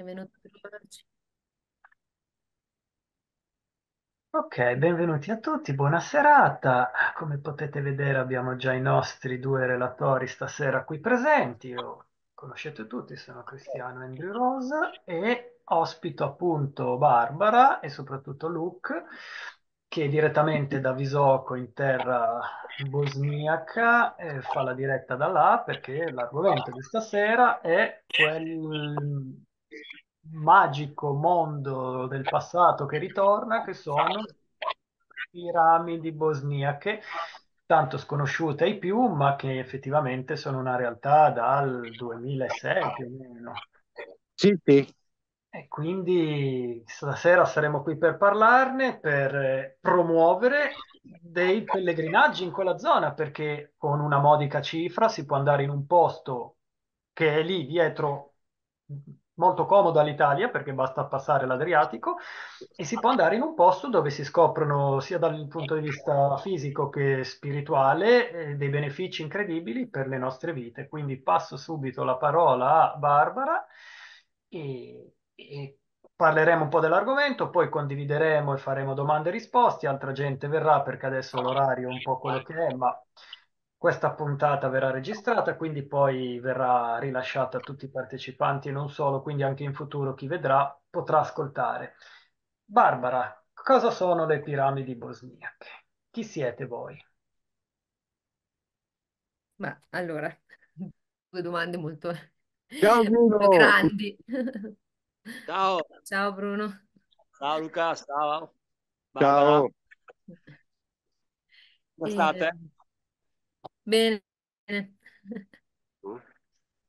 è venuto a trovarci. Ok, benvenuti a tutti, buona serata. Come potete vedere abbiamo già i nostri due relatori stasera qui presenti. Io conoscete tutti, sono Cristiano e Andrew Rosa e ospito appunto Barbara e soprattutto Luke che direttamente da Visoko in terra bosniaca eh, fa la diretta da là perché l'argomento di stasera è quel magico mondo del passato che ritorna, che sono piramidi bosniache, tanto sconosciute ai più, ma che effettivamente sono una realtà dal 2006 più o meno. Sì, sì. E quindi stasera saremo qui per parlarne, per eh, promuovere dei pellegrinaggi in quella zona, perché con una modica cifra si può andare in un posto che è lì dietro molto comodo all'Italia perché basta passare l'Adriatico e si può andare in un posto dove si scoprono sia dal punto di vista fisico che spirituale eh, dei benefici incredibili per le nostre vite. Quindi passo subito la parola a Barbara e, e parleremo un po' dell'argomento, poi condivideremo e faremo domande e risposte, altra gente verrà perché adesso l'orario è un po' quello che è, ma questa puntata verrà registrata, quindi poi verrà rilasciata a tutti i partecipanti e non solo, quindi anche in futuro chi vedrà potrà ascoltare. Barbara, cosa sono le piramidi bosniache? Chi siete voi? Beh, allora, due domande molto, Ciao Bruno. grandi. Ciao. Ciao Bruno. Ciao Luca, ciao. Barbara. Ciao. Come state? Eh, Bene.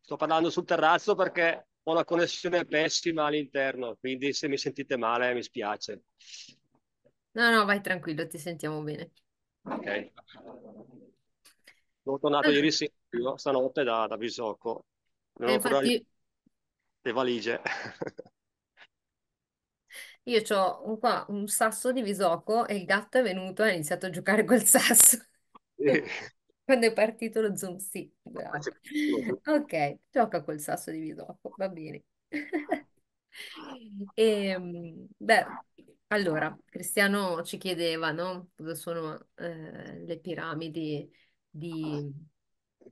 Sto parlando sul terrazzo perché ho una connessione pessima all'interno, quindi se mi sentite male mi spiace. No, no, vai tranquillo, ti sentiamo bene. Ok. Sono tornato ieri sera, stanotte da, da Bisocco. Non eh, ho infatti... le valigie. Io ho un, qua un sasso di Visoko e il gatto è venuto e ha iniziato a giocare col sasso. Quando è partito lo zoom, sì, bravo. Ok, gioca col sasso di Visocco, va bene. E, ehm, beh, allora, Cristiano ci chiedeva, no, cosa sono eh, le piramidi di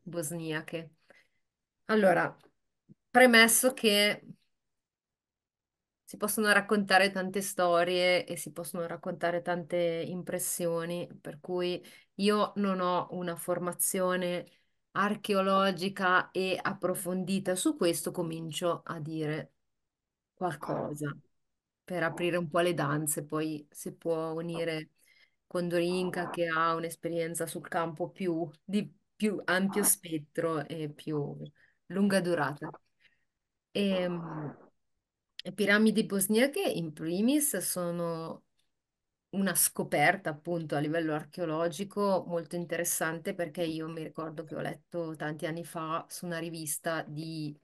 bosniache. Allora, premesso che si possono raccontare tante storie e si possono raccontare tante impressioni, per cui io non ho una formazione archeologica e approfondita su questo, comincio a dire qualcosa per aprire un po' le danze, poi si può unire con Dorinka che ha un'esperienza sul campo più, di più ampio spettro e più lunga durata. Ehm, e, piramidi bosniache in primis sono una scoperta appunto a livello archeologico molto interessante perché io mi ricordo che ho letto tanti anni fa su una rivista di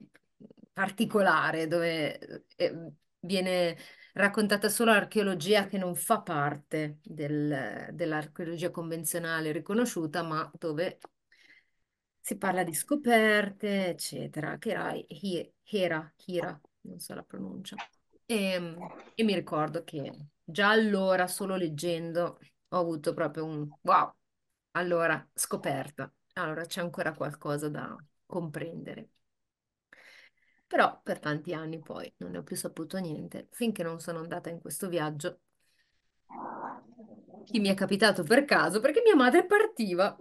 particolare dove eh, eh, viene raccontata solo archeologia che non fa parte del, dell'archeologia convenzionale riconosciuta, ma dove si parla di scoperte, eccetera, che era Hera, Hira, non so la pronuncia. e, ehm, e mi ricordo che Già allora, solo leggendo, ho avuto proprio un wow. Allora, scoperta. Allora, c'è ancora qualcosa da comprendere. Però per tanti anni poi non ne ho più saputo niente, finché non sono andata in questo viaggio che mi è capitato per caso, perché mia madre partiva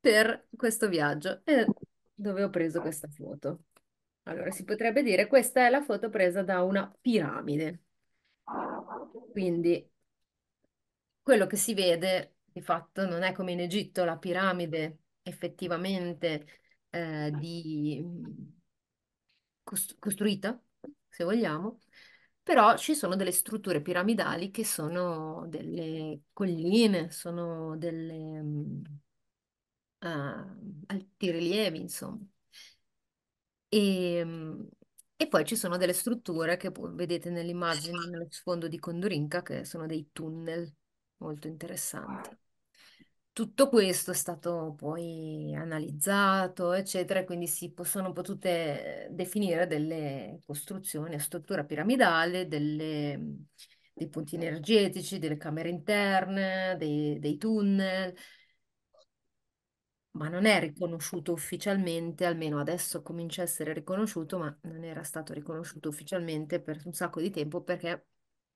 per questo viaggio e dove ho preso questa foto. Allora, si potrebbe dire questa è la foto presa da una piramide. Quindi quello che si vede di fatto non è come in Egitto la piramide effettivamente eh, di, costruita, se vogliamo, però ci sono delle strutture piramidali che sono delle colline, sono delle um, uh, ah, alti rilievi, insomma. E, um, e poi ci sono delle strutture che vedete nell'immagine, nello sfondo di Condorinca, che sono dei tunnel molto interessanti. Tutto questo è stato poi analizzato, eccetera, e quindi si po- sono potute definire delle costruzioni a struttura piramidale, delle- dei punti energetici, delle camere interne, dei, dei tunnel ma non è riconosciuto ufficialmente, almeno adesso comincia a essere riconosciuto, ma non era stato riconosciuto ufficialmente per un sacco di tempo perché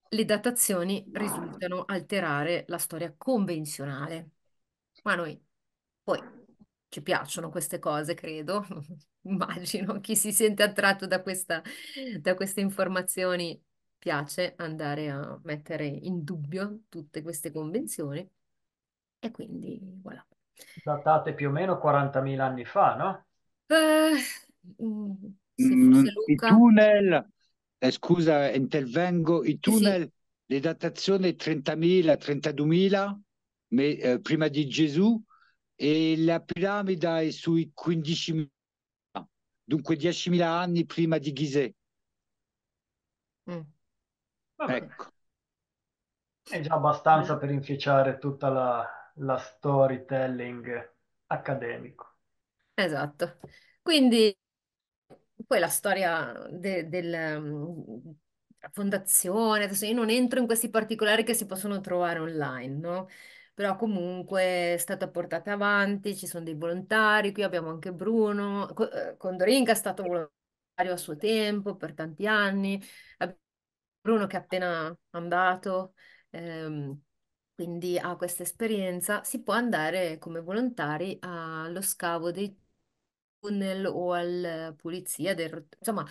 le datazioni risultano alterare la storia convenzionale. Ma a noi poi ci piacciono queste cose, credo. Immagino chi si sente attratto da, questa, da queste informazioni piace andare a mettere in dubbio tutte queste convenzioni. E quindi voilà. Datate più o meno 40.000 anni fa, no? Eh, sì, mm, I tunnel, eh, scusa, intervengo, i tunnel, sì. le datazioni 30.000, 32.000 eh, prima di Gesù e la piramide è sui 15.000, dunque 10.000 anni prima di Gizeh. Mm. Ecco. È già abbastanza per inficiare tutta la, la storytelling accademico. Esatto. Quindi poi la storia de- della mm, fondazione, adesso io non entro in questi particolari che si possono trovare online, no? Però comunque è stata portata avanti, ci sono dei volontari, qui abbiamo anche Bruno, Co- eh, Condorinca è stato volontario a suo tempo per tanti anni, Bruno che è appena andato, ehm, quindi a questa esperienza, si può andare come volontari allo scavo dei tunnel o alla pulizia del Insomma,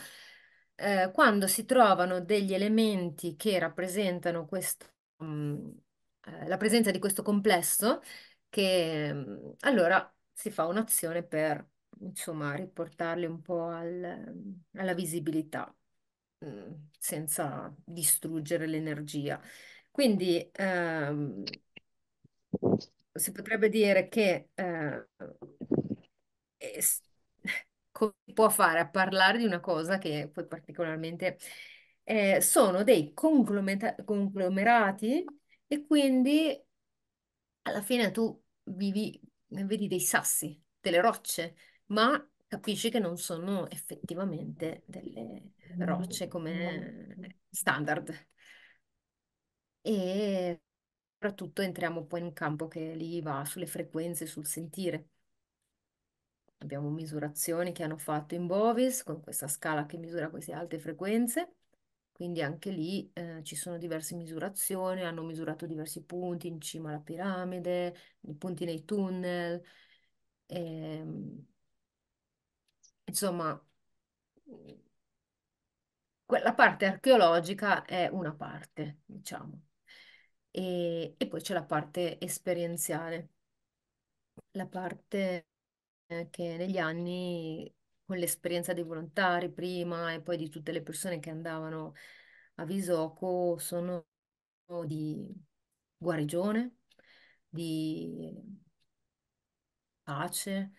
eh, quando si trovano degli elementi che rappresentano questo, mh, mm, eh, la presenza di questo complesso, che mh, mm, allora si fa un'azione per, insomma, riportarli un po' al- alla visibilità, mh, mm, senza distruggere l'energia. Quindi ehm, si potrebbe dire che eh, si può fare a parlare di una cosa che poi particolarmente eh, sono dei conglomerati e quindi alla fine tu vivi, vedi dei sassi, delle rocce, ma capisci che non sono effettivamente delle rocce come standard e soprattutto entriamo poi in un campo che lì va sulle frequenze, sul sentire. Abbiamo misurazioni che hanno fatto in Bovis con questa scala che misura queste alte frequenze, quindi anche lì eh, ci sono diverse misurazioni, hanno misurato diversi punti in cima alla piramide, i punti nei tunnel. E, ehm, insomma, quella parte archeologica è una parte, diciamo e, e poi c'è la parte esperienziale, la parte eh, che negli anni, con l'esperienza dei volontari prima e poi di tutte le persone che andavano a Visoco, sono di guarigione, di pace,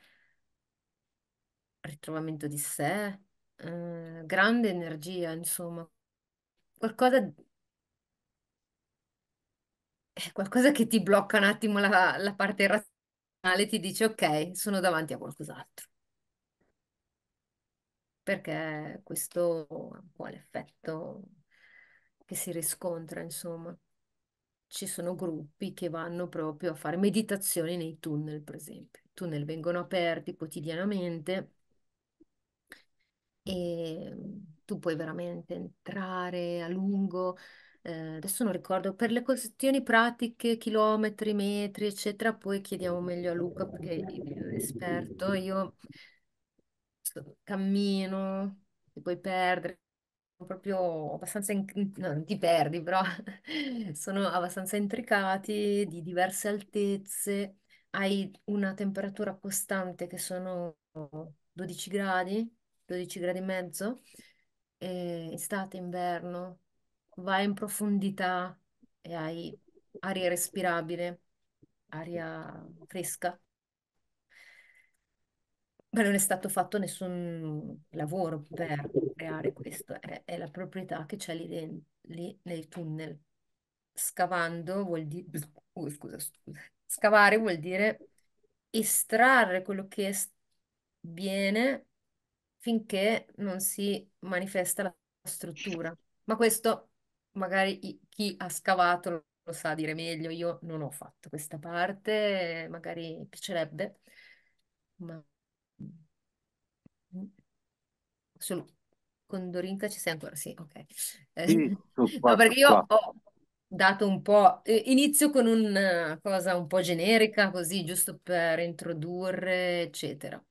ritrovamento di sé, eh, grande energia, insomma, qualcosa di qualcosa che ti blocca un attimo la, la parte razionale, ti dice ok, sono davanti a qualcos'altro. Perché questo è un po' l'effetto che si riscontra, insomma. Ci sono gruppi che vanno proprio a fare meditazioni nei tunnel, per esempio. I tunnel vengono aperti quotidianamente e tu puoi veramente entrare a lungo eh, adesso non ricordo, per le questioni pratiche, chilometri, metri, eccetera, poi chiediamo meglio a Luca perché è esperto. Io cammino, ti puoi perdere, proprio abbastanza, in... no, ti perdi, però sono abbastanza intricati, di diverse altezze, hai una temperatura costante che sono 12 gradi, 12 gradi e mezzo, eh, estate, inverno vai in profondità e hai aria respirabile, aria fresca. Ma non è stato fatto nessun lavoro per creare questo, è, è la proprietà che c'è lì, lì nei tunnel. Scavando vuol dire, uh, oh, scusa, scusa, scavare vuol dire estrarre quello che viene finché non si manifesta la struttura. Ma questo magari chi ha scavato lo sa dire meglio, io non ho fatto questa parte, eh, magari piacerebbe, ma mm, Sul... con Dorinka ci sei ancora? Sì, ok. Eh, sì, no, perché io ho dato un po', inizio con una cosa un po' generica, così giusto per introdurre, eccetera.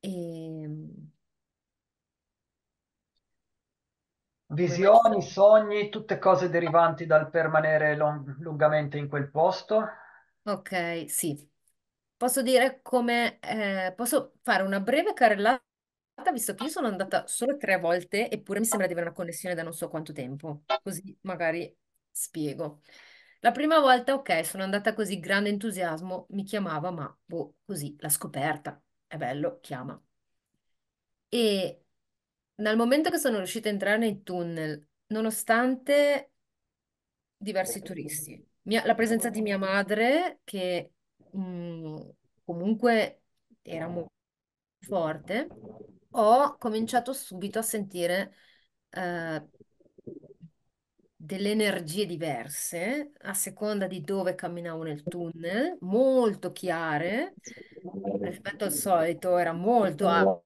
E... Ehm, Visioni, sogni, tutte cose derivanti dal permanere long- lungamente in quel posto? Ok, sì. Posso dire come... eh, posso fare una breve carrellata, visto che io sono andata solo tre volte, eppure mi sembra di avere una connessione da non so quanto tempo. Così magari spiego. La prima volta, ok, sono andata così, grande entusiasmo, mi chiamava, ma boh, così, la scoperta, è bello, chiama. E dal momento che sono riuscita a entrare nei tunnel, nonostante diversi turisti, mia- la presenza di mia madre, che mh, mm, comunque era molto forte, ho cominciato subito a sentire eh, delle energie diverse a seconda di dove camminavo nel tunnel, molto chiare rispetto al solito, era molto ampia.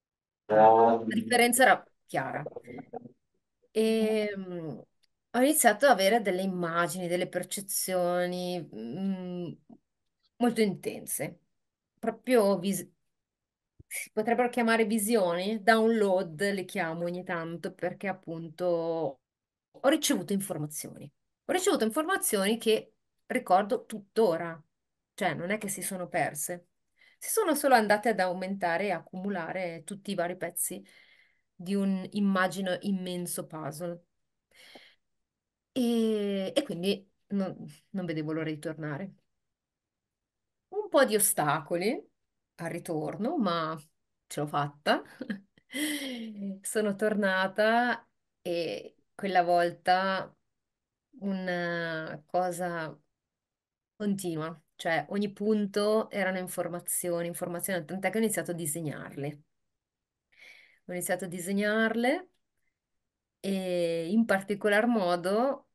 La differenza era chiara. E ehm, ho iniziato ad avere delle immagini, delle percezioni mm, molto intense, proprio si potrebbero chiamare visioni, download le chiamo ogni tanto perché appunto ho ricevuto informazioni. Ho ricevuto informazioni che ricordo tuttora, cioè non è che si sono perse, si sono solo andate ad aumentare e accumulare tutti i vari pezzi di un immagino immenso puzzle. E, e quindi non, non vedevo l'ora di tornare. Un po' di ostacoli al ritorno, ma ce l'ho fatta. Sono tornata e quella volta una eh, cosa continua, cioè ogni punto erano informazioni, informazioni, tant'è che ho iniziato a disegnarle ho iniziato a disegnarle e in particolar modo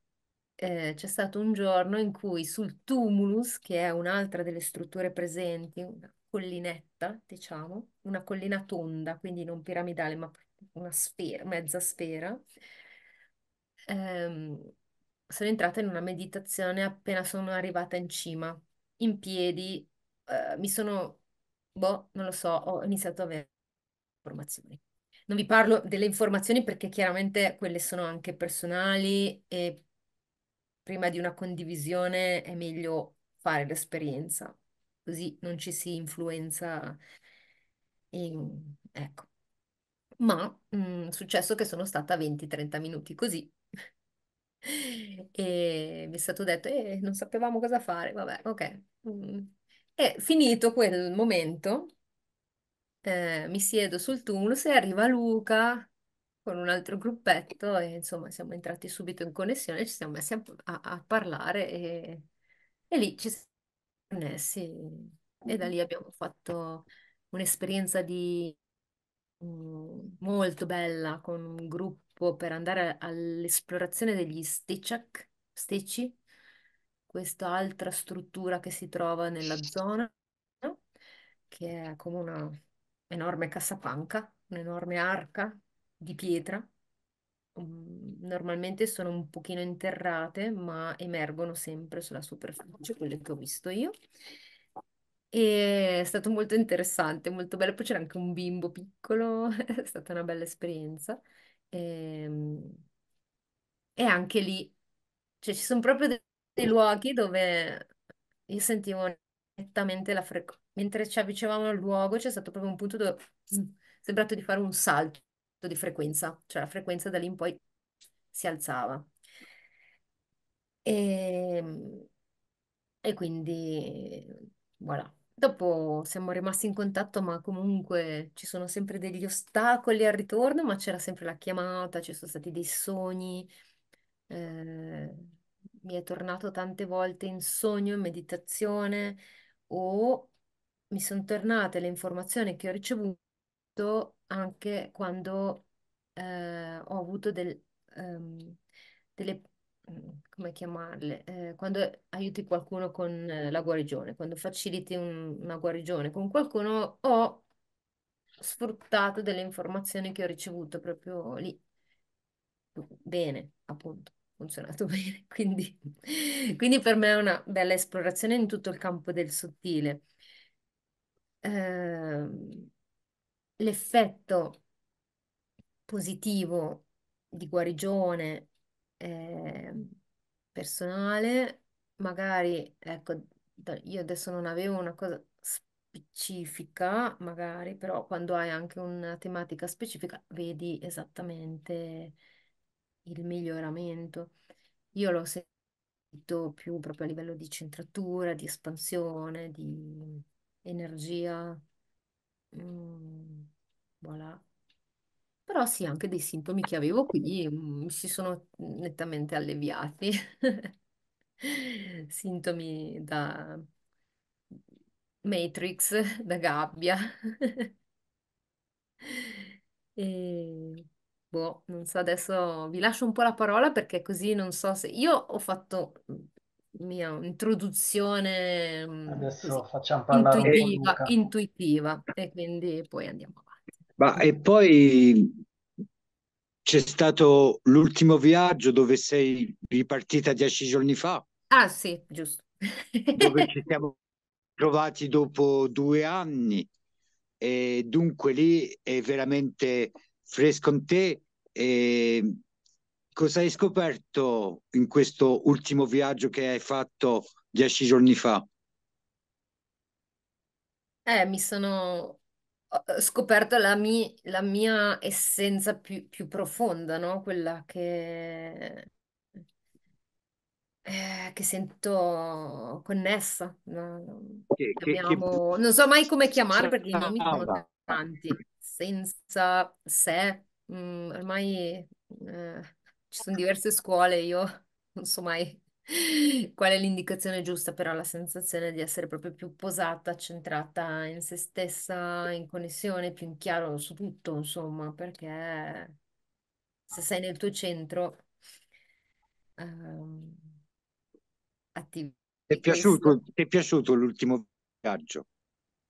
eh, c'è stato un giorno in cui sul Tumulus, che è un'altra delle strutture presenti, una collinetta, diciamo, una collina tonda, quindi non piramidale, ma una sfera, mezza sfera, ehm, sono entrata in una meditazione appena sono arrivata in cima, in piedi, eh, mi sono, boh, non lo so, ho iniziato a avere informazioni. Non vi parlo delle informazioni perché chiaramente quelle sono anche personali e prima di una condivisione è meglio fare l'esperienza, così non ci si influenza. In... Ecco. Ma è mm, successo che sono stata 20-30 minuti così e mi è stato detto, eh, non sapevamo cosa fare, vabbè, ok. E mm. finito quel momento, eh, mi siedo sul tumulus e arriva Luca con un altro gruppetto e insomma siamo entrati subito in connessione, ci siamo messi a, a- a parlare e, e lì ci siamo connessi e da lì mm-hmm. abbiamo fatto un'esperienza di mm, molto bella con un gruppo per andare all'esplorazione degli Stichak, Stici, questa altra struttura che si trova nella zona, che è come una enorme cassapanca, un'enorme arca di pietra. Mm, normalmente sono un pochino interrate, ma emergono sempre sulla superficie, quelle che ho visto io. E è stato molto interessante, molto bello. Poi c'era anche un bimbo piccolo, è stata una bella esperienza. Ehm, E, anche lì, cioè, ci sono proprio de- dei luoghi dove io sentivo nettamente la frequenza. Mentre ci avvicinavamo al luogo c'è stato proprio un punto dove è sembrato di fare un salto di frequenza, cioè la frequenza da lì in poi si alzava. E, ehm, e quindi voilà. Dopo siamo rimasti in contatto, ma comunque ci sono sempre degli ostacoli al ritorno, ma c'era sempre la chiamata, ci sono stati dei sogni. Eh, mi è tornato tante volte in sogno, in meditazione, o mi sono tornate le informazioni che ho ricevuto anche quando eh, ho avuto del, ehm, delle, mm, come chiamarle, eh, quando aiuti qualcuno con eh, la guarigione, quando faciliti un, una guarigione con qualcuno, ho sfruttato delle informazioni che ho ricevuto proprio lì. Bene, appunto funzionato bene, quindi, quindi per me è una bella esplorazione in tutto il campo del sottile. Eh, l'effetto positivo di guarigione eh, personale, magari, ecco, io adesso non avevo una cosa specifica, magari, però quando hai anche una tematica specifica vedi esattamente il miglioramento. Io l'ho sentito più proprio a livello di centratura, di espansione, di energia. Mm, voilà. Però sì, anche dei sintomi che avevo qui mm, si sono nettamente alleviati. Sintomi da Matrix, da gabbia. E... Boh, non so, adesso vi lascio un po' la parola perché così non so se... Io ho fatto mm, mia introduzione mh, mm, Adesso facciamo parlare intuitiva, Luca. intuitiva e quindi poi andiamo avanti. Ma e poi c'è stato l'ultimo viaggio dove sei ripartita dieci giorni fa. Ah sì, giusto. dove ci siamo trovati dopo due anni e dunque lì è veramente fresco te. E cosa hai scoperto in questo ultimo viaggio che hai fatto dieci giorni fa? Eh, mi sono scoperta la, mi la mia essenza più, più profonda, no? Quella che... Eh, che sento connessa. No? Che, che, che... Non so mai come chiamare cioè, perché i nomi sono tanti senza sé. mm, ormai eh, ci sono diverse scuole, io non so mai qual è l'indicazione giusta, però la sensazione di essere proprio più posata, centrata in se stessa, in connessione, più in chiaro su tutto, insomma, perché se sei nel tuo centro... ehm, attivi. Ti è questo. ti è piaciuto l'ultimo viaggio?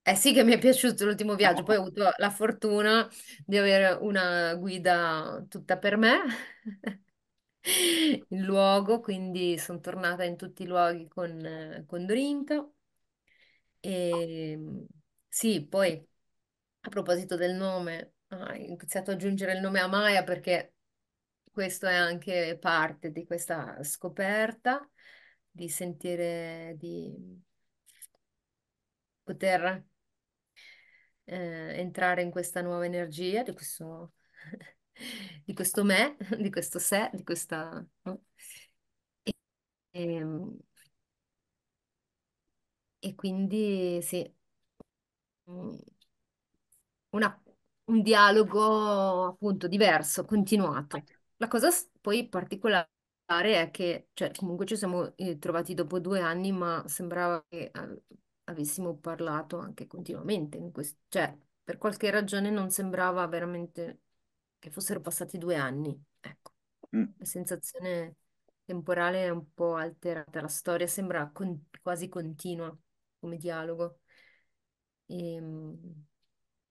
Eh sì che mi è piaciuto l'ultimo viaggio, poi ho avuto la fortuna di avere una guida tutta per me, il luogo, quindi sono tornata in tutti i luoghi con, eh, con Dorinca. E ehm, sì, poi a proposito del nome, ho ah, iniziato ad aggiungere il nome a Amaya perché questo è anche parte di questa scoperta, di sentire, di poter eh, entrare in questa nuova energia, di questo, di questo me, di questo sé, di questa... E, e, ehm, e, quindi sì, mm. Una, un dialogo appunto diverso, continuato. La cosa poi particolare è che, cioè, comunque ci siamo eh, trovati dopo due anni, ma sembrava che... Eh, avessimo parlato anche continuamente, quest- cioè per qualche ragione non sembrava veramente che fossero passati due anni, ecco, mm. la sensazione temporale è un po' alterata, la storia sembra con- quasi continua come dialogo. Ehm,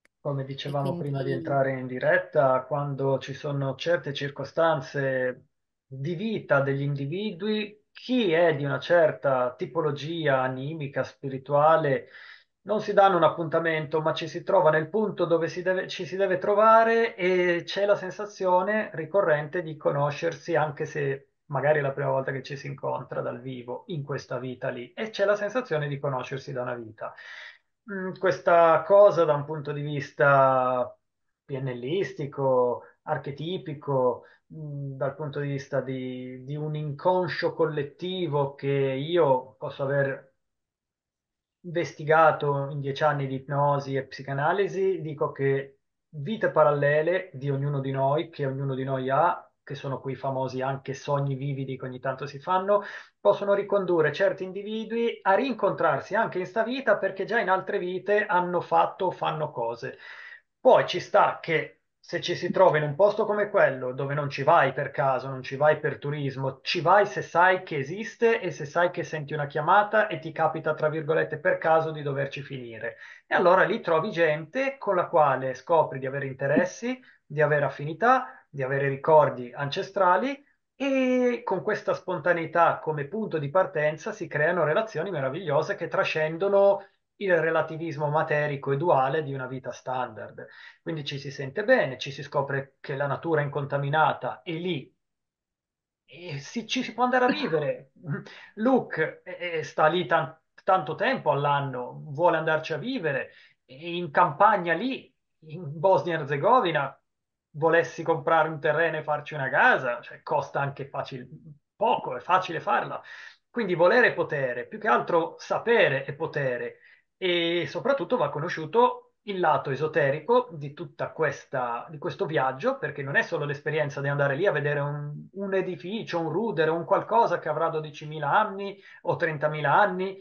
e, come dicevamo prima di entrare in diretta, quando ci sono certe circostanze di vita degli individui chi è di una certa tipologia animica, spirituale, non si danno un appuntamento, ma ci si trova nel punto dove si deve, ci si deve trovare e c'è la sensazione ricorrente di conoscersi, anche se magari è la prima volta che ci si incontra dal vivo in questa vita lì, e c'è la sensazione di conoscersi da una vita. Mm, questa cosa da un punto di vista pianellistico, archetipico, dal punto di vista di, di, un inconscio collettivo che io posso aver investigato in dieci anni di ipnosi e psicanalisi, dico che vite parallele di ognuno di noi, che ognuno di noi ha, che sono qui famosi anche sogni vividi che ogni tanto si fanno, possono ricondurre certi individui a rincontrarsi anche in sta vita perché già in altre vite hanno fatto o fanno cose. Poi ci sta che se ci si trova in un posto come quello dove non ci vai per caso, non ci vai per turismo, ci vai se sai che esiste e se sai che senti una chiamata e ti capita, tra virgolette, per caso di doverci finire. E allora lì trovi gente con la quale scopri di avere interessi, di avere affinità, di avere ricordi ancestrali e con questa spontaneità come punto di partenza si creano relazioni meravigliose che trascendono il relativismo materico e duale di una vita standard. Quindi ci si sente bene, ci si scopre che la natura è incontaminata è lì e si, ci si può andare a vivere. Luke eh, eh, sta lì tan- tanto tempo all'anno, vuole andarci a vivere, in campagna lì, in Bosnia e Herzegovina, volessi comprare un terreno e farci una casa, cioè costa anche facile, poco, è facile farla. Quindi volere e potere, più che altro sapere e potere, e soprattutto va conosciuto il lato esoterico di tutta questa, di questo viaggio, perché non è solo l'esperienza di andare lì a vedere un, un edificio, un rudere, un qualcosa che avrà 12.000 anni o 30.000 anni,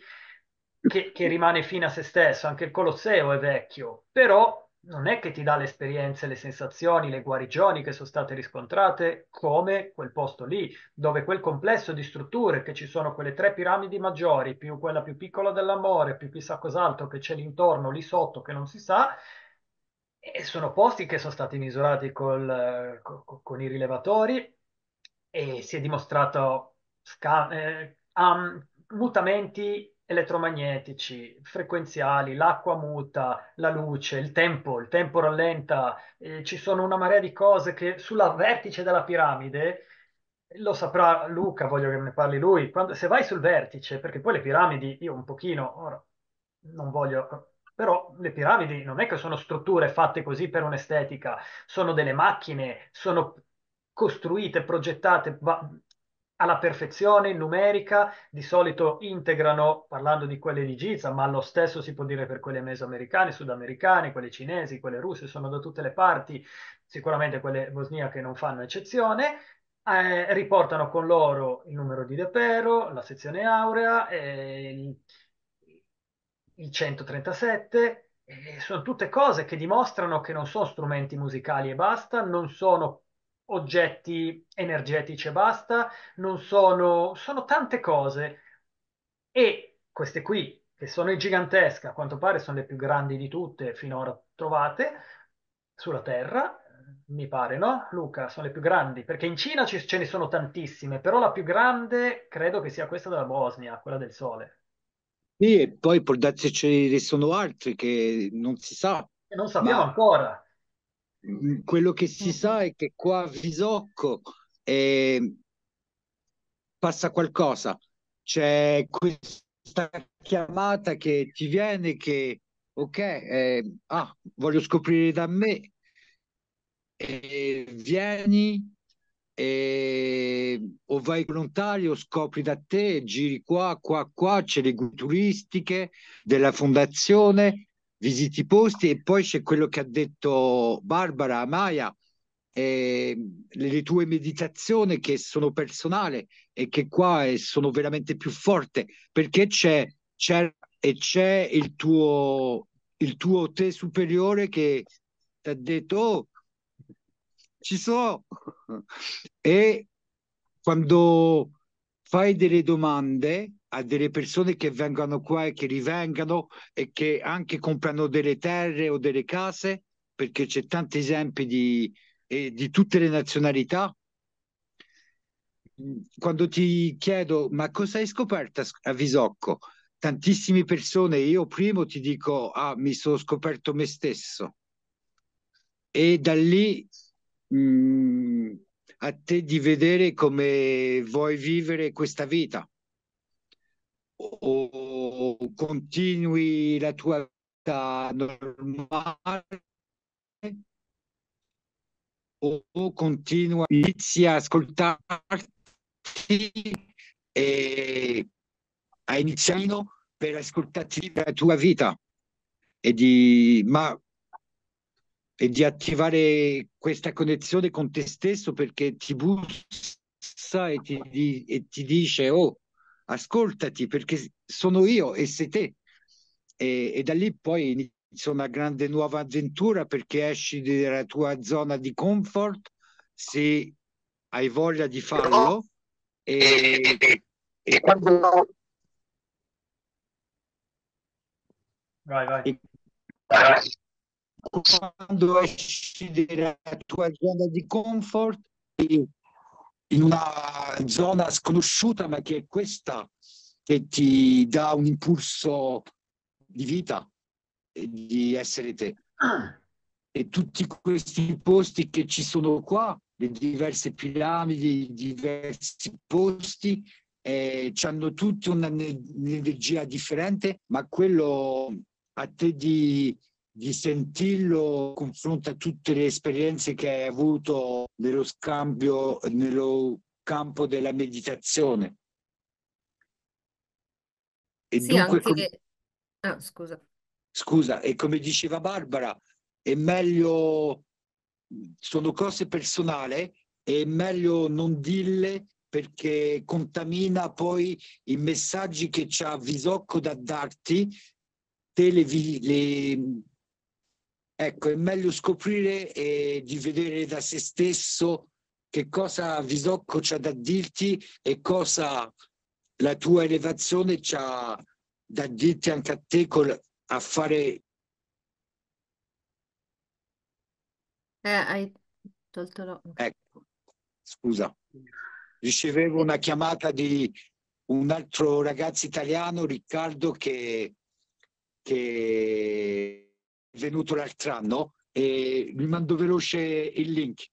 che, che rimane fine a se stesso, anche il Colosseo è vecchio, però non è che ti dà le esperienze, le sensazioni, le guarigioni che sono state riscontrate come quel posto lì, dove quel complesso di strutture che ci sono quelle tre piramidi maggiori, più quella più piccola dell'amore, più chissà cos'altro che c'è lì intorno, lì sotto che non si sa, e sono posti che sono stati misurati col, con, con i rilevatori e si è dimostrato eh, um, mutamenti elettromagnetici, frequenziali, l'acqua muta, la luce, il tempo, il tempo rallenta, eh, ci sono una marea di cose che sulla vertice della piramide, lo saprà Luca, voglio che ne parli lui, quando, se vai sul vertice, perché poi le piramidi, io un pochino, ora non voglio, però le piramidi non è che sono strutture fatte così per un'estetica, sono delle macchine, sono costruite, progettate, alla perfezione numerica, di solito integrano, parlando di quelle di Giza, ma lo stesso si può dire per quelle mesoamericane, sudamericane, quelle cinesi, quelle russe, sono da tutte le parti, sicuramente quelle bosniache non fanno eccezione, eh, riportano con loro il numero di Depero, la sezione aurea, eh, il, 137, eh, sono tutte cose che dimostrano che non sono strumenti musicali e basta, non sono oggetti energetici e basta, non sono, sono tante cose e queste qui, che sono gigantesche, a quanto pare sono le più grandi di tutte finora trovate sulla Terra, mi pare, no? Luca, sono le più grandi, perché in Cina ci, ce ne sono tantissime, però la più grande credo che sia questa della Bosnia, quella del Sole. Sì, e poi può darsi ce ne sono altri che non si sa. E non sappiamo ma... ancora quello che si sa è che qua a Visocco eh, passa qualcosa, c'è questa chiamata che ti viene che, ok, eh, ah, voglio scoprire da me, eh, vieni ehm, o vai volontario, scopri da te, giri qua, qua, qua, c'è le guide turistiche della fondazione, visiti i posti e poi c'è quello che ha detto Barbara Amaya, eh, le tue meditazioni che sono personali e che qua eh, sono veramente più forte perché c'è, c'è, e c'è il, tuo, il tuo te superiore che ti ha detto oh, ci so e quando fai delle domande a delle persone che vengano qua e che rivengano e che anche comprano delle terre o delle case, perché c'è tanti esempi di, eh, di tutte le nazionalità. Mm, quando ti chiedo ma cosa hai scoperto a Visocco? Tantissime persone, io primo ti dico ah mi sono scoperto me stesso e da lì mh, mm, a te di vedere come vuoi vivere questa vita o continui la tua vita normale o continua inizi a ascoltarti e a iniziare per ascoltarti la tua vita e di, ma, e di attivare questa connessione con te stesso perché ti bussa e ti, e ti dice oh ascoltati perché sono io e sei te. E, e da lì poi inizia una grande nuova avventura perché esci dalla tua zona di comfort se hai voglia di farlo. E, e, e quando... Vai, vai. Quando esci dalla tua zona di comfort, in una zona sconosciuta, ma che è questa che ti dà un impulso di vita, e di essere te. E tutti questi posti che ci sono qua, le diverse piramidi, i diversi posti, eh, hanno tutti un'energia differente, ma quello a te di di sentirlo confronto a tutte le esperienze che hai avuto nello scambio, nello campo della meditazione. E sì, dunque, anche... com... oh, ah, scusa. scusa, e come diceva Barbara, è meglio, sono cose personali, è meglio non dirle perché contamina poi i messaggi che c'ha Visocco da darti, te le, le, Ecco, è meglio scoprire e di vedere da se stesso che cosa Visocco c'ha da dirti e cosa la tua elevazione c'ha da dirti anche a te col, a fare. Eh, hai tolto lo... Ecco, scusa. Ricevevo una chiamata di un altro ragazzo italiano, Riccardo, che, che venuto l'altro anno e vi mando veloce il link.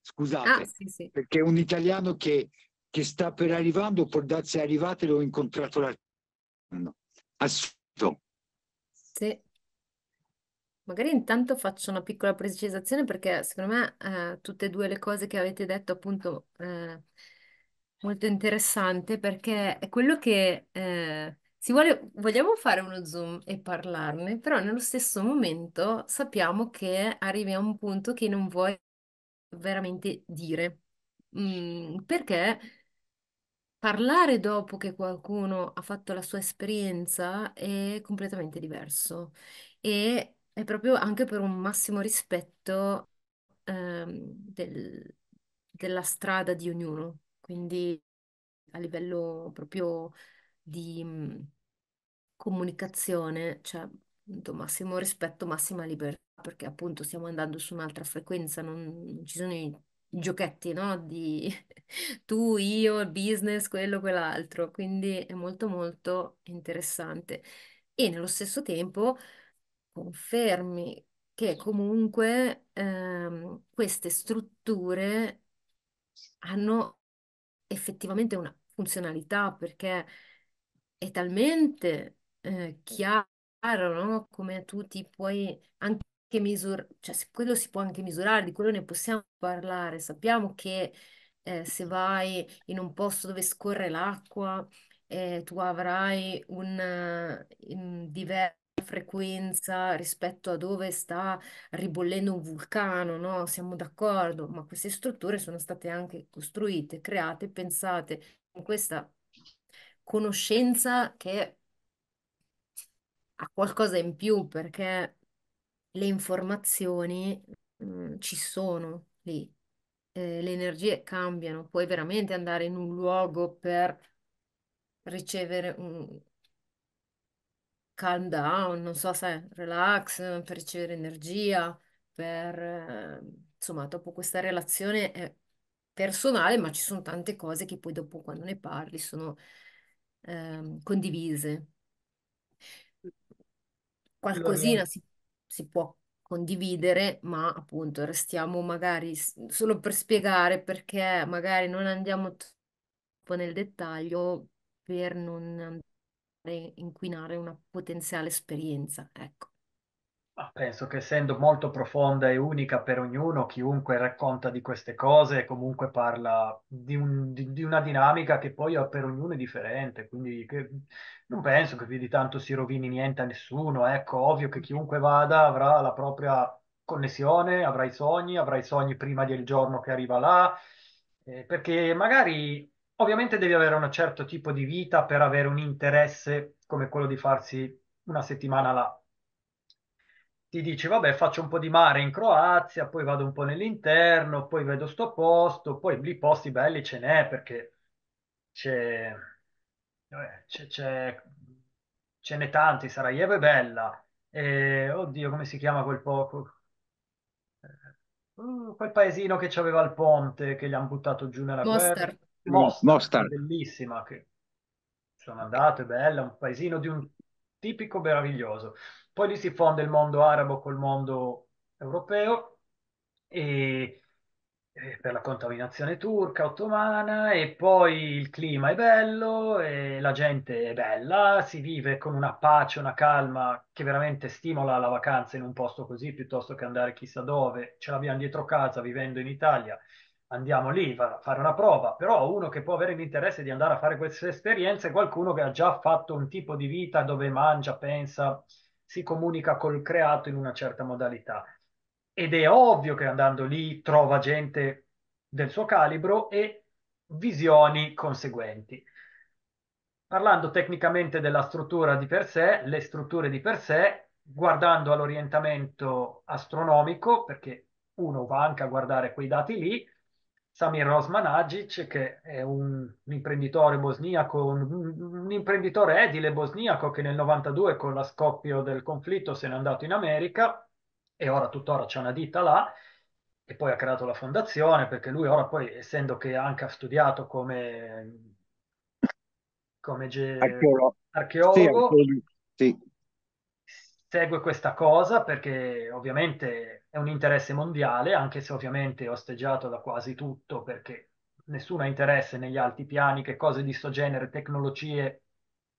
Scusate, ah, sì, sì. perché un italiano che, che, sta per arrivando, può darsi arrivate, l'ho incontrato l'altro anno. Assurdo. Sì. Magari intanto faccio una piccola precisazione perché secondo me eh, tutte e due le cose che avete detto appunto eh, molto interessante perché è quello che eh, si vuole, vogliamo fare uno zoom e parlarne, però nello stesso momento sappiamo che arrivi a un punto che non vuoi veramente dire. Mm, perché parlare dopo che qualcuno ha fatto la sua esperienza è completamente diverso e è proprio anche per un massimo rispetto ehm, del- della strada di ognuno, quindi a livello proprio di mhmm, comunicazione, cioè appunto, massimo rispetto, massima libertà, perché appunto stiamo andando su un'altra frequenza, non, non ci sono i giochetti, no? Di tu, io, il business, quello, quell'altro, quindi è molto molto interessante. E nello stesso tempo confermi che comunque ehm, queste strutture hanno effettivamente una funzionalità perché è talmente eh, chiaro, no? Come tu ti puoi anche misurare, cioè se quello si può anche misurare, di quello ne possiamo parlare. Sappiamo che eh, se vai in un posto dove scorre l'acqua, eh, tu avrai una diversa frequenza rispetto a dove sta ribollendo un vulcano, no? Siamo d'accordo, ma queste strutture sono state anche costruite, create, pensate in questa conoscenza che ha qualcosa in più perché le informazioni mh, mm, ci sono lì, eh, le energie cambiano, puoi veramente andare in un luogo per ricevere un calm down, non so se relax, per ricevere energia, per eh, insomma, dopo questa relazione è personale, ma ci sono tante cose che poi dopo quando ne parli sono ehm, condivise. Qualcosina si, si può condividere, ma appunto restiamo magari solo per spiegare perché magari non andiamo troppo nel dettaglio per non inquinare una potenziale esperienza, ecco penso che essendo molto profonda e unica per ognuno, chiunque racconta di queste cose comunque parla di, un, di, di una dinamica che poi per ognuno è differente, quindi che, non penso che più di tanto si rovini niente a nessuno, ecco, ovvio che chiunque vada avrà la propria connessione, avrà i sogni, avrà i sogni prima del giorno che arriva là, eh, perché magari ovviamente devi avere un certo tipo di vita per avere un interesse come quello di farsi una settimana là ti dici vabbè faccio un po' di mare in Croazia, poi vado un po' nell'interno, poi vedo sto posto, poi lì posti belli ce n'è perché c'è, c'è, ce n'è tanti, Sarajevo è bella, e, oddio come si chiama quel poco, Uh, quel paesino che c'aveva il ponte che gli hanno buttato giù nella guerra, Mostar. Mostar, Mostar. bellissima che sono andato, è bella, un paesino di un tipico meraviglioso. Poi lì si fonde il mondo arabo col mondo europeo e, e per la contaminazione turca, ottomana e poi il clima è bello e la gente è bella, si vive con una pace, una calma che veramente stimola la vacanza in un posto così piuttosto che andare chissà dove. Ce l'abbiamo dietro casa vivendo in Italia andiamo lì a fare una prova, però uno che può avere l'interesse di andare a fare queste esperienze è qualcuno che ha già fatto un tipo di vita dove mangia, pensa, si comunica col creato in una certa modalità. Ed è ovvio che andando lì trova gente del suo calibro e visioni conseguenti. Parlando tecnicamente della struttura di per sé, le strutture di per sé, guardando all'orientamento astronomico, perché uno va anche a guardare quei dati lì, Samir Rosman Agic, che è un, un imprenditore bosniaco, un, un, imprenditore edile bosniaco che nel 92 con la scoppio del conflitto se n'è andato in America e ora tuttora c'è una ditta là e poi ha creato la fondazione perché lui ora poi, essendo che anche ha studiato come, come ge- archeologo, archeologo sì, segue questa cosa perché ovviamente è un interesse mondiale, anche se ovviamente è osteggiato da quasi tutto perché nessuno ha interesse negli alti piani che cose di sto genere, tecnologie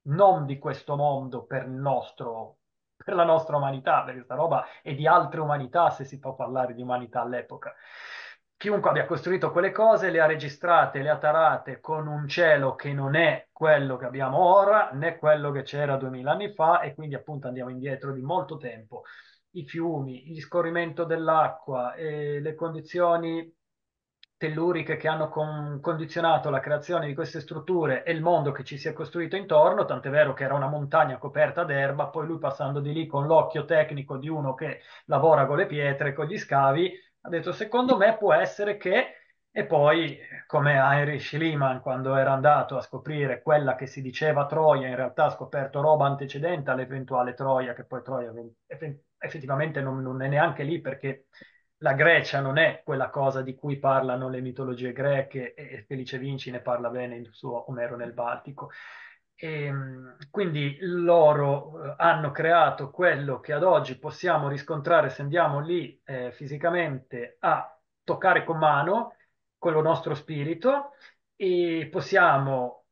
non di questo mondo per il nostro per la nostra umanità, perché questa roba è di altre umanità se si può parlare di umanità all'epoca chiunque abbia costruito quelle cose le ha registrate, le ha tarate con un cielo che non è quello che abbiamo ora, né quello che c'era duemila anni fa, e quindi appunto andiamo indietro di molto tempo. I fiumi, il scorrimento dell'acqua, le condizioni telluriche che hanno con- condizionato la creazione di queste strutture e il mondo che ci si è costruito intorno, tant'è vero che era una montagna coperta d'erba, poi lui passando di lì con l'occhio tecnico di uno che lavora con le pietre, con gli scavi, ha detto secondo me può essere che e poi come Heinrich Lehmann quando era andato a scoprire quella che si diceva Troia in realtà ha scoperto roba antecedente all'eventuale Troia che poi Troia effettivamente non, non è neanche lì perché la Grecia non è quella cosa di cui parlano le mitologie greche e Felice Vinci ne parla bene in suo Omero nel Baltico e, ehm, quindi loro eh, hanno creato quello che ad oggi possiamo riscontrare se andiamo lì eh, fisicamente a toccare con mano, quello nostro spirito, e possiamo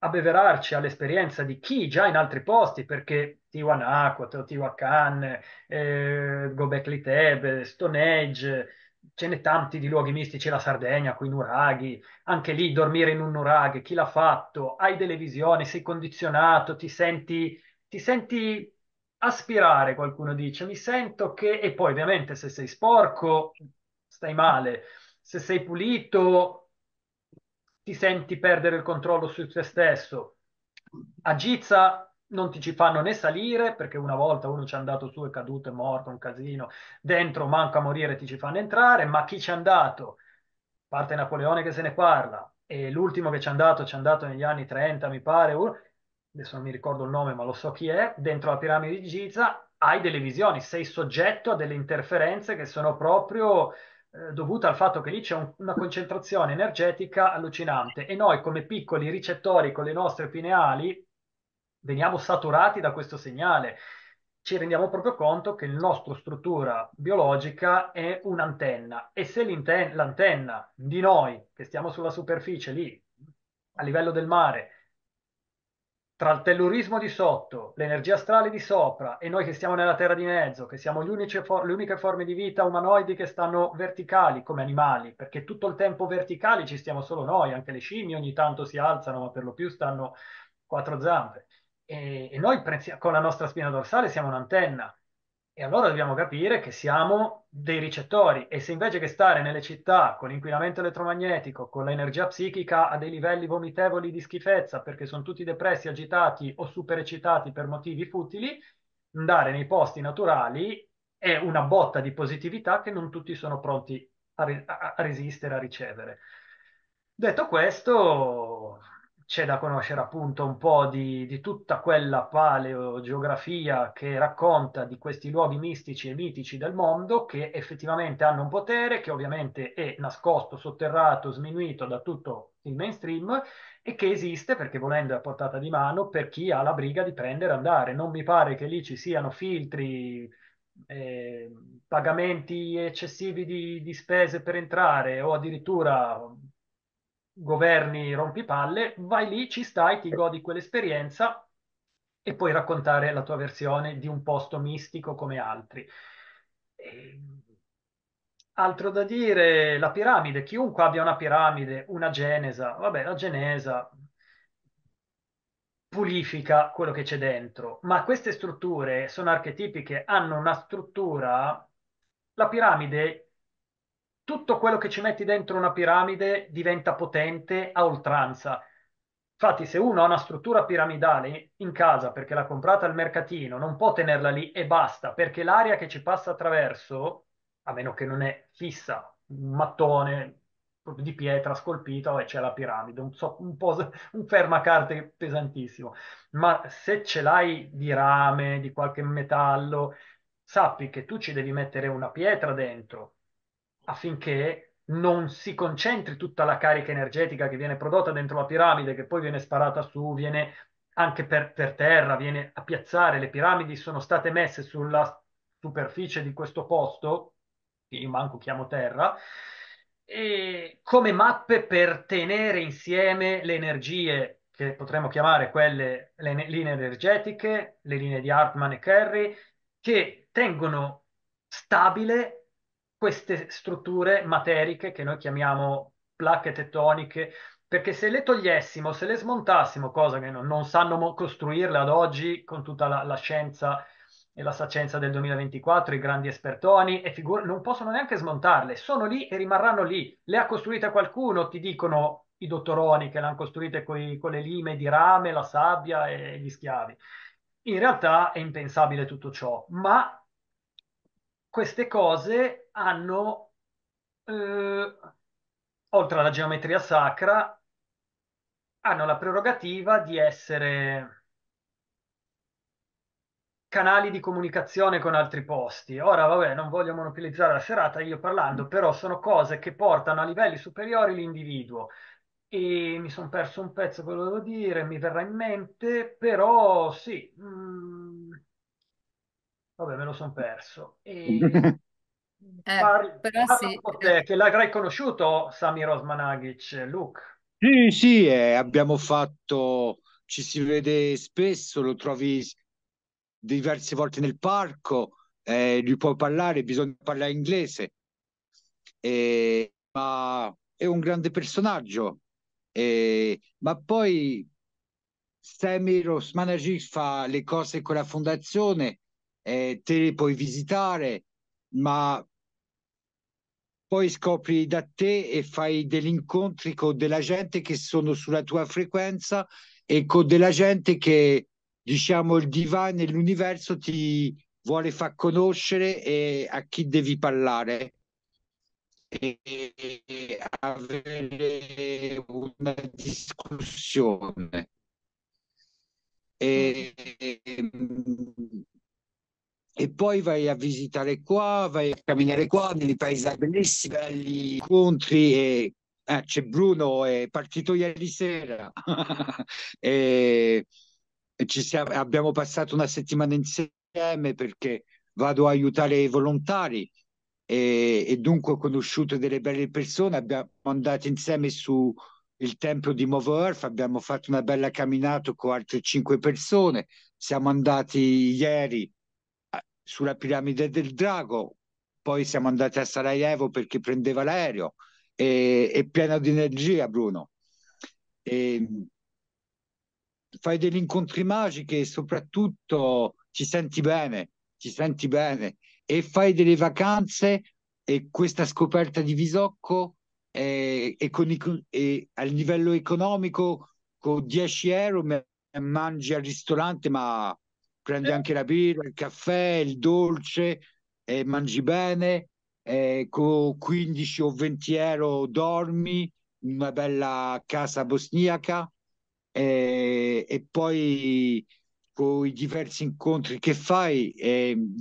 abbeverarci all'esperienza di chi già in altri posti, perché Tiwanaku, Teotihuacan, eh, Gobekli Tebe, Stone Age, ce n'è tanti di luoghi mistici, la Sardegna, con i nuraghi, anche lì dormire in un nuraghe, chi l'ha fatto? Hai delle visioni, sei condizionato, ti senti, ti senti aspirare, qualcuno dice, mi sento che... E poi ovviamente se sei sporco stai male, se sei pulito ti senti perdere il controllo su te stesso. A Giza non ti ci fanno né salire, perché una volta uno ci è andato su, è caduto, è morto, un casino, dentro manco a morire, ti ci fanno entrare, ma chi ci è andato? Parte Napoleone che se ne parla, e l'ultimo che ci è andato, ci è andato negli anni 30, mi pare, uh, adesso non mi ricordo il nome, ma lo so chi è, dentro la piramide di Giza hai delle visioni, sei soggetto a delle interferenze che sono proprio eh, dovute al fatto che lì c'è un, una concentrazione energetica allucinante e noi come piccoli ricettori con le nostre pineali veniamo saturati da questo segnale, ci rendiamo proprio conto che la nostra struttura biologica è un'antenna e se l'antenna di noi che stiamo sulla superficie lì, a livello del mare, tra il tellurismo di sotto, l'energia astrale di sopra e noi che stiamo nella terra di mezzo, che siamo for le uniche forme di vita umanoidi che stanno verticali come animali, perché tutto il tempo verticali ci stiamo solo noi, anche le scimmie ogni tanto si alzano, ma per lo più stanno quattro zampe e, e noi con la nostra spina dorsale siamo un'antenna e allora dobbiamo capire che siamo dei ricettori e se invece che stare nelle città con l'inquinamento elettromagnetico, con l'energia psichica a dei livelli vomitevoli di schifezza perché sono tutti depressi, agitati o super eccitati per motivi futili, andare nei posti naturali è una botta di positività che non tutti sono pronti a, re- a resistere, a ricevere. Detto questo, c'è da conoscere appunto un po' di, di, tutta quella paleogeografia che racconta di questi luoghi mistici e mitici del mondo che effettivamente hanno un potere che ovviamente è nascosto, sotterrato, sminuito da tutto il mainstream e che esiste perché volendo è a portata di mano per chi ha la briga di prendere e andare. Non mi pare che lì ci siano filtri eh, pagamenti eccessivi di, di, spese per entrare o addirittura governi rompipalle, vai lì, ci stai, ti godi quell'esperienza e puoi raccontare la tua versione di un posto mistico come altri. E... Altro da dire, la piramide, chiunque abbia una piramide, una genesa, vabbè, la genesa pulifica quello che c'è dentro, ma queste strutture sono archetipiche, hanno una struttura, la piramide tutto quello che ci metti dentro una piramide diventa potente a oltranza. Infatti, se uno ha una struttura piramidale in casa perché l'ha comprata al mercatino, non può tenerla lì e basta, perché l'aria che ci passa attraverso, a meno che non è fissa, un mattone di pietra scolpito e c'è la piramide, un, so, un, un fermacarte pesantissimo. Ma se ce l'hai di rame, di qualche metallo, sappi che tu ci devi mettere una pietra dentro, affinché non si concentri tutta la carica energetica che viene prodotta dentro la piramide, che poi viene sparata su, viene anche per, per terra, viene a piazzare. Le piramidi sono state messe sulla superficie di questo posto, che io manco chiamo terra, come mappe per tenere insieme le energie che potremmo chiamare quelle le linee energetiche, le linee di Hartmann e Kerry, che tengono stabile queste strutture materiche che noi chiamiamo placche tettoniche, perché se le togliessimo, se le smontassimo, cosa che non, non sanno costruirle ad oggi con tutta la, la scienza e la sacenza del 2024, i grandi espertoni, e figure, non possono neanche smontarle, sono lì e rimarranno lì. Le ha costruite qualcuno, ti dicono i dottoroni che le hanno costruite coi, con le lime di rame, la sabbia e gli schiavi. In realtà è impensabile tutto ciò, ma queste cose hanno, eh, oltre alla geometria sacra, hanno la prerogativa di essere canali di comunicazione con altri posti. Ora, vabbè, non voglio monopolizzare la serata io parlando, mm. però sono cose che portano a livelli superiori l'individuo. E mi sono perso un pezzo, volevo dire, mi verrà in mente, però sì. Mh, mm, Vabbè, me lo sono perso. E... Eh, eh, Par- però sì. Eh. te, che l'avrai conosciuto Sami Rosmanagic, Luke? Sì, sì, eh, abbiamo fatto, ci si vede spesso, lo trovi diverse volte nel parco, eh, lui può parlare, bisogna parlare inglese, eh, ma è un grande personaggio. Eh, ma poi Sammy Rosmanagic fa le cose con la fondazione eh, te le puoi visitare, ma poi scopri da te e fai degli incontri con della gente che sono sulla tua frequenza e con della gente che, diciamo, il divano e l'universo ti vuole far conoscere e a chi devi parlare e avere una discussione. E, e poi vai a visitare qua, vai a camminare qua, nei paesaggi bellissimi, belli incontri e eh, c'è Bruno, è partito ieri sera e, e siamo, abbiamo passato una settimana insieme perché vado a aiutare i volontari e, e dunque ho conosciuto delle belle persone, abbiamo andato insieme su il tempio di Movo Earth, abbiamo fatto una bella camminata con altre cinque persone, siamo andati ieri sulla piramide del drago, poi siamo andati a Sarajevo perché prendeva l'aereo, e, è pieno di energia Bruno. E, fai degli incontri magici e soprattutto ti senti bene, ti senti bene e fai delle vacanze e questa scoperta di Visocco e, eh, e, con, e a livello economico con 10 euro mangi al ristorante ma prendi eh. anche la birra, il caffè, il dolce, e mangi bene, eh, con 15 o 20 euro dormi in una bella casa bosniaca eh, e poi con i diversi incontri che fai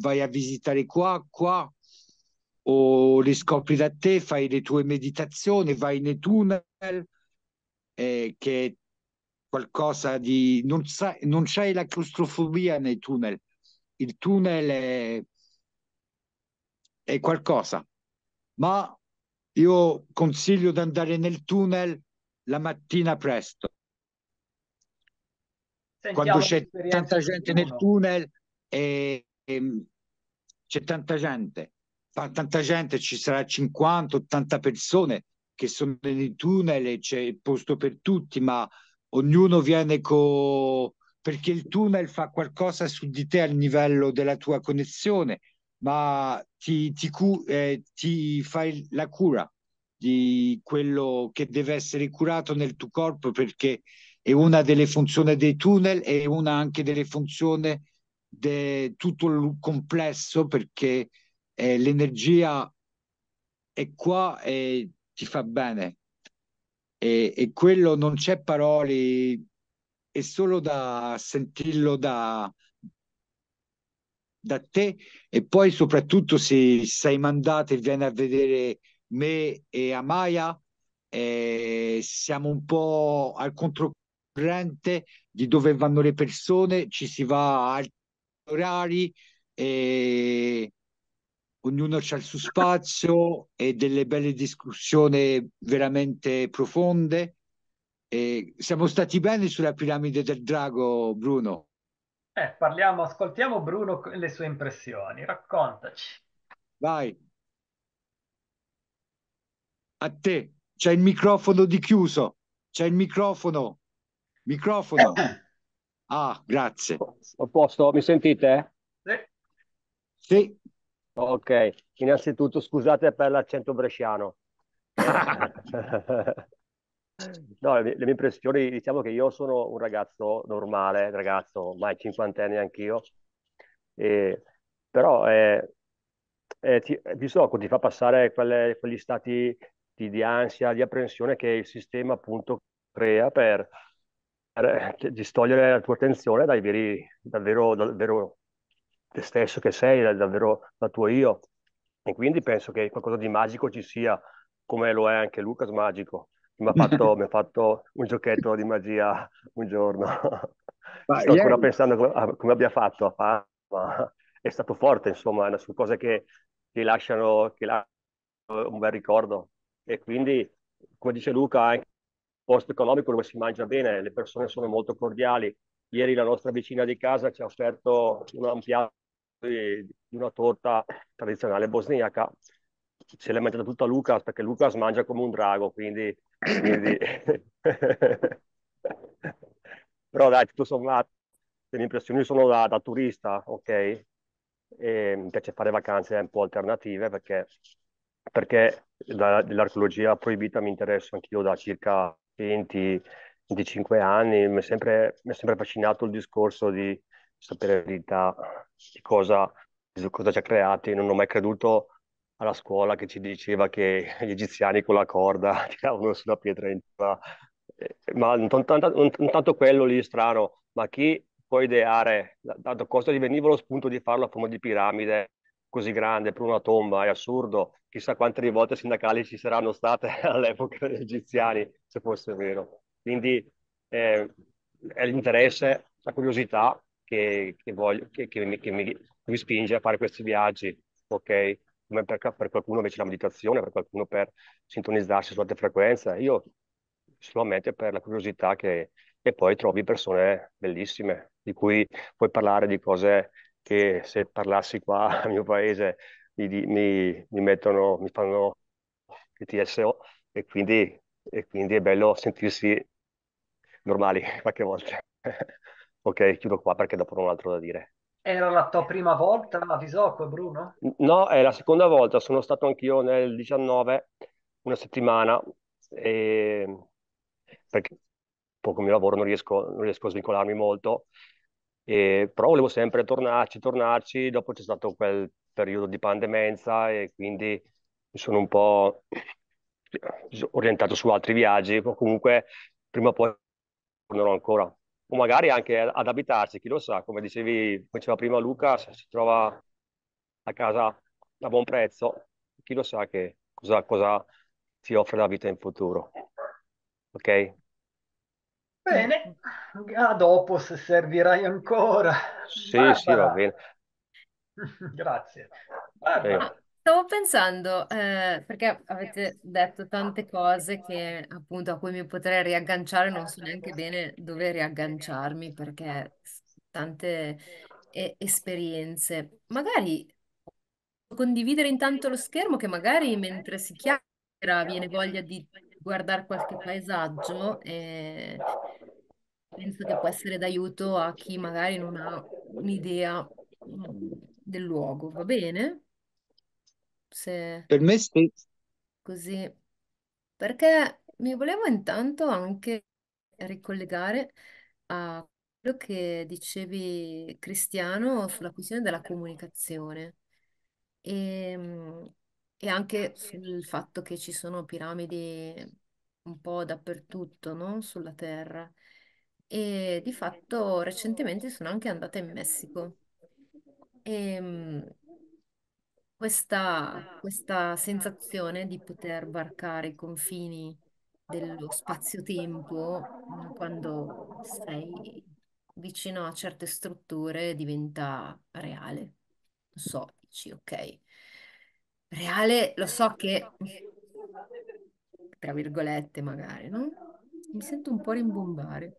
vai a visitare qua, qua o li scopri da te, fai le tue meditazioni, vai nei tunnel eh, che qualcosa di... Non, sa, non c'è la claustrofobia nei tunnel, il tunnel è, è qualcosa, ma io consiglio di andare nel tunnel la mattina presto. Sentiamo Quando c'è tanta gente nel tunnel e, e ehm, c'è tanta gente, tanta gente, ci sarà 50-80 persone che sono nei tunnel, e c'è posto per tutti, ma ognuno viene con... perché il tunnel fa qualcosa su di te a livello della tua connessione, ma ti, ti, cu... eh, ti fai la cura di quello che deve essere curato nel tuo corpo perché è una delle funzioni dei tunnel e una anche delle funzioni di de tutto il complesso perché eh, l'energia è qua e ti fa bene e, e quello non c'è parole, è solo da sentirlo da, da te e poi soprattutto se sei mandato e vieni a vedere me e Amaya eh, siamo un po' al controcorrente di dove vanno le persone ci si va a altri orari e eh, ognuno ha il suo spazio e delle belle discussioni veramente profonde. E siamo stati bene sulla piramide del drago, Bruno. Eh, parliamo, ascoltiamo Bruno e le sue impressioni, raccontaci. Vai. A te, c'è il microfono di chiuso, c'è il microfono, microfono. Ah, grazie. A posto, mi sentite? Sì. Sì. Ok, innanzitutto scusate per l'accento bresciano. No, le mie, le mie impressioni, diciamo che io sono un ragazzo normale, ragazzo, ormai cinquantenne anch'io, e, però eh, eh, ti, di solito ti fa passare quelle, quegli stati di, di, ansia, di apprensione che il sistema appunto crea per, per eh, distogliere la tua attenzione dai veri, davvero, davvero te stesso che sei, davvero la tua io. E quindi penso che qualcosa di magico ci sia, come lo è anche Lucas Magico. Mi ha fatto, mi ha fatto un giochetto di magia un giorno. Vai, Sto ancora pensando come, come, abbia fatto a farlo, è stato forte, insomma, sono cose che, che, lasciano, che lasciano un bel ricordo. E quindi, come dice Luca, anche posto economico dove si mangia bene, le persone sono molto cordiali, Ieri la nostra vicina di casa ci ha offerto un piatto di, una torta tradizionale bosniaca. Se l'è mangiata tutta Lucas perché Lucas mangia come un drago, quindi... quindi... Però dai, tutto sommato, le mie impressioni sono da, da turista, ok? E mi piace fare vacanze un po' alternative perché, perché dell'archeologia proibita mi interessa anch'io da circa 20 di cinque anni, mi è sempre, mi è sempre affascinato il discorso di sapere la verità, di cosa, di cosa ci ha creati. Non ho mai creduto alla scuola che ci diceva che gli egiziani con la corda tiravano sulla pietra in terra. Eh, ma non tanto, non tanto quello lì strano, ma chi può ideare dato da cosa diveniva lo spunto di farlo a forma di piramide così grande per una tomba? È assurdo. Chissà quante rivolte sindacali ci saranno state all'epoca degli egiziani, se fosse vero. Quindi eh, è l'interesse, la curiosità che, che, voglio, che, che, mi, che mi, mi, spinge a fare questi viaggi, ok? Come per, per qualcuno invece la meditazione, per qualcuno per sintonizzarsi su altre frequenze. Io solamente per la curiosità che, e poi trovi persone bellissime di cui puoi parlare di cose che se parlassi qua al mio paese mi, mi, mi mettono, mi fanno il TSO e quindi, e quindi è bello sentirsi normali qualche volta. ok, chiudo qua perché dopo non ho altro da dire. Era la tua prima volta a Visocco, Bruno? No, è la seconda volta. Sono stato anch'io nel 19, una settimana, e... perché poco mio lavoro non riesco, non riesco a svincolarmi molto. E, però volevo sempre tornarci, tornarci. Dopo c'è stato quel periodo di pandemia e quindi mi sono un po' orientato su altri viaggi. comunque, prima o poi tornerò ancora. O magari anche ad abitarci, chi lo sa, come dicevi, come diceva prima Luca, se si trova a casa a buon prezzo, chi lo sa che cosa, cosa ti offre la vita in futuro. Ok? Bene, a dopo se servirai ancora. Sì, Barbara. sì, va bene. Grazie. Barbara. Eh. Stavo pensando, eh, perché avete detto tante cose che appunto a cui mi potrei riagganciare, non so neanche bene dove riagganciarmi perché tante eh, esperienze. Magari condividere intanto lo schermo che magari mentre si chiacchiera viene voglia di guardare qualche paesaggio e eh, penso che può essere d'aiuto a chi magari non ha un'idea mm, del luogo, va bene? se Per me sì. così. Perché mi volevo intanto anche ricollegare a quello che dicevi, Cristiano, sulla questione della comunicazione e, ehm, e anche sul fatto che ci sono piramidi un po' dappertutto, no? Sulla Terra. E di fatto recentemente sono anche andata in Messico. E, ehm, questa, ah. questa sensazione di poter varcare i confini dello spazio-tempo mm, quando sei vicino a certe strutture diventa reale. Lo so, dici, ok, reale, lo so che, tra virgolette magari, no? Mi sento un po' rimbombare.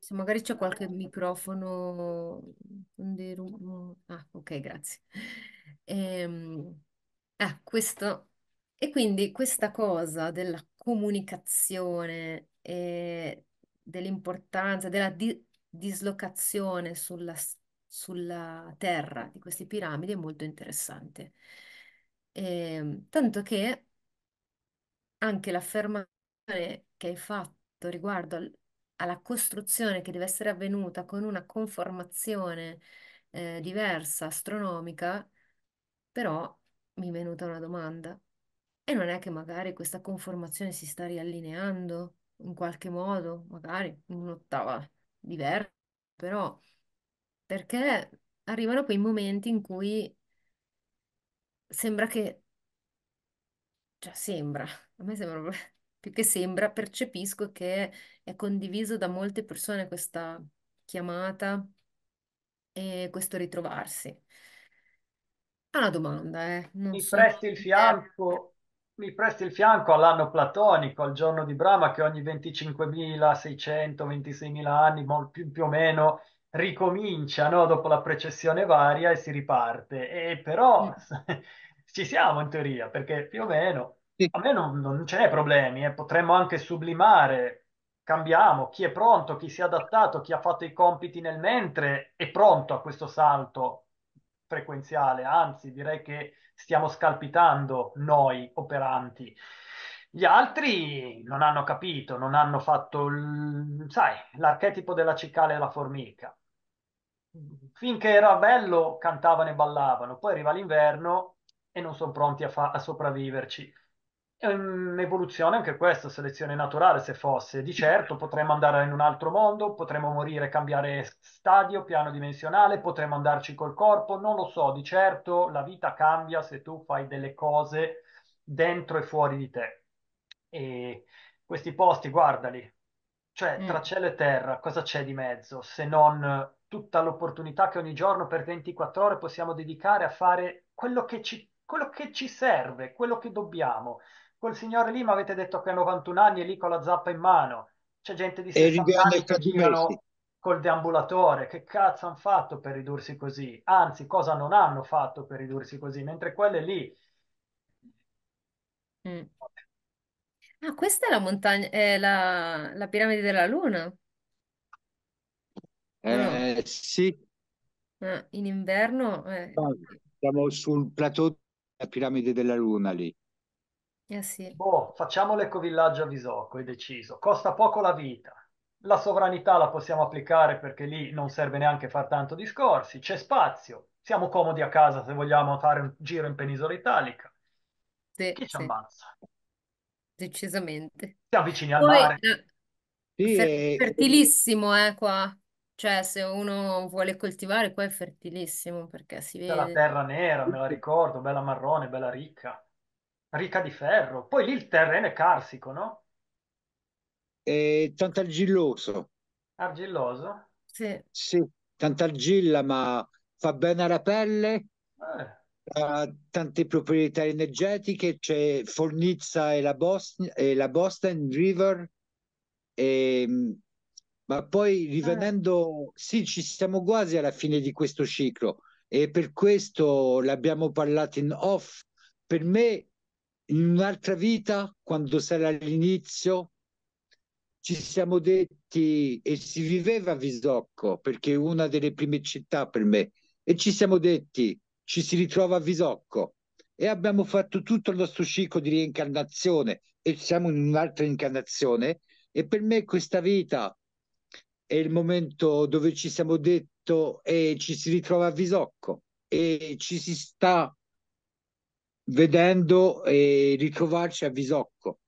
Se magari c'è qualche microfono. Ah, ok, grazie. Ehm, ah, questo. E quindi questa cosa della comunicazione e dell'importanza, della di- dislocazione sulla, sulla terra di queste piramidi è molto interessante. Ehm, tanto che anche l'affermazione che hai fatto riguardo al alla costruzione che deve essere avvenuta con una conformazione eh, diversa, astronomica, però mi è venuta una domanda. E non è che magari questa conformazione si sta riallineando in qualche modo, magari in un'ottava diversa, però perché arrivano quei momenti in cui sembra che, cioè sembra, a me sembra proprio più che sembra, percepisco che è condiviso da molte persone questa chiamata e questo ritrovarsi. È una domanda, eh. Non mi so presti il fianco, mi presti il fianco all'anno platonico, al giorno di Brahma, che ogni 25.600, 26.000 anni, più, più o meno, ricomincia no? dopo la precessione varia e si riparte. E però mm. ci siamo in teoria, perché più o meno a me non, non ce n'è problemi, eh. potremmo anche sublimare, cambiamo, chi è pronto, chi si è adattato, chi ha fatto i compiti nel mentre è pronto a questo salto frequenziale, anzi direi che stiamo scalpitando noi operanti. Gli altri non hanno capito, non hanno fatto, il, sai, l'archetipo della cicala e la formica. Finché era bello cantavano e ballavano, poi arriva l'inverno e non sono pronti a, a sopravviverci un'evoluzione ehm, anche questa, selezione naturale se fosse. Di certo potremmo andare in un altro mondo, potremmo morire, cambiare stadio, piano dimensionale, potremmo andarci col corpo, non lo so, di certo la vita cambia se tu fai delle cose dentro e fuori di te. E questi posti, guardali, cioè mm. tra cielo e terra, cosa c'è di mezzo se non tutta l'opportunità che ogni giorno per 24 ore possiamo dedicare a fare quello che ci quello che ci serve, quello che dobbiamo quel signore lì mi avete detto che ha 91 anni e lì con la zappa in mano. C'è gente di 60 anni che girano col deambulatore. Che cazzo hanno fatto per ridursi così? Anzi, cosa non hanno fatto per ridursi così? Mentre quelle lì... Mm. Ah, questa è la montagna, è la, la piramide della Luna. Eh, no. sì. Ah, in inverno... Eh. Siamo sul plateau della piramide della Luna lì. Eh sì. Boh, facciamo l'ecovillaggio a Visocco, è deciso. Costa poco la vita. La sovranità la possiamo applicare perché lì non serve neanche far tanto discorsi, c'è spazio. Siamo comodi a casa se vogliamo fare un giro in penisola italica. Sì, Chi ci sì. ammazza? Decisamente. Siamo vicini al Poi, mare. eh, Sì, fer- fertilissimo, eh, qua. Cioè, se uno vuole coltivare, qua è fertilissimo perché si vede... la terra nera, me la ricordo, bella marrone, bella ricca ricca di ferro. Poi lì il terreno è carsico, no? È tanto argilloso. Argilloso? Sì. Sì, tanta argilla, ma fa bene alla pelle. Eh. Ha tante proprietà energetiche, c'è Fornizza e la, Boston, e la Boston River. E, ehm, ma poi eh. rivenendo, eh. sì, ci siamo quasi alla fine di questo ciclo e per questo l'abbiamo parlato in off. Per me in un'altra vita, quando sarà l'inizio, ci siamo detti e si viveva a Visocco perché è una delle prime città per me e ci siamo detti ci si ritrova a Visocco e abbiamo fatto tutto il nostro ciclo di reincarnazione e siamo in un'altra incarnazione e per me questa vita è il momento dove ci siamo detto e ci si ritrova a Visocco e ci si sta vedendo e ritrovarci a Visocco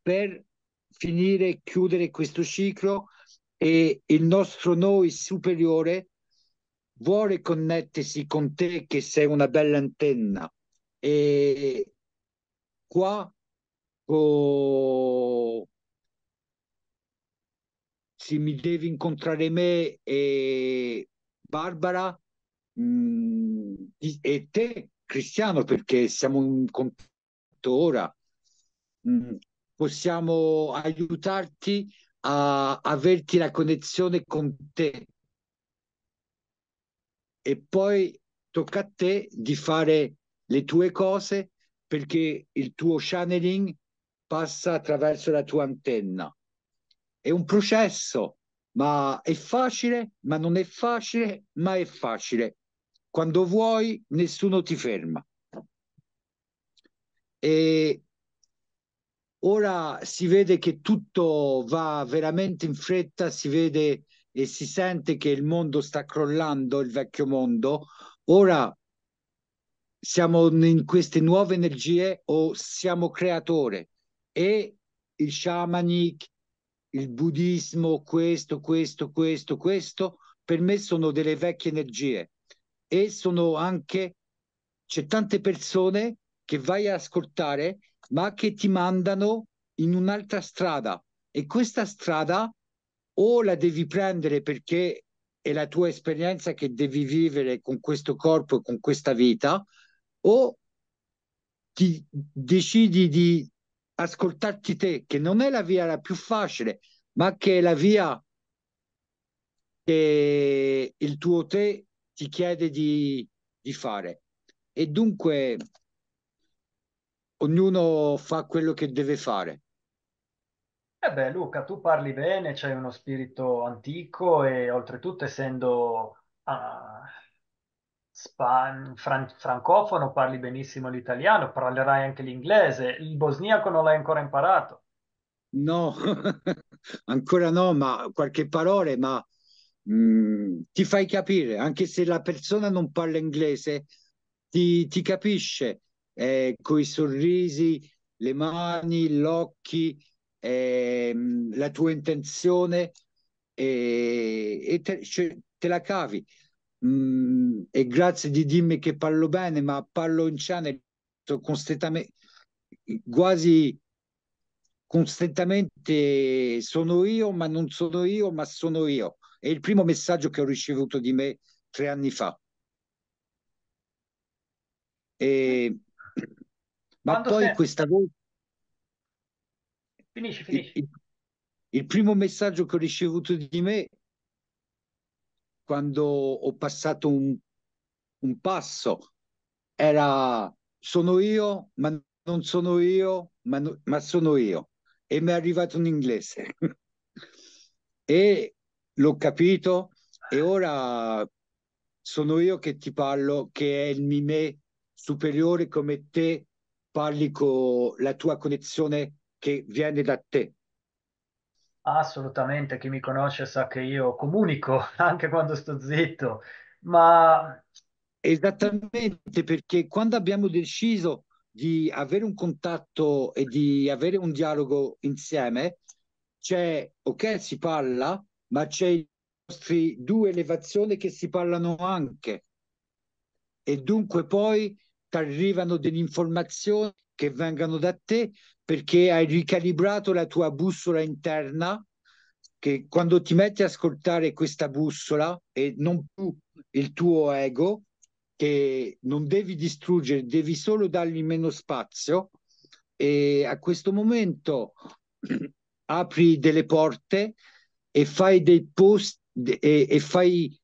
per finire, e chiudere questo ciclo e il nostro noi superiore vuole connettersi con te che sei una bella antenna e qua oh, se mi devi incontrare me e Barbara mh, mm, e te cristiano perché siamo in contatto ora. Mm, possiamo aiutarti a averti la connessione con te. E poi tocca a te di fare le tue cose perché il tuo channeling passa attraverso la tua antenna. È un processo, ma è facile, ma non è facile, ma è facile. Quando vuoi nessuno ti ferma. E ora si vede che tutto va veramente in fretta, si vede e si sente che il mondo sta crollando, il vecchio mondo. Ora siamo in queste nuove energie o siamo creatore e il shamanic, il buddismo, questo, questo, questo, questo, per me sono delle vecchie energie e sono anche, c'è tante persone che vai a ascoltare, ma che ti mandano in un'altra strada e questa strada o la devi prendere perché è la tua esperienza che devi vivere con questo corpo e con questa vita, o ti decidi di ascoltarti te, che non è la via la più facile, ma che è la via che il tuo te ti chiede di, di fare. E dunque ognuno fa quello che deve fare. Eh beh, Luca, tu parli bene, c'hai uno spirito antico e oltretutto essendo uh, span, fran- francofono parli benissimo l'italiano, parlerai anche l'inglese, il bosniaco non l'hai ancora imparato. No, ancora no, ma qualche parola, ma mh, mm, ti fai capire, anche se la persona non parla inglese, ti, ti capisce eh, coi sorrisi, le mani, gli occhi, eh, la tua intenzione eh, e, te, cioè, te, la cavi. Mm, e grazie di dirmi che parlo bene, ma parlo in ciane costantemente, quasi costantemente sono io, ma non sono io, ma sono io. È il primo messaggio che ho ricevuto di me tre anni fa. E... Ma Quando poi sei... questa voce... Finisci, finisci. Il, il primo messaggio che ho ricevuto di me quando ho passato un, un, passo era sono io, ma non sono io, ma, no, ma sono io. E mi è arrivato in inglese. e l'ho capito e ora sono io che ti parlo, che è il mimè superiore come te parli con la tua connessione che viene da te. Assolutamente, chi mi conosce sa che io comunico anche quando sto zitto, ma... Esattamente, perché quando abbiamo deciso di avere un contatto e di avere un dialogo insieme, c'è, ok, si parla, ma c'è i nostri due elevazioni che si parlano anche e dunque poi ti arrivano delle informazioni che vengono da te perché hai ricalibrato la tua bussola interna che quando ti metti ad ascoltare questa bussola e non più il tuo ego che non devi distruggere, devi solo dargli meno spazio e a questo momento apri delle porte e fai dei post e, e fai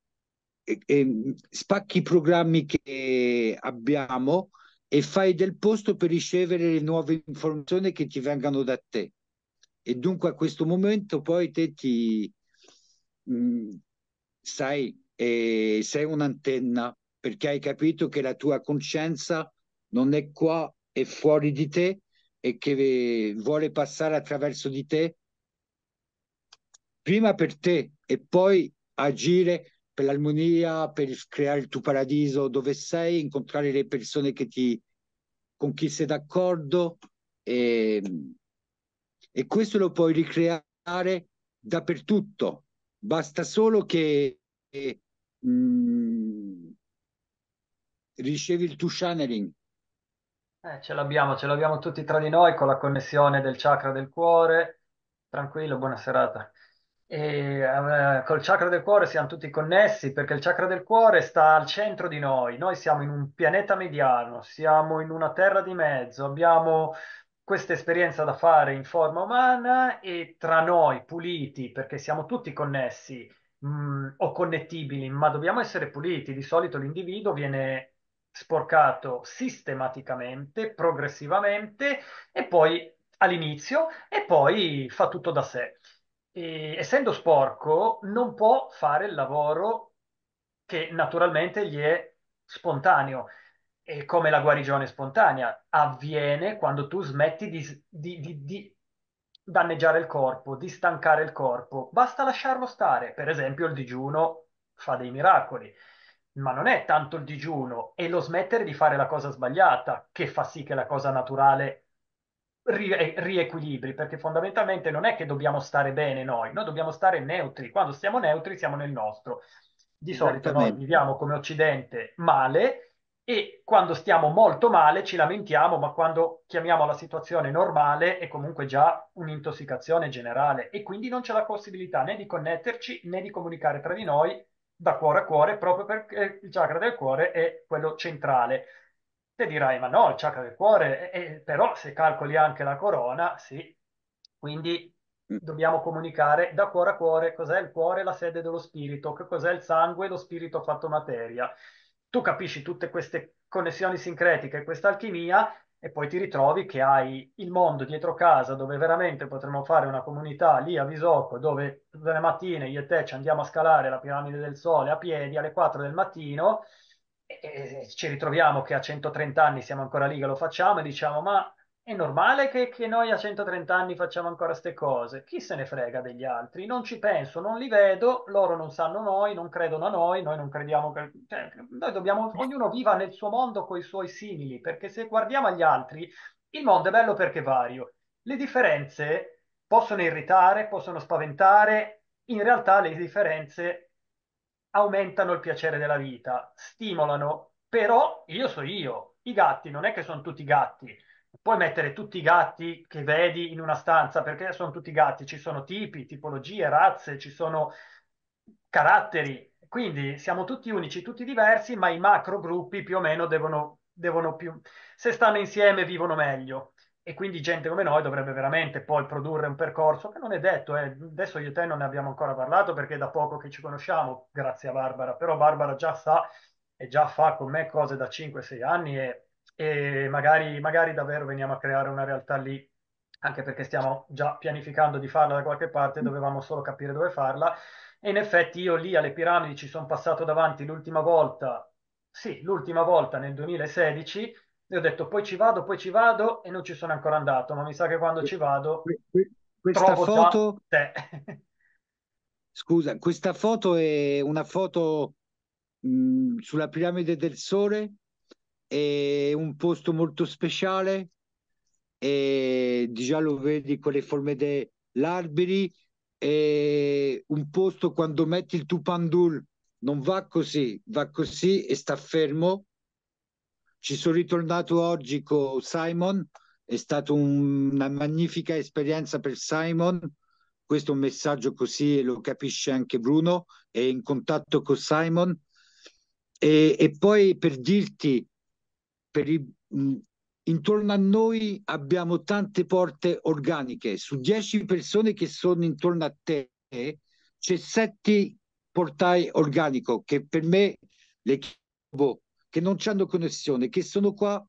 e, e spacchi i programmi che abbiamo e fai del posto per ricevere le nuove informazioni che ti vengano da te. E dunque a questo momento poi te ti mh, mm, sai, eh, sei un'antenna perché hai capito che la tua coscienza non è qua, è fuori di te e che eh, vuole passare attraverso di te prima per te e poi agire per l'armonia, per creare il tuo paradiso dove sei, incontrare le persone che ti, con chi sei d'accordo e, ehm, e questo lo puoi ricreare dappertutto. Basta solo che, che mh, mm, ricevi il tuo channeling. Eh, ce l'abbiamo, ce l'abbiamo tutti tra di noi con la connessione del chakra del cuore. Tranquillo, buona serata. E eh, col chakra del cuore siamo tutti connessi perché il chakra del cuore sta al centro di noi. Noi siamo in un pianeta mediano, siamo in una terra di mezzo, abbiamo questa esperienza da fare in forma umana e tra noi puliti perché siamo tutti connessi mh, mm, o connettibili, ma dobbiamo essere puliti. Di solito l'individuo viene sporcato sistematicamente, progressivamente e poi all'inizio e poi fa tutto da sé e, essendo sporco non può fare il lavoro che naturalmente gli è spontaneo e come la guarigione spontanea avviene quando tu smetti di, di, di, di danneggiare il corpo, di stancare il corpo, basta lasciarlo stare, per esempio il digiuno fa dei miracoli ma non è tanto il digiuno, è lo smettere di fare la cosa sbagliata che fa sì che la cosa naturale rie- riequilibri, perché fondamentalmente non è che dobbiamo stare bene noi, noi dobbiamo stare neutri, quando siamo neutri siamo nel nostro. Di solito noi viviamo come Occidente male e quando stiamo molto male ci lamentiamo, ma quando chiamiamo la situazione normale è comunque già un'intossicazione generale e quindi non c'è la possibilità né di connetterci né di comunicare tra di noi da cuore a cuore, proprio perché il chakra del cuore è quello centrale. Te dirai, ma no, il chakra del cuore, e, e, però se calcoli anche la corona, sì. Quindi mm. dobbiamo comunicare da cuore a cuore cos'è il cuore, la sede dello spirito, che cos'è il sangue, lo spirito fatto materia. Tu capisci tutte queste connessioni sincretiche, questa alchimia, e poi ti ritrovi che hai il mondo dietro casa dove veramente potremmo fare una comunità lì a Visocco dove tutte le mattine io e te ci andiamo a scalare la piramide del sole a piedi alle 4 del mattino ci ritroviamo che a 130 anni siamo ancora lì che lo facciamo e diciamo ma è normale che, che noi a 130 anni facciamo ancora queste cose, chi se ne frega degli altri, non ci penso, non li vedo, loro non sanno noi, non credono a noi, noi non crediamo che... Cioè, noi dobbiamo, ognuno viva nel suo mondo con i suoi simili, perché se guardiamo agli altri, il mondo è bello perché vario, le differenze possono irritare, possono spaventare, in realtà le differenze aumentano il piacere della vita, stimolano, però io so io, i gatti non è che sono tutti gatti, puoi mettere tutti i gatti che vedi in una stanza perché sono tutti gatti, ci sono tipi, tipologie, razze, ci sono caratteri, quindi siamo tutti unici, tutti diversi, ma i macro gruppi più o meno devono, devono più, se stanno insieme vivono meglio e quindi gente come noi dovrebbe veramente poi produrre un percorso che non è detto, eh. adesso io e te non ne abbiamo ancora parlato perché è da poco che ci conosciamo, grazie a Barbara, però Barbara già sa e già fa con me cose da 5-6 anni e, e magari, magari davvero veniamo a creare una realtà lì anche perché stiamo già pianificando di farla da qualche parte, mm. dovevamo solo capire dove farla. E in effetti io lì alle piramidi ci sono passato davanti l'ultima volta, sì, l'ultima volta nel 2016 io ho detto poi ci vado, poi ci vado e non ci sono ancora andato, ma mi sa che quando ci vado... Questa foto... Scusa, questa foto è una foto mh, mm, sulla piramide del sole, è un posto molto speciale, e già lo vedi con le forme dell'alberi, è un posto quando metti il tupandul non va così, va così e sta fermo ci sono ritornato oggi con Simon, è stata un, una magnifica esperienza per Simon. Questo è un messaggio così lo capisce anche Bruno, è in contatto con Simon. E, e poi per dirti, per i, mh, mm, intorno a noi abbiamo tante porte organiche. Su dieci persone che sono intorno a te, c'è sette portai organico che per me le chiamo che non hanno connessione, che sono qua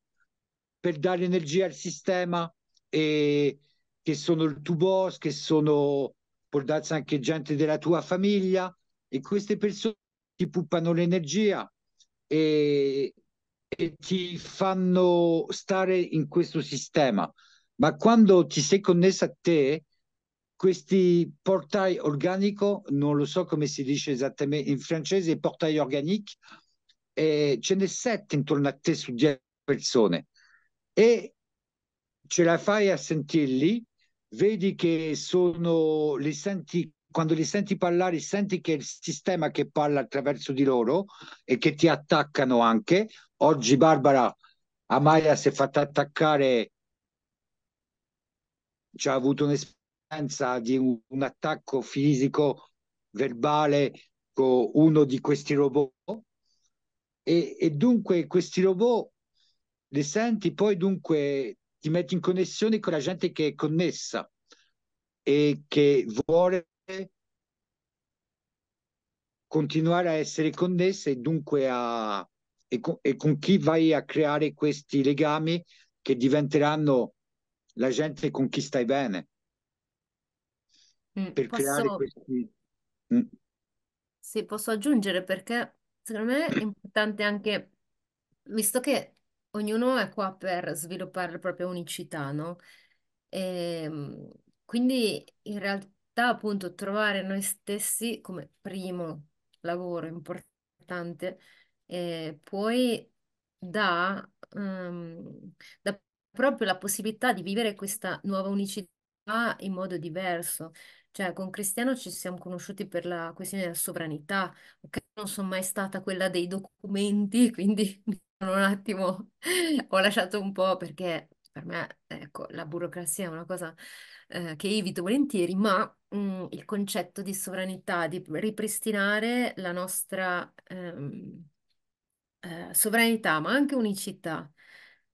per dare energia al sistema e che sono il tuo boss, che sono può darsi anche gente della tua famiglia e queste persone ti puppano l'energia e, e ti fanno stare in questo sistema. Ma quando ti sei connesso a te, questi portai organico, non lo so come si dice esattamente in francese, portai organico, eh, ce n'è sette intorno a te su dieci persone e ce la fai a sentirli, vedi che sono, li senti, quando li senti parlare, senti che è il sistema che parla attraverso di loro e che ti attaccano anche. Oggi Barbara Amaya si è fatta attaccare, ci ha avuto un'esperienza di un, un attacco fisico, verbale, con uno di questi robot e, e dunque questi robot le senti, poi dunque ti metti in connessione con la gente che è connessa e che vuole continuare a essere connessa e dunque a, e con, e con chi vai a creare questi legami che diventeranno la gente con chi stai bene. Mm, per posso... creare questi... Mm. Sì, posso aggiungere perché Secondo me è importante anche, visto che ognuno è qua per sviluppare la propria unicità, no? E, ehm, quindi in realtà appunto trovare noi stessi come primo lavoro importante, eh, poi dà, ehm, dà proprio la possibilità di vivere questa nuova unicità in modo diverso. Cioè, con Cristiano ci siamo conosciuti per la questione della sovranità, ok? non sono mai stata quella dei documenti, quindi un attimo ho lasciato un po' perché per me, ecco, la burocrazia è una cosa eh, che evito volentieri, ma mh, mm, il concetto di sovranità, di ripristinare la nostra ehm, eh, sovranità, ma anche unicità,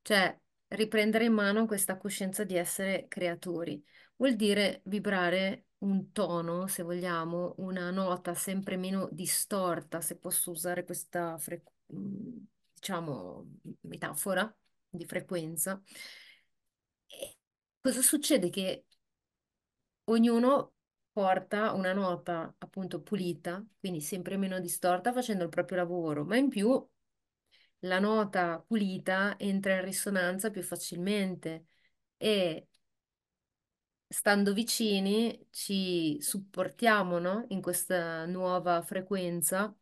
cioè riprendere in mano questa coscienza di essere creatori, vuol dire vibrare un tono, se vogliamo, una nota sempre meno distorta, se posso usare questa, mhmm, diciamo, metafora di frequenza. cosa succede? Che ognuno porta una nota appunto pulita, quindi sempre meno distorta, facendo il proprio lavoro, ma in più la nota pulita entra in risonanza più facilmente e stando vicini, ci supportiamo, no? In questa nuova frequenza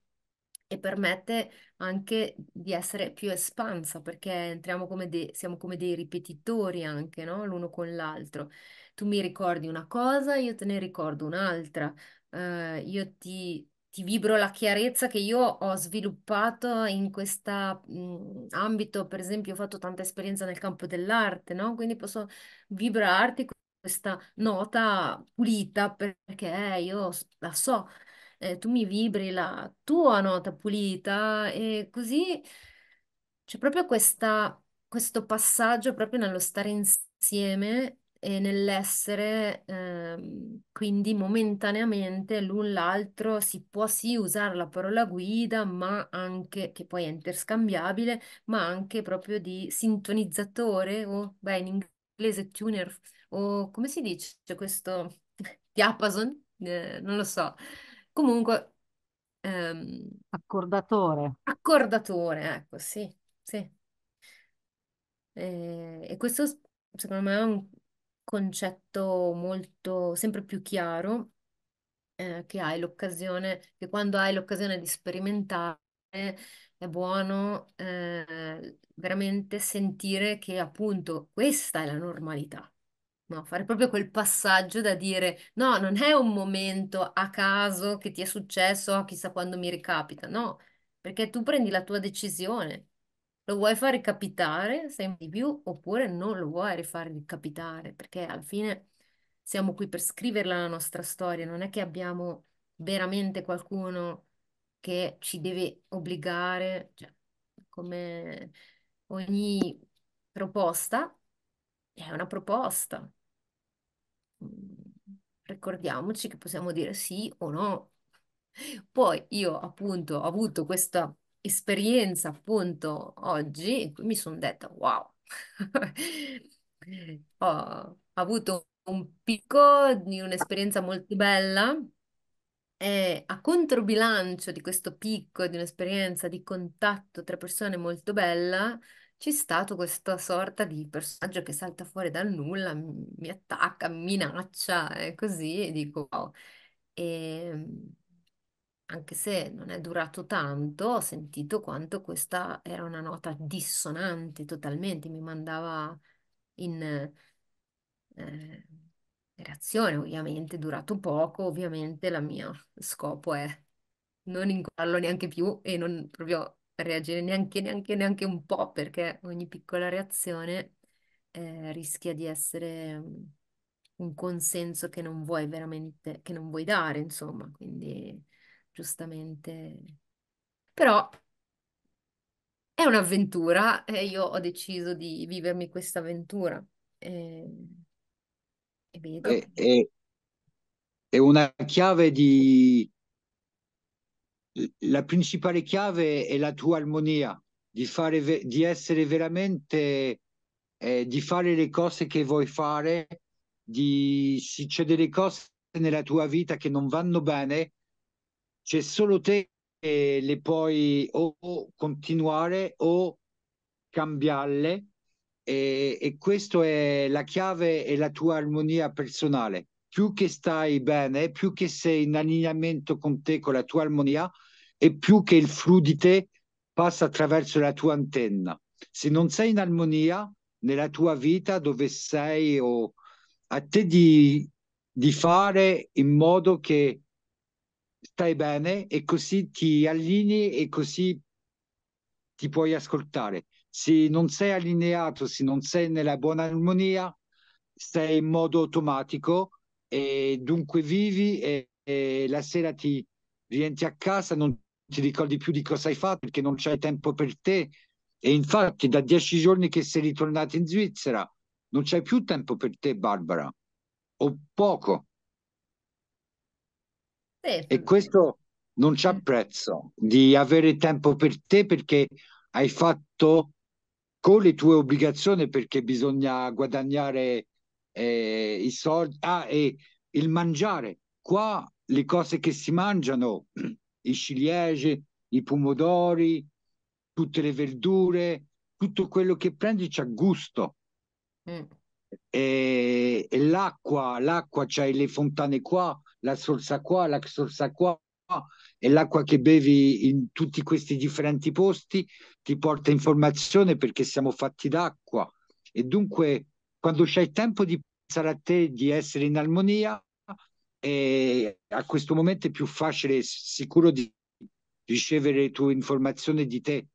e permette anche di essere più espansa perché entriamo come dei, siamo come dei ripetitori anche, no? L'uno con l'altro. Tu mi ricordi una cosa, io te ne ricordo un'altra. Eh, io ti, ti vibro la chiarezza che io ho sviluppato in questo mm, ambito, per esempio, ho fatto tanta esperienza nel campo dell'arte, no? Quindi posso vibrarti questa nota pulita perché io la so, eh, tu mi vibri la tua nota pulita e così c'è proprio questa, questo passaggio proprio nello stare insieme e nell'essere, ehm, quindi momentaneamente l'un l'altro si può sì usare la parola guida, ma anche, che poi è interscambiabile, ma anche proprio di sintonizzatore o, beh, in inglese tuner o come si dice questo diapason? Eh, non lo so. Comunque, ehm, Accordatore. accordatore, ecco, sì, sì. Eh, e questo secondo me è un concetto molto, sempre più chiaro, eh, che hai l'occasione, che quando hai l'occasione di sperimentare è buono, eh, veramente sentire che appunto questa è la normalità. No, fare proprio quel passaggio da dire no, non è un momento a caso che ti è successo, oh, chissà quando mi ricapita, no, perché tu prendi la tua decisione. Lo vuoi far ricapitare sempre di più oppure non lo vuoi rifare ricapitare? Perché alla fine siamo qui per scriverla la nostra storia, non è che abbiamo veramente qualcuno che ci deve obbligare, cioè, come ogni proposta è una proposta. Mm, ricordiamoci che possiamo dire sì o no. Poi io appunto ho avuto questa esperienza appunto oggi in mi sono detta wow, ho avuto un picco di un'esperienza molto bella e a controbilancio di questo picco di un'esperienza di contatto tra persone molto bella c'è stato questa sorta di personaggio che salta fuori dal nulla, mi attacca, mi minaccia e così, e dico wow. E ehm, anche se non è durato tanto, ho sentito quanto questa era una nota dissonante totalmente, mi mandava in eh, reazione, ovviamente, è durato poco, ovviamente il mio scopo è non incollarlo neanche più e non proprio reagire neanche, neanche, neanche un po', perché ogni piccola reazione eh, rischia di essere mhmm, un consenso che non vuoi veramente, che non vuoi dare, insomma, quindi giustamente. Però è un'avventura e io ho deciso di vivermi questa avventura. Ehm, e, e vedo. È, che... è, è una chiave di la principale chiave è la tua armonia, di, fare, di essere veramente, eh, di fare le cose che vuoi fare, di, se c'è delle cose nella tua vita che non vanno bene, c'è solo te che le puoi o, o continuare o cambiarle e, e questa è la chiave e la tua armonia personale. Più che stai bene, più che sei in allineamento con te, con la tua armonia, e più che il flu di te passa attraverso la tua antenna. Se non sei in armonia nella tua vita dove sei o a te di, di fare in modo che stai bene e così ti allini e così ti puoi ascoltare. Se non sei allineato, se non sei nella buona armonia, stai in modo automatico e dunque vivi e, e la sera ti rientri a casa, non ti ricordi più di cosa hai fatto perché non c'hai tempo per te. E infatti da dieci giorni che sei ritornata in Svizzera non c'è più tempo per te, Barbara, o poco. Sì, e questo non c'è eh. prezzo di avere tempo per te perché hai fatto con le tue obbligazioni perché bisogna guadagnare eh, i soldi ah, e il mangiare. Qua le cose che si mangiano il ciliegie, i pomodori, tutte le verdure, tutto quello che prendi c'ha gusto. Mm. E, e l'acqua, l'acqua, c'hai le fontane qua, la sorsa qua, la sorsa qua, e l'acqua che bevi in tutti questi differenti posti ti porta informazione perché siamo fatti d'acqua. E dunque, quando c'è il tempo di pensare a te, di essere in armonia, e a questo momento è più facile e sicuro di ricevere le tue informazioni di te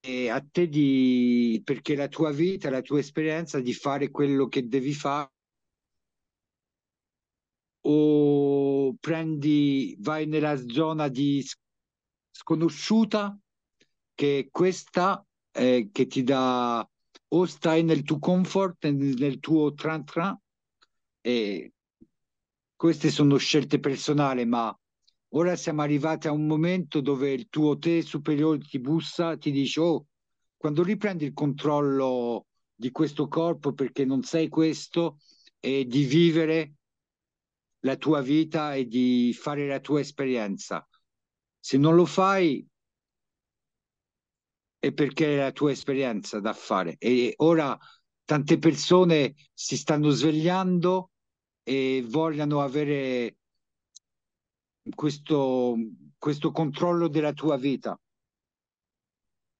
e a te di perché la tua vita, la tua esperienza di fare quello che devi fare o prendi vai nella zona di sconosciuta che è questa eh, che ti dà o stai nel tuo comfort, nel tuo tran tran e queste sono scelte personali, ma ora siamo arrivati a un momento dove il tuo te superiore ti bussa, ti dice, oh, quando riprendi il controllo di questo corpo perché non sei questo e di vivere la tua vita e di fare la tua esperienza. Se non lo fai è perché è la tua esperienza da fare. E ora tante persone si stanno svegliando e vogliano avere questo, questo controllo della tua vita,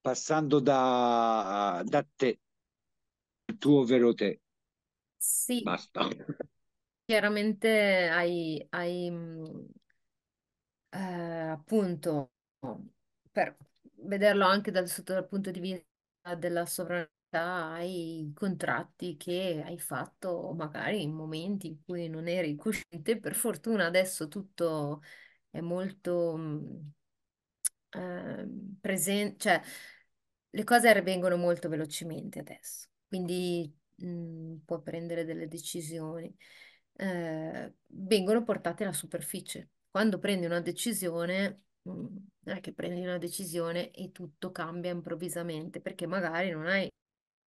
passando da, da te, il tuo vero te. Sì. Basta. Chiaramente hai, hai eh, appunto, per vederlo anche dal, sotto dal punto di vista della sovranità ai contratti che hai fatto magari in momenti in cui non eri cosciente. Per fortuna adesso tutto è molto mm, eh, presente, cioè le cose avvengono molto velocemente adesso, quindi mh, mm, puoi prendere delle decisioni. Eh, vengono portate alla superficie. Quando prendi una decisione mm, non è che prendi una decisione e tutto cambia improvvisamente perché magari non hai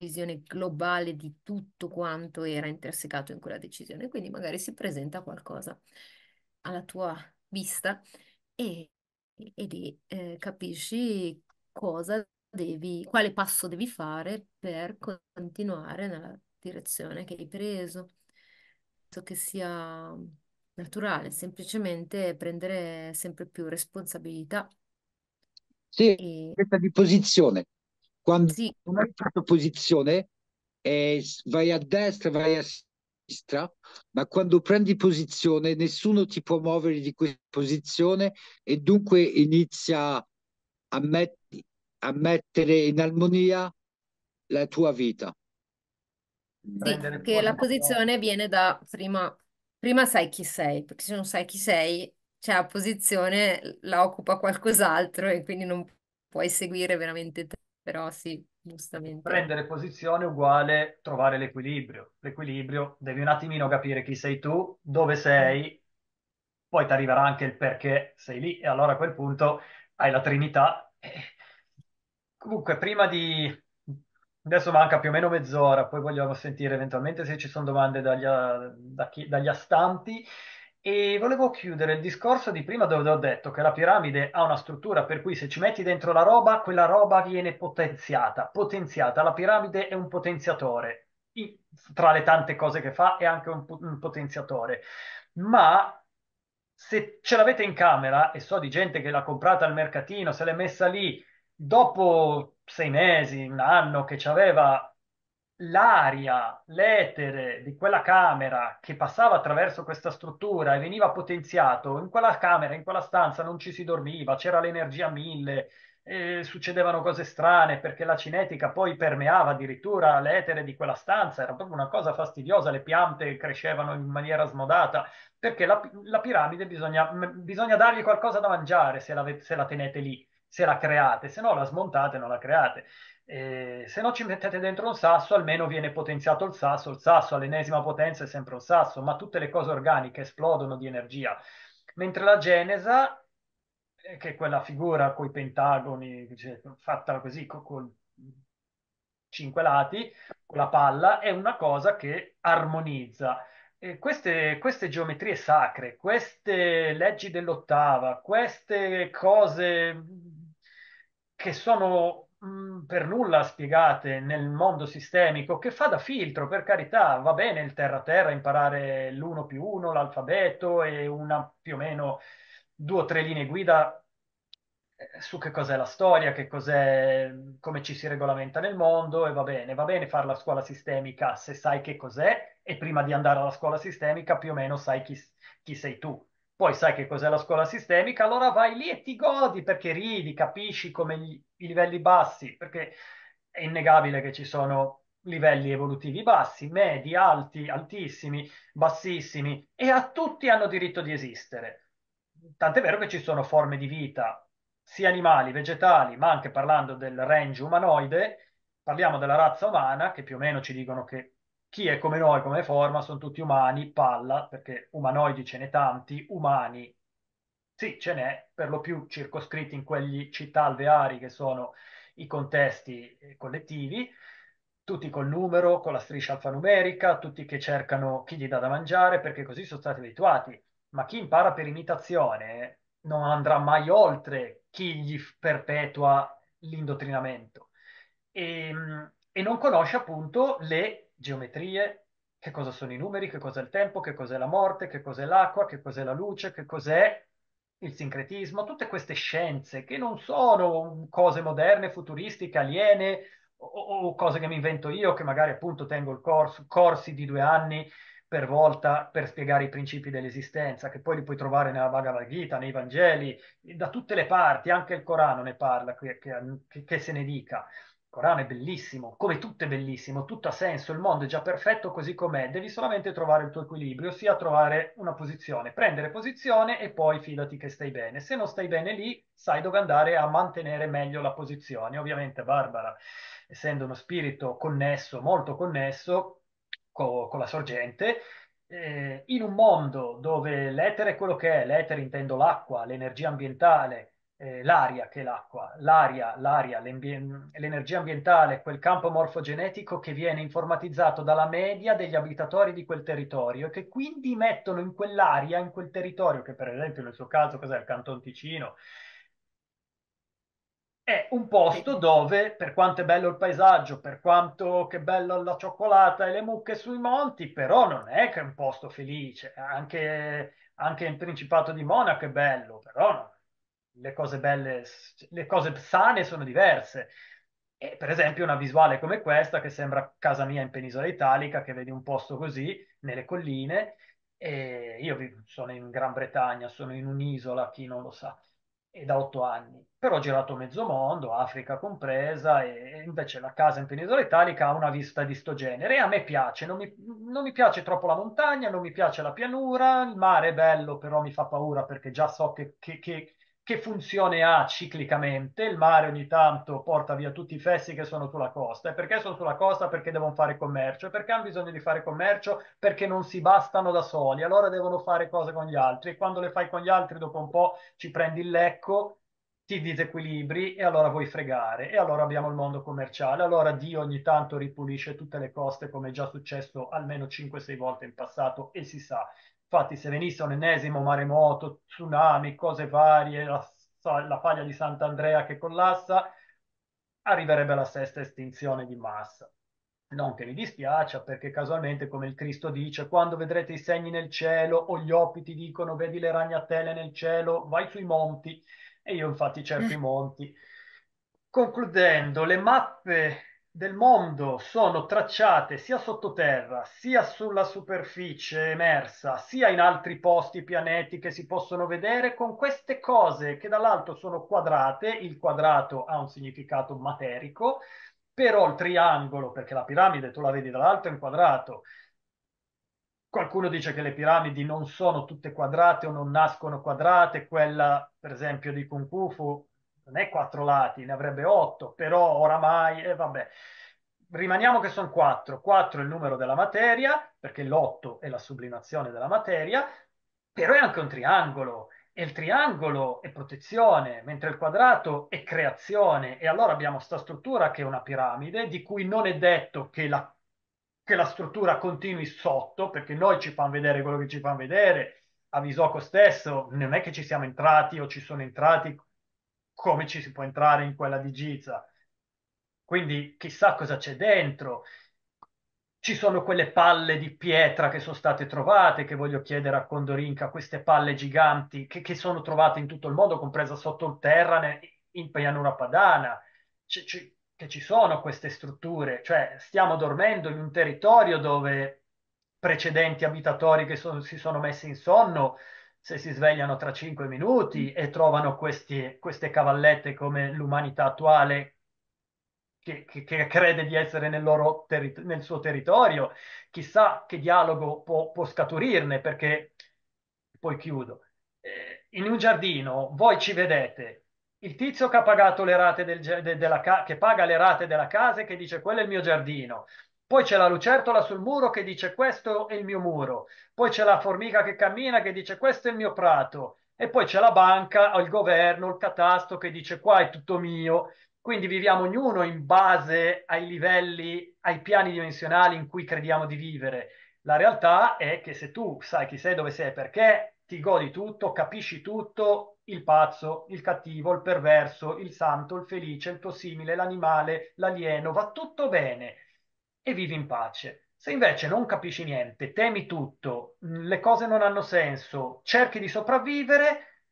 visione globale di tutto quanto era intersecato in quella decisione. Quindi magari si presenta qualcosa alla tua vista e, e lì eh, capisci cosa devi, quale passo devi fare per continuare nella direzione che hai preso. Penso che sia naturale, semplicemente prendere sempre più responsabilità. Sì, e... questa di posizione quando sì. non hai proprio posizione, eh, vai a destra, vai a sinistra, ma quando prendi posizione nessuno ti può muovere di questa posizione e dunque inizia a, met- a mettere in armonia la tua vita. Sì, perché la posizione viene da prima, prima sai chi sei, perché se non sai chi sei, cioè la posizione la occupa qualcos'altro e quindi non puoi seguire veramente te però sì, giustamente. Prendere posizione uguale trovare l'equilibrio. L'equilibrio devi un attimino capire chi sei tu, dove sei, mm. poi ti arriverà anche il perché sei lì e allora a quel punto hai la Trinità. Comunque, prima di... Adesso manca più o meno mezz'ora, poi vogliamo sentire eventualmente se ci sono domande dagli, da chi, dagli astanti. E volevo chiudere il discorso di prima dove ho detto che la piramide ha una struttura per cui se ci metti dentro la roba, quella roba viene potenziata, potenziata. La piramide è un potenziatore, tra le tante cose che fa è anche un, un potenziatore. Ma se ce l'avete in camera, e so di gente che l'ha comprata al mercatino, se l'è messa lì dopo sei mesi, un anno che ci aveva l'aria, l'etere di quella camera che passava attraverso questa struttura e veniva potenziato, in quella camera, in quella stanza non ci si dormiva, c'era l'energia mille, eh, succedevano cose strane perché la cinetica poi permeava addirittura l'etere di quella stanza, era proprio una cosa fastidiosa, le piante crescevano in maniera smodata, perché la, la piramide bisogna, bisogna dargli qualcosa da mangiare se la, se la tenete lì se la create, se no la smontate non la create. Eh, se no ci mettete dentro un sasso, almeno viene potenziato il sasso, il sasso all'ennesima potenza è sempre un sasso, ma tutte le cose organiche esplodono di energia. Mentre la genesa, eh, che è quella figura con i pentagoni, cioè, fatta così, con, con cinque lati, con la palla, è una cosa che armonizza. Queste, queste, geometrie sacre, queste leggi dell'ottava, queste cose che sono mm, per nulla spiegate nel mondo sistemico, che fa da filtro, per carità, va bene il terra-terra imparare l'uno più uno, l'alfabeto e una più o meno due o tre linee guida eh, su che cos'è la storia, che cos'è, come ci si regolamenta nel mondo e va bene, va bene fare la scuola sistemica se sai che cos'è e prima di andare alla scuola sistemica più o meno sai chi, chi sei tu poi sai che cos'è la scuola sistemica, allora vai lì e ti godi perché ridi, capisci come gli, i livelli bassi, perché è innegabile che ci sono livelli evolutivi bassi, medi, alti, altissimi, bassissimi e a tutti hanno diritto di esistere. Tant'è vero che ci sono forme di vita, sia animali, vegetali, ma anche parlando del range umanoide, parliamo della razza umana, che più o meno ci dicono che chi è come noi, come forma, sono tutti umani, palla, perché umanoidi ce n'è tanti, umani sì, ce n'è, per lo più circoscritti in quegli città alveari che sono i contesti eh, collettivi, tutti col numero, con la striscia alfanumerica, tutti che cercano chi gli dà da mangiare, perché così sono stati abituati. Ma chi impara per imitazione non andrà mai oltre chi gli perpetua l'indottrinamento e, ehm, e non conosce appunto le geometrie, che cosa sono i numeri, che cos'è il tempo, che cos'è la morte, che cos'è l'acqua, che cos'è la luce, che cos'è il sincretismo, tutte queste scienze che non sono cose moderne, futuristiche, aliene o, o cose che mi invento io, che magari appunto tengo il corso, corsi di due anni per volta per spiegare i principi dell'esistenza, che poi li puoi trovare nella Bhagavad Gita, nei Vangeli, da tutte le parti, anche il Corano ne parla, che, che, che se ne dica. Corano è bellissimo, come tutto è bellissimo, tutto ha senso, il mondo è già perfetto così com'è, devi solamente trovare il tuo equilibrio, ossia trovare una posizione, prendere posizione e poi fidati che stai bene. Se non stai bene lì, sai dove andare a mantenere meglio la posizione. Ovviamente Barbara, essendo uno spirito connesso, molto connesso co- con la sorgente, eh, in un mondo dove l'etere è quello che è, l'etere intendo l'acqua, l'energia ambientale, eh, l'aria che l'acqua, l'aria, l'aria l'energia ambientale, quel campo morfogenetico che viene informatizzato dalla media degli abitatori di quel territorio e che quindi mettono in quell'aria, in quel territorio, che per esempio nel suo caso cos'è il Canton Ticino, è un posto dove, per quanto è bello il paesaggio, per quanto che bello la cioccolata e le mucche sui monti, però non è che è un posto felice. Anche, anche il Principato di Monaco è bello, però non le cose belle, le cose sane sono diverse. E per esempio una visuale come questa, che sembra casa mia in penisola italica, che vedi un posto così, nelle colline, e io sono in Gran Bretagna, sono in un'isola, chi non lo sa, e da otto anni. Però ho girato mezzo mondo, Africa compresa, e invece la casa in penisola italica ha una vista di sto genere, e a me piace, non mi, non mi piace troppo la montagna, non mi piace la pianura, il mare è bello, però mi fa paura perché già so che, che, che che funzione ha ciclicamente, il mare ogni tanto porta via tutti i fessi che sono sulla costa, e perché sono sulla costa? Perché devono fare commercio, e perché hanno bisogno di fare commercio? Perché non si bastano da soli, allora devono fare cose con gli altri, e quando le fai con gli altri dopo un po' ci prendi il lecco ti disequilibri e allora vuoi fregare e allora abbiamo il mondo commerciale, allora Dio ogni tanto ripulisce tutte le coste come è già successo almeno 5-6 volte in passato e si sa Infatti, se venisse un ennesimo maremoto, tsunami, cose varie, la, la faglia di Sant'Andrea che collassa, arriverebbe la sesta estinzione di massa. Non che mi dispiace, perché casualmente, come il Cristo dice, quando vedrete i segni nel cielo o gli opiti dicono vedi le ragnatele nel cielo, vai sui monti. E io infatti cerco i mm. monti. Concludendo, le mappe del mondo sono tracciate sia sottoterra, sia sulla superficie emersa, sia in altri posti, pianeti che si possono vedere, con queste cose che dall'alto sono quadrate, il quadrato ha un significato materico, però il triangolo, perché la piramide tu la vedi dall'alto è un quadrato, Qualcuno dice che le piramidi non sono tutte quadrate o non nascono quadrate, quella per esempio di Kung non è quattro lati, ne avrebbe otto, però oramai, eh, vabbè, rimaniamo che sono quattro. Quattro è il numero della materia, perché l'otto è la sublimazione della materia, però è anche un triangolo. E il triangolo è protezione, mentre il quadrato è creazione. E allora abbiamo questa struttura che è una piramide, di cui non è detto che la, che la struttura continui sotto, perché noi ci fanno vedere quello che ci fanno vedere. A Visocco stesso non è che ci siamo entrati o ci sono entrati come ci si può entrare in quella di Giza. Quindi chissà cosa c'è dentro. Ci sono quelle palle di pietra che sono state trovate, che voglio chiedere a Condorinca, queste palle giganti che, che sono trovate in tutto il mondo, compresa sottoterra in pianura padana. C- c- che ci sono queste strutture, cioè stiamo dormendo in un territorio dove precedenti abitatori che so- si sono messi in sonno se si svegliano tra cinque minuti mm. e trovano questi, queste cavallette come l'umanità attuale che, che, che crede di essere nel, terri- nel, suo territorio, chissà che dialogo può, può scaturirne perché poi chiudo. Eh, in un giardino voi ci vedete il tizio che, del, de, de ca- che paga le rate della casa e che dice quello è il mio giardino, poi c'è la lucertola sul muro che dice questo è il mio muro. Poi c'è la formica che cammina che dice questo è il mio prato. E poi c'è la banca, il governo, il catasto che dice qua è tutto mio. Quindi viviamo ognuno in base ai livelli, ai piani dimensionali in cui crediamo di vivere. La realtà è che se tu sai chi sei, dove sei, perché ti godi tutto, capisci tutto, il pazzo, il cattivo, il perverso, il santo, il felice, il tuo simile, l'animale, l'alieno, va tutto bene e vivi in pace. Se invece non capisci niente, temi tutto, mm, le cose non hanno senso, cerchi di sopravvivere,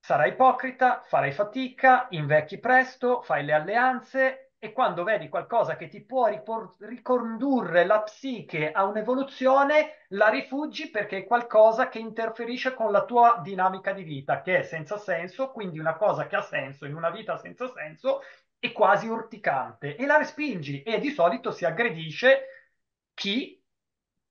sarai ipocrita, farai fatica, invecchi presto, fai le alleanze e quando vedi qualcosa che ti può ripor- ricondurre la psiche a un'evoluzione, la rifugi perché è qualcosa che interferisce con la tua dinamica di vita, che è senza senso, quindi una cosa che ha senso in una vita senza senso e quasi urticante e la respingi e di solito si aggredisce chi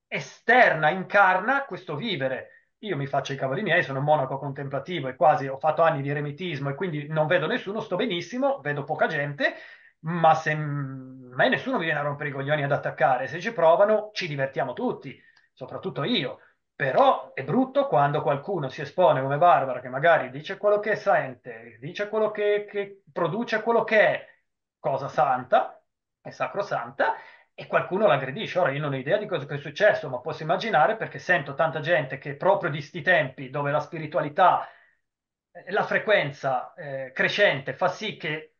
esterna, incarna questo vivere. Io mi faccio i cavoli miei, sono un monaco contemplativo e quasi ho fatto anni di eremitismo e quindi non vedo nessuno, sto benissimo, vedo poca gente, ma se mai nessuno mi viene a rompere i coglioni ad attaccare, se ci provano ci divertiamo tutti, soprattutto io. Però è brutto quando qualcuno si espone come Barbara, che magari dice quello che sente, dice quello che, che produce quello che è cosa santa, è sacrosanta, e qualcuno l'aggredisce. Ora io non ho idea di cosa è successo, ma posso immaginare perché sento tanta gente che proprio di sti tempi, dove la spiritualità, eh, la frequenza eh, crescente fa sì che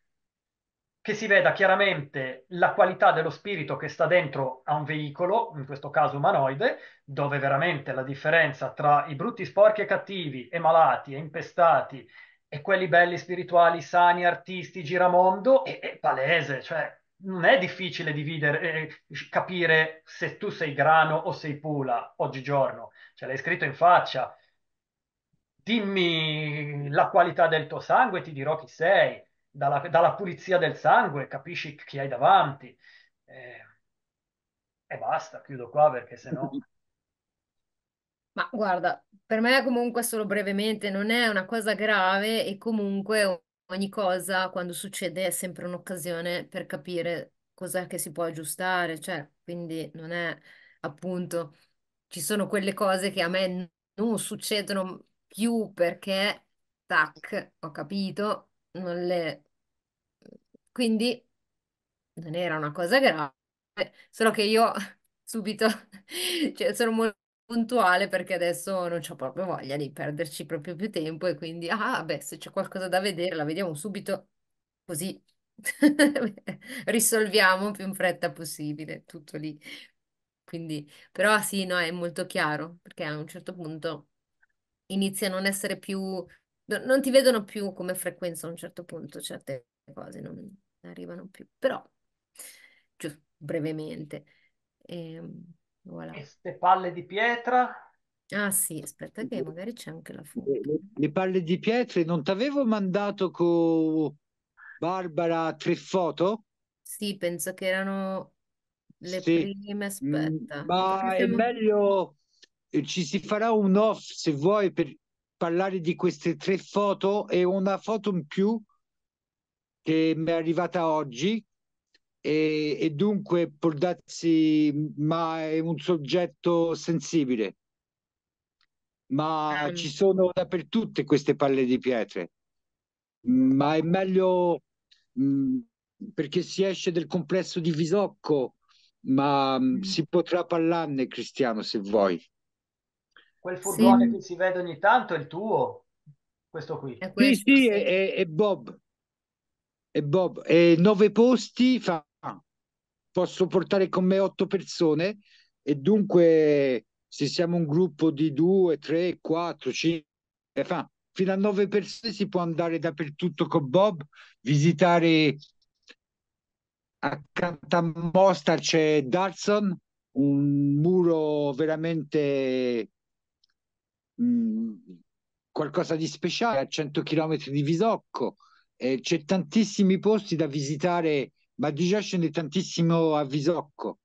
che si veda chiaramente la qualità dello spirito che sta dentro a un veicolo, in questo caso umanoide, dove veramente la differenza tra i brutti, sporchi e cattivi, e malati e impestati, e quelli belli, spirituali, sani, artisti, giramondo, è, è palese, cioè non è difficile dividere, eh, capire se tu sei grano o sei pula oggigiorno, ce cioè, l'hai scritto in faccia. Dimmi la qualità del tuo sangue, ti dirò chi sei dalla, dalla, pulizia del sangue, capisci chi hai davanti. Eh, e basta, chiudo qua perché sennò... No... Ma guarda, per me comunque solo brevemente non è una cosa grave e comunque ogni cosa quando succede è sempre un'occasione per capire cos'è che si può aggiustare, cioè, quindi non è appunto ci sono quelle cose che a me non succedono più perché tac, ho capito, non le... Quindi non era una cosa grave, solo che io subito, cioè, sono molto puntuale perché adesso non ho proprio voglia di perderci proprio più tempo e quindi, ah, beh, se c'è qualcosa da vedere, la vediamo subito, così risolviamo più in fretta possibile, tutto lì. Quindi, però sì, no, è molto chiaro, perché a un certo punto inizia a non essere più non ti vedono più come frequenza a un certo punto, certe cose non arrivano più, però giusto, brevemente. Ehm, e, voilà. Queste palle di pietra? Ah sì, aspetta che magari c'è anche la foto. Le palle di pietra, non ti avevo mandato con Barbara tre foto? Sì, penso che erano le sì. prime, aspetta. Mm, ma Siamo... è meglio, eh, ci si farà un off se vuoi per, parlare di queste tre foto e una foto in più che mi è arrivata oggi e, e dunque può darsi ma è un soggetto sensibile ma ehm. ci sono dappertutto queste palle di pietre ma è meglio mh, mm, perché si esce del complesso di Visocco ma mh, mm, mm. si potrà parlarne Cristiano se vuoi Quel furgone sì. che si vede ogni tanto è il tuo, questo qui. Questo, sì, sì, sì. È, è, Bob. È Bob. È nove posti fa. Posso portare con me otto persone e dunque se siamo un gruppo di due, tre, quattro, cinque, fa. Fino a nove persone si può andare dappertutto con Bob, visitare accanto a Mostar c'è Darson, un muro veramente Mm, qualcosa di speciale a 100 km di Visocco. Eh, c'è tantissimi posti da visitare, ma di già scende tantissimo a Visocco.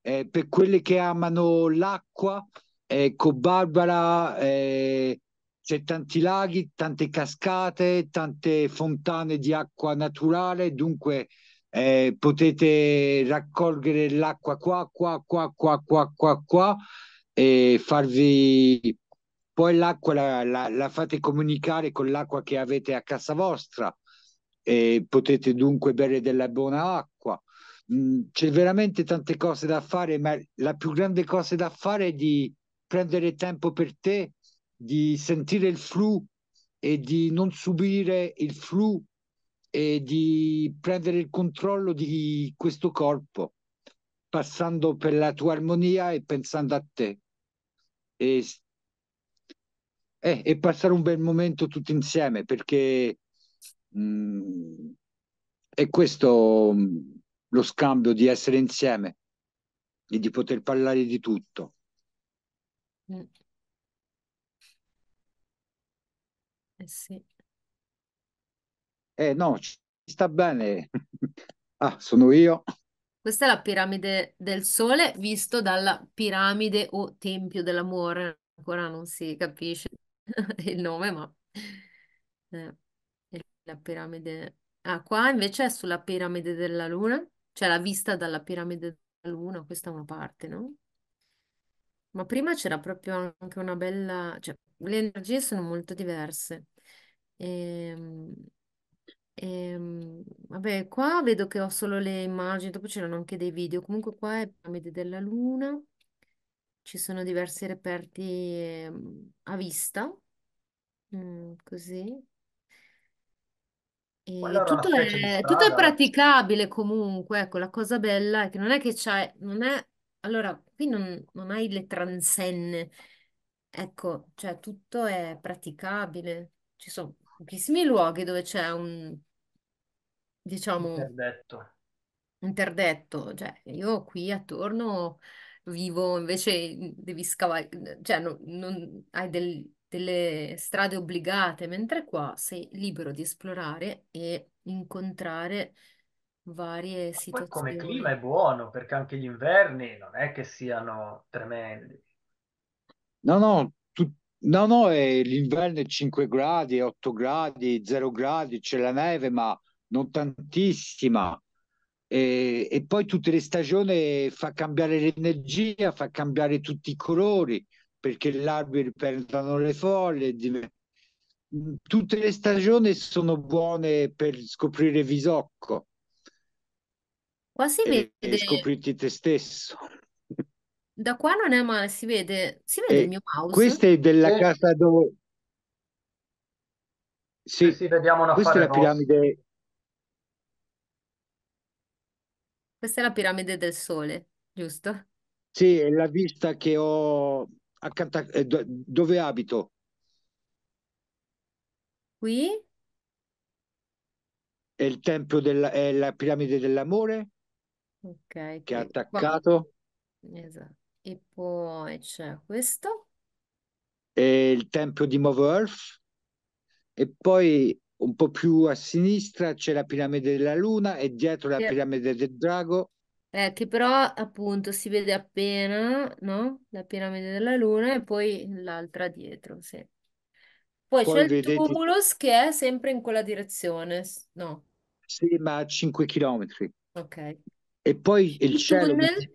Eh, per quelle che amano l'acqua, ecco eh, Barbara, eh, c'è tanti laghi, tante cascate, tante fontane di acqua naturale, dunque eh, potete raccogliere l'acqua qua, qua, qua, qua, qua, qua, qua e farvi poi l'acqua la, la, la fate comunicare con l'acqua che avete a casa vostra e potete dunque bere della buona acqua. Mm, c'è veramente tante cose da fare, ma la più grande cosa da fare è di prendere tempo per te, di sentire il flu e di non subire il flu e di prendere il controllo di questo corpo, passando per la tua armonia e pensando a te. E eh, e passare un bel momento tutti insieme perché mh, mm, è questo mh, mm, lo scambio di essere insieme e di poter parlare di tutto. Mm. Eh sì. Eh no, ci sta bene. ah, sono io. Questa è la piramide del sole visto dalla piramide o tempio dell'amore, ancora non si capisce il nome, ma eh, la piramide. Ah, qua invece è sulla piramide della Luna, cioè la vista dalla piramide della Luna, questa è una parte, no? Ma prima c'era proprio anche una bella, cioè le energie sono molto diverse. Ehm, ehm, vabbè, qua vedo che ho solo le immagini, dopo c'erano anche dei video. Comunque qua è la piramide della Luna ci sono diversi reperti ehm, a vista, mm, così. E Allora è una tutto specie di è, tutto è strada. praticabile comunque, ecco, la cosa bella è che non è che c'è, non è, allora, qui non, non hai le transenne, ecco, cioè tutto è praticabile. Ci sono pochissimi luoghi dove c'è un, diciamo, Interdetto. interdetto, cioè io qui attorno vivo, invece mhmm, devi scavare, mhmm, cioè non, non- hai del- delle strade obbligate, mentre qua sei libero di esplorare e incontrare varie Ma Poi come clima situazioni. è buono perché anche gli inverni non è che siano tremendi. No, no, tu- no, no, è l'inverno è 5 gradi, 8 gradi, 0 gradi, c'è la neve, ma non tantissima. E, e poi tutte le stagioni fa cambiare l'energia, fa cambiare tutti i colori perché le larve perdono le foglie. Mm, tutte le stagioni sono buone per scoprire Visocco. Qua si vede... E scoprirti te stesso. Da qua non è male, si vede, si vede il mio mouse. Questa è della eh. casa dove... Sì, sì, vediamo una questa nostra. Questa è la piramide del sole, giusto? Sì, è la vista che ho accanto a... Eh, dove abito. Qui? È il tempio della è la piramide dell'amore Ok, che ha qui. attaccato. Esatto. E poi c'è questo. È il tempio di Move Earth. E poi un po' più a sinistra c'è la piramide della Luna e dietro la piramide del drago. Eh, che però appunto si vede appena, no? La piramide della Luna e poi l'altra dietro, sì. Poi, Poi c'è il vedete... tumulus che è sempre in quella direzione, no? Sì, ma a 5 km. Ok. E poi il, il cielo. Tunnel?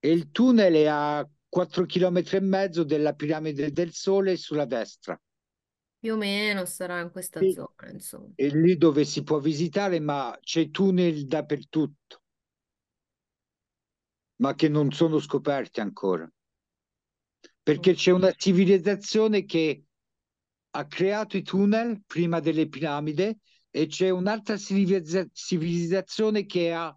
E il tunnel è a 4 km e mezzo della piramide del Sole sulla destra. Più o meno sarà in questa E- zona, insomma. e lì dove si può visitare, ma c'è tunnel dappertutto, ma che non sono scoperti ancora, perché c'è una civilizzazione che ha creato i tunnel prima delle piramide e c'è un'altra civilizzazione che ha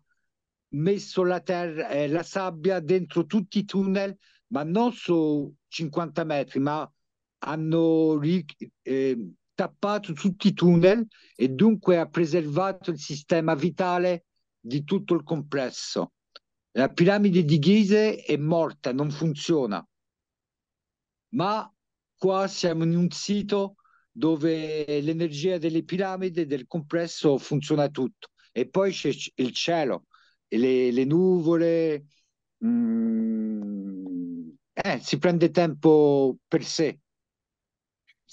messo la terra, eh, la sabbia dentro tutti i tunnel, ma non su 50 metri, ma hanno eh, tappato tutti i tunnel e dunque ha preservato il sistema vitale di tutto il complesso. La piramide di Ghize è morta, non funziona, ma qua siamo in un sito dove l'energia delle piramidi del complesso funziona tutto e poi c'è il cielo, le, le nuvole, mm, eh, si prende tempo per sé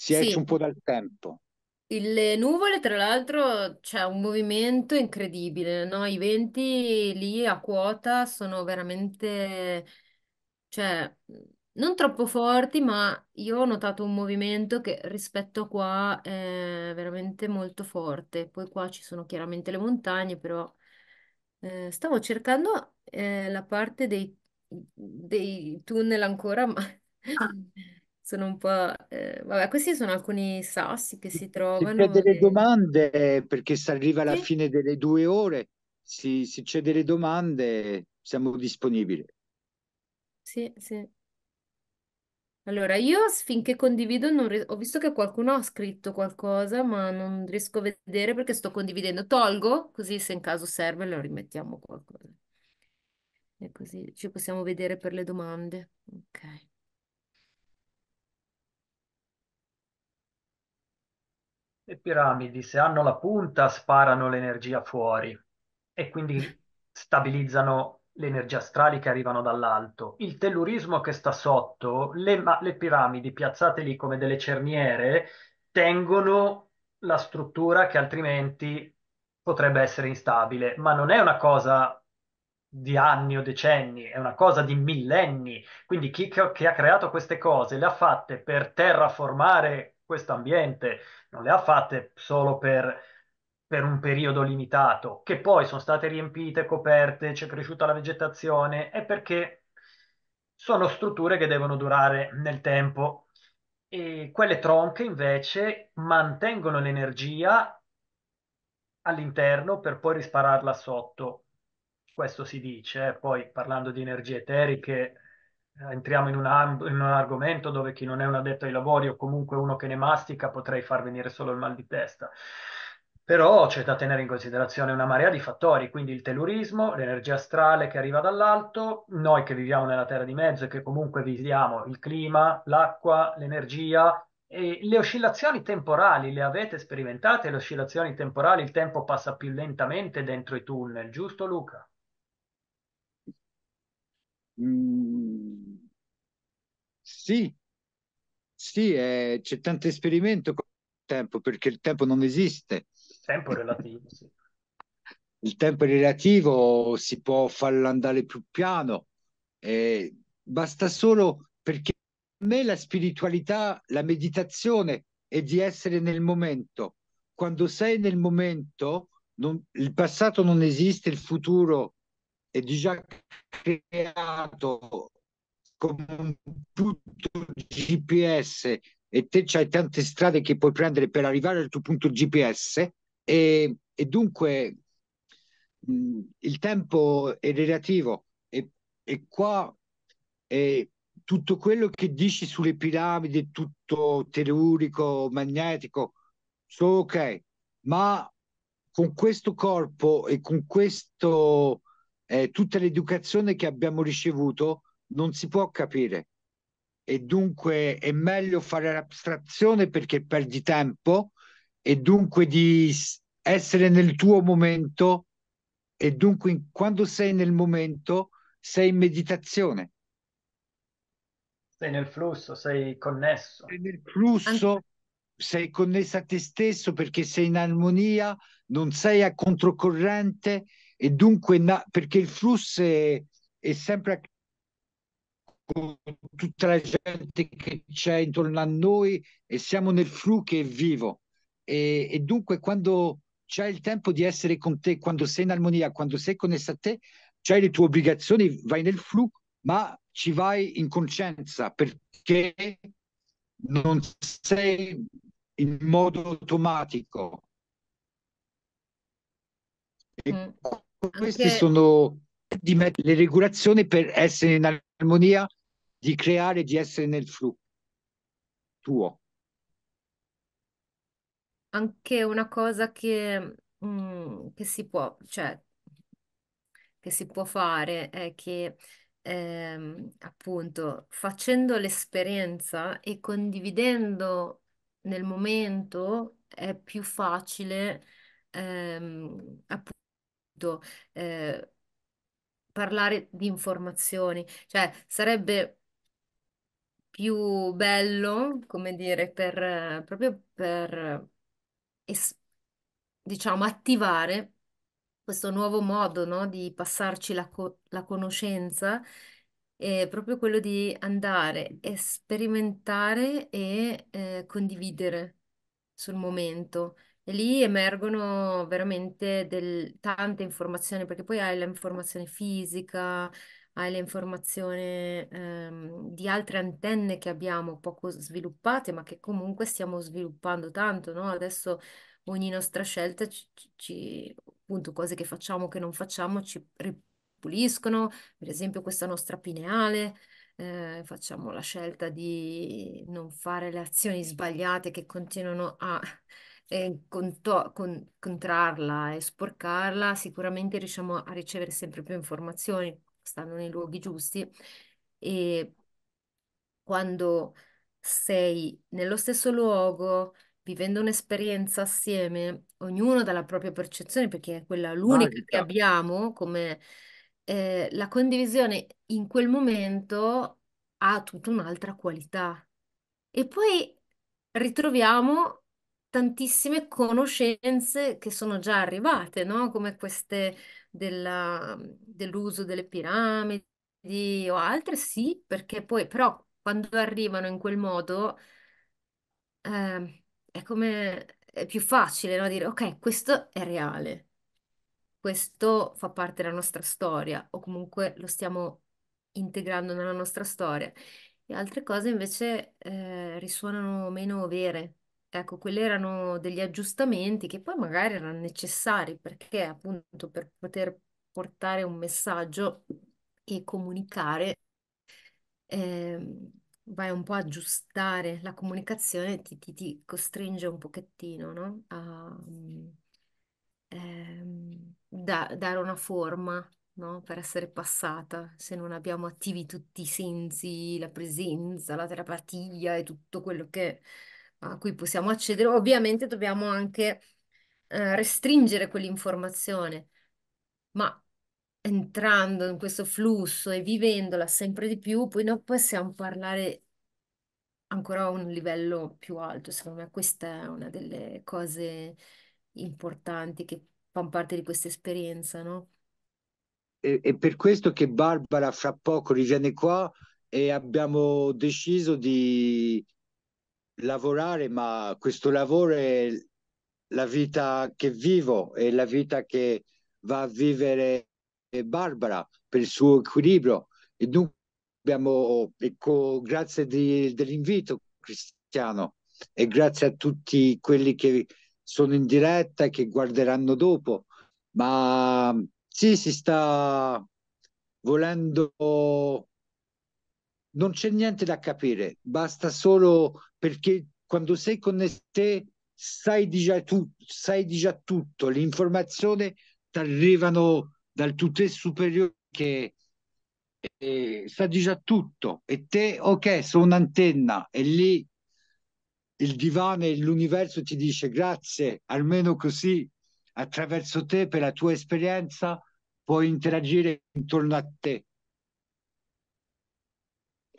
si sì. esce un po' dal tempo. Le nuvole, tra l'altro, c'è un movimento incredibile, no? I venti lì a quota sono veramente, cioè, non troppo forti, ma io ho notato un movimento che rispetto a qua è veramente molto forte. Poi qua ci sono chiaramente le montagne, però eh, stavo cercando eh, la parte dei, dei tunnel ancora, ma... Ah. sono un po'... eh, vabbè, questi sono alcuni sassi che si Se c'è trovano delle e... domande, perché si arriva alla fine delle due ore, si- se c'è delle domande, siamo disponibili. sì, sì. Allora, io finché condivido non ho visto che qualcuno ha scritto qualcosa, ma non riesco a vedere perché sto condividendo. Tolgo, così se in caso serve lo rimettiamo qualcosa. E così ci possiamo vedere per le domande. Ok. Le piramidi, se hanno la punta, sparano l'energia fuori e quindi stabilizzano le energie astrali che arrivano dall'alto. Il tellurismo che sta sotto, le, le piramidi piazzate lì come delle cerniere, tengono la struttura che altrimenti potrebbe essere instabile, ma non è una cosa di anni o decenni, è una cosa di millenni. Quindi chi che ha creato queste cose le ha fatte per terraformare questo ambiente, non le ha fatte solo per, per un periodo limitato, che poi sono state riempite, coperte, c'è cresciuta la vegetazione, è perché sono strutture che devono durare nel tempo. E quelle tronche invece mantengono l'energia all'interno per poi rispararla sotto. Questo si dice, eh. poi parlando di energie eteriche, entriamo in un, in un, argomento dove chi non è un addetto ai lavori o comunque uno che ne mastica potrei far venire solo il mal di testa. Però c'è da tenere in considerazione una marea di fattori, quindi il telurismo, l'energia astrale che arriva dall'alto, noi che viviamo nella Terra di Mezzo e che comunque viviamo il clima, l'acqua, l'energia, e le oscillazioni temporali le avete sperimentate? Le oscillazioni temporali, il tempo passa più lentamente dentro i tunnel, giusto Luca? Mm, sì, sì è... Eh, c'è tanto esperimento con il tempo perché il tempo non esiste. Tempo relativo, sì. Il tempo è relativo si può farlo andare più piano, eh, basta solo perché a me la spiritualità, la meditazione è di essere nel momento. Quando sei nel momento, non, il passato non esiste, il futuro è già creato con tutto GPS e te c'hai tante strade che puoi prendere per arrivare al tuo punto GPS e, e dunque mh, il tempo è relativo e, e qua è tutto quello che dici sulle piramidi, tutto telurico, magnetico, sono ok, ma con questo corpo e con questo, eh, tutta l'educazione che abbiamo ricevuto, non si può capire e dunque è meglio fare l'abstrazione perché perdi tempo e dunque di essere nel tuo momento e dunque quando sei nel momento sei in meditazione. Sei nel flusso, sei connesso. Sei nel flusso, sei connesso a te stesso perché sei in armonia, non sei a controcorrente e dunque na- perché il flusso è, è sempre a con tutta la gente che c'è intorno a noi e siamo nel flu che è vivo. E, e dunque quando c'è il tempo di essere con te, quando sei in armonia, quando sei connessa a te, c'hai le tue obbligazioni, vai nel flu, ma ci vai in coscienza perché non sei in modo automatico. E mm. Queste Anche... sono le regolazioni per essere in armonia di creare, di essere nel flusso tuo. Anche una cosa che, mh, mm, che si può, cioè, che si può fare è che ehm, appunto facendo l'esperienza e condividendo nel momento è più facile ehm, appunto eh, parlare di informazioni, cioè sarebbe più bello, come dire, per, eh, proprio per eh, es- diciamo, attivare questo nuovo modo, no, di passarci la, co- la conoscenza, è proprio quello di andare, sperimentare e eh, condividere sul momento. E lì emergono veramente del- tante informazioni, perché poi hai la informazione fisica, hai l'informazione ehm, di altre antenne che abbiamo poco sviluppate, ma che comunque stiamo sviluppando tanto, no? Adesso ogni nostra scelta, ci, ci, appunto cose che facciamo o che non facciamo, ci ripuliscono, per esempio questa nostra pineale. Eh, facciamo la scelta di non fare le azioni sbagliate che continuano a eh, con- contrarla e sporcarla, sicuramente riusciamo a ricevere sempre più informazioni stanno nei luoghi giusti e quando sei nello stesso luogo, vivendo un'esperienza assieme, ognuno dalla propria percezione, perché è quella l'unica che abbiamo, come eh, la condivisione in quel momento ha tutta un'altra qualità. E poi ritroviamo tantissime conoscenze che sono già arrivate, no? Come queste della- dell'uso delle piramidi o altre, sì, perché poi però quando arrivano in quel modo eh, è come è più facile, no? Dire ok, questo è reale, questo fa parte della nostra storia o comunque lo stiamo integrando nella nostra storia. E altre cose invece eh, risuonano meno vere. Ecco, quelli erano degli aggiustamenti che poi magari erano necessari perché appunto per poter portare un messaggio e comunicare, ehm, vai un po' a aggiustare la comunicazione, ti, ti- ti costringe un pochettino, no? A mm, ehm, da- dare una forma, no? Per essere passata, se non abbiamo attivi tutti i sensi, la presenza, la telepatia e tutto quello che a cui possiamo accedere, ovviamente dobbiamo anche eh, restringere quell'informazione, ma entrando in questo flusso e vivendola sempre di più, poi noi possiamo parlare ancora a un livello più alto. Secondo me questa è una delle cose importanti che fanno parte di questa esperienza, no? È, è per questo che Barbara fra poco riviene qua e abbiamo deciso di lavorare, ma questo lavoro è la vita che vivo, e la vita che va a vivere eh, Barbara per il suo equilibrio. E dunque abbiamo, ecco, grazie di, dell'invito Cristiano e grazie a tutti quelli che sono in diretta e che guarderanno dopo. Ma sì, si sta volendo non c'è niente da capire, basta solo perché quando sei con te sai già, tu, sai già tutto, le informazioni ti arrivano dal tuo te superiore che eh, sa già tutto e te, ok, sono un'antenna e lì il divano e l'universo ti dice grazie, almeno così attraverso te per la tua esperienza puoi interagire intorno a te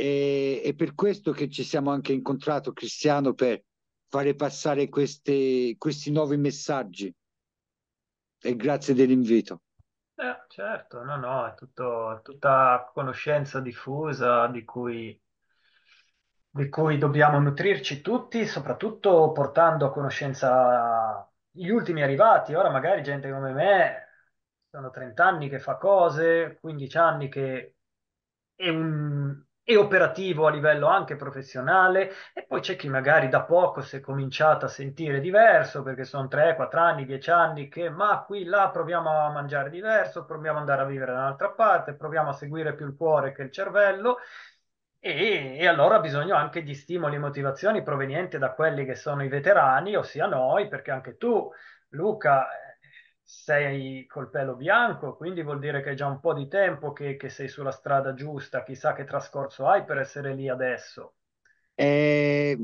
e, è per questo che ci siamo anche incontrato, Cristiano, per fare passare queste, questi nuovi messaggi. E grazie dell'invito. Eh, certo, no, no, è, tutto, tutta conoscenza diffusa di cui di cui dobbiamo nutrirci tutti, soprattutto portando a conoscenza gli ultimi arrivati. Ora magari gente come me sono 30 anni che fa cose, 15 anni che è un, e operativo a livello anche professionale e poi c'è chi magari da poco si è cominciato a sentire diverso perché sono 3, 4 anni, 10 anni che ma qui là proviamo a mangiare diverso, proviamo ad andare a vivere da un'altra parte, proviamo a seguire più il cuore che il cervello e, e, allora ha bisogno anche di stimoli e motivazioni provenienti da quelli che sono i veterani, ossia noi, perché anche tu Luca sei col pelo bianco, quindi vuol dire che è già un po' di tempo che, che sei sulla strada giusta, chissà che trascorso hai per essere lì adesso. È,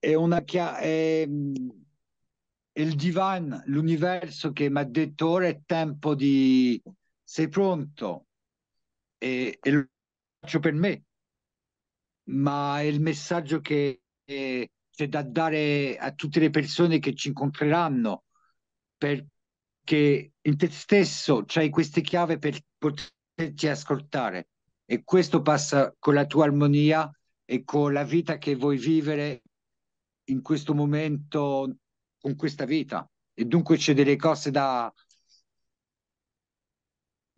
una chiave. È mm, il divan, l'universo che mi ha detto ora è tempo di sei pronto e, e lo faccio per me, ma è il messaggio che c'è da dare a tutte le persone che ci incontreranno per che in te stesso c'hai queste chiavi per poterti ascoltare e questo passa con la tua armonia e con la vita che vuoi vivere in questo momento con questa vita e dunque c'è delle cose da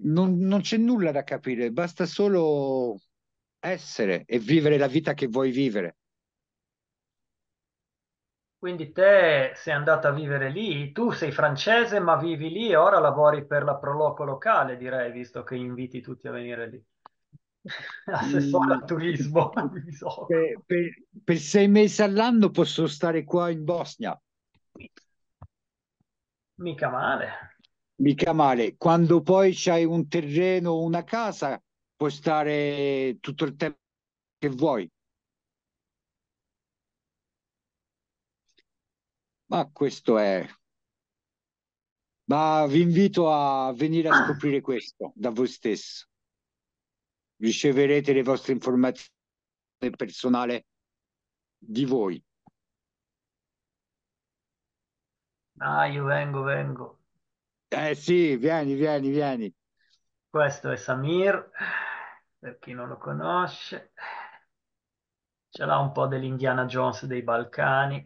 non, non c'è nulla da capire basta solo essere e vivere la vita che vuoi vivere quindi te sei andata a vivere lì, tu sei francese ma vivi lì e ora lavori per la Proloco locale, direi, visto che inviti tutti a venire lì. Assessore al turismo. per, mm. per, per sei mesi all'anno posso stare qua in Bosnia. Mica male. Mica male. Quando poi c'hai un terreno, una casa, puoi stare tutto il tempo che vuoi. Ma questo è... Ma vi invito a venire a scoprire questo da voi stesso. Riceverete le vostre informazioni personale di voi. Ah, io vengo, vengo. Eh sì, vieni, vieni, vieni. Questo è Samir, per chi non lo conosce. Ce l'ha un po' dell'Indiana Jones dei Balcani.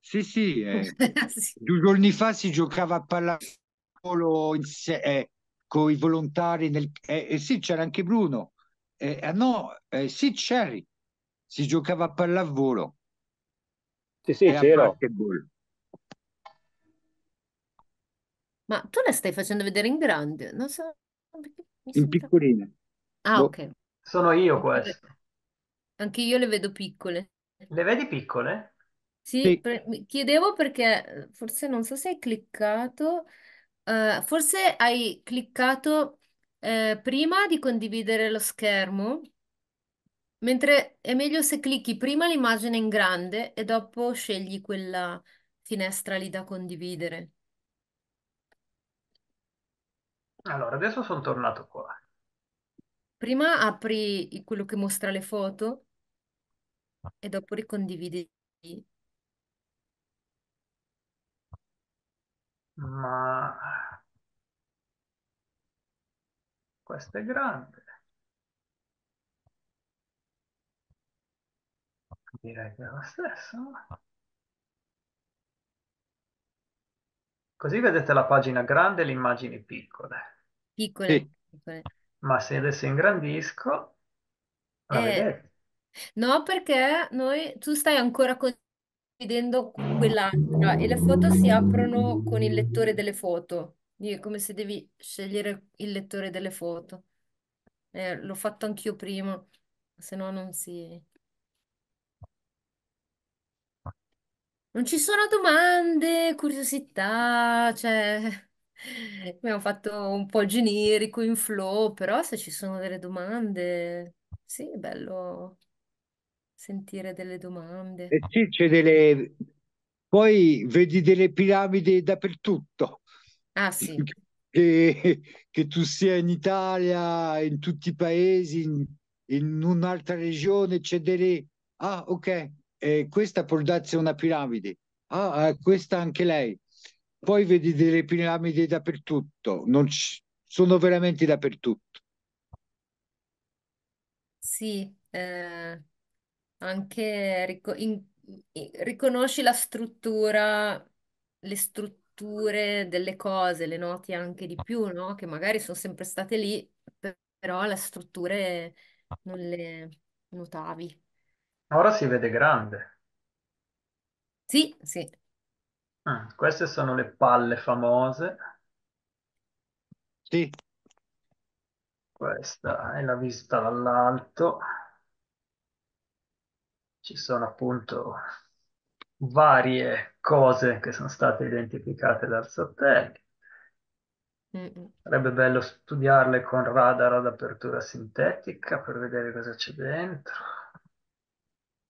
Sì, sì, eh. sì. due giorni fa si giocava a pallavolo eh, con i volontari. Nel, eh, eh, sì, c'era anche Bruno. Eh, ah, no, eh, sì, Cherry. Si giocava a pallavolo. Sì, sì, c'era. Ma tu la stai facendo vedere in grande? Non so. in sembra... piccoline. Ah, boh. ok. Sono io questo. Anche io le vedo piccole. Le vedi piccole? Sì, chiedevo perché eh, forse non so se hai cliccato, eh, forse hai cliccato eh, prima di condividere lo schermo, mentre è meglio se clicchi prima l'immagine in grande e dopo scegli quella finestra lì da condividere. allora adesso sono tornato qua. Prima apri quello che mostra le foto e dopo ricondividi. ma questo è grande. Direi che è lo stesso. Così vedete la pagina grande e le immagini piccole. Piccole, piccole. Ma se adesso ingrandisco, la Eh, vedete? no, perché noi, tu stai ancora con vedendo quell'altra e le foto si aprono con il lettore delle foto. Quindi È come se devi scegliere il lettore delle foto. Eh, l'ho fatto anch'io prima, se no non si... Non ci sono domande, curiosità, cioè abbiamo fatto un po' generico in flow, però se ci sono delle domande, sì, bello sentire delle domande. Eh sì, c'è delle... Poi vedi delle piramidi dappertutto. Ah sì. Che, che tu sia in Italia, in tutti i paesi, in, in un'altra regione, c'è delle... Ah, ok, eh, questa può darsi una piramide. Ah, eh, questa anche lei. Poi vedi delle piramidi dappertutto. Non Sono veramente dappertutto. Sì, eh, anche rico- in- riconosci la struttura, le strutture delle cose, le noti anche di più, no? Che magari sono sempre state lì, però le strutture non le notavi. Ora si vede grande. Sì, sì. Ah, queste sono le palle famose. Sì. Questa è la vista dall'alto ci sono appunto varie cose che sono state identificate dal satellite. Sarebbe bello studiarle con radar ad apertura sintetica per vedere cosa c'è dentro.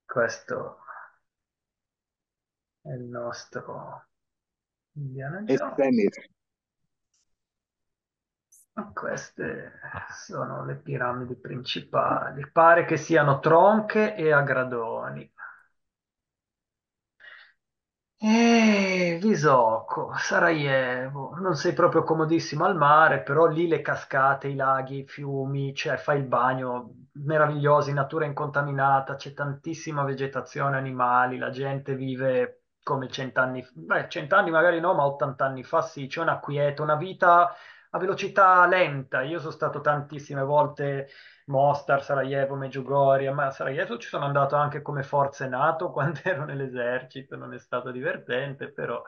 Questo è il nostro Indiana Jones. Queste sono le piramidi principali. Pare che siano tronche e a gradoni. E eh, Visoko, Sarajevo, non sei proprio comodissimo al mare, però lì le cascate, i laghi, i fiumi, cioè fai il bagno, meravigliosi, natura incontaminata, c'è tantissima vegetazione, animali, la gente vive come cent'anni, beh, cent'anni magari no, ma 80 anni fa sì, c'è una quiete, una vita a velocità lenta. Io sono stato tantissime volte Mostar, Sarajevo, Meggiugoria, ma a Sarajevo ci sono andato anche come forze NATO quando ero nell'esercito, non è stato divertente, però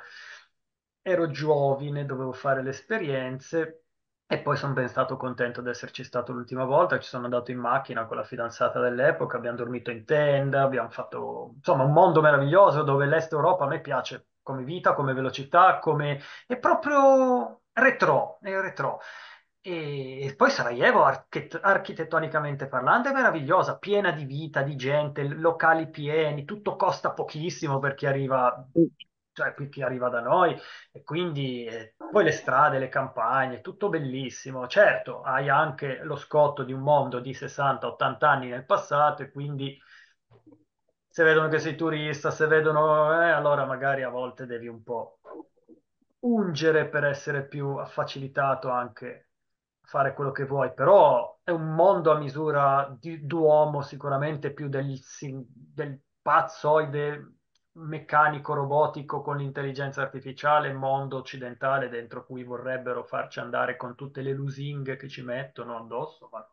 ero giovine, dovevo fare le esperienze e poi sono ben stato contento di esserci stato l'ultima volta, ci sono andato in macchina con la fidanzata dell'epoca, abbiamo dormito in tenda, abbiamo fatto insomma un mondo meraviglioso dove l'Est Europa a me piace come vita, come velocità, come... è proprio retro, è retro. E poi Sarajevo, archit- architettonicamente parlando, è meravigliosa, piena di vita, di gente, locali pieni, tutto costa pochissimo per chi arriva, cioè per chi arriva da noi, e quindi eh, poi le strade, le campagne, tutto bellissimo. Certo, hai anche lo scotto di un mondo di 60-80 anni nel passato e quindi se vedono che sei turista, se vedono, eh, allora magari a volte devi un po' ungere per essere più facilitato anche fare quello che vuoi, però è un mondo a misura di, d'uomo sicuramente più del, del pazzoide meccanico robotico con l'intelligenza artificiale mondo occidentale dentro cui vorrebbero farci andare con tutte le lusinghe che ci mettono addosso. Ma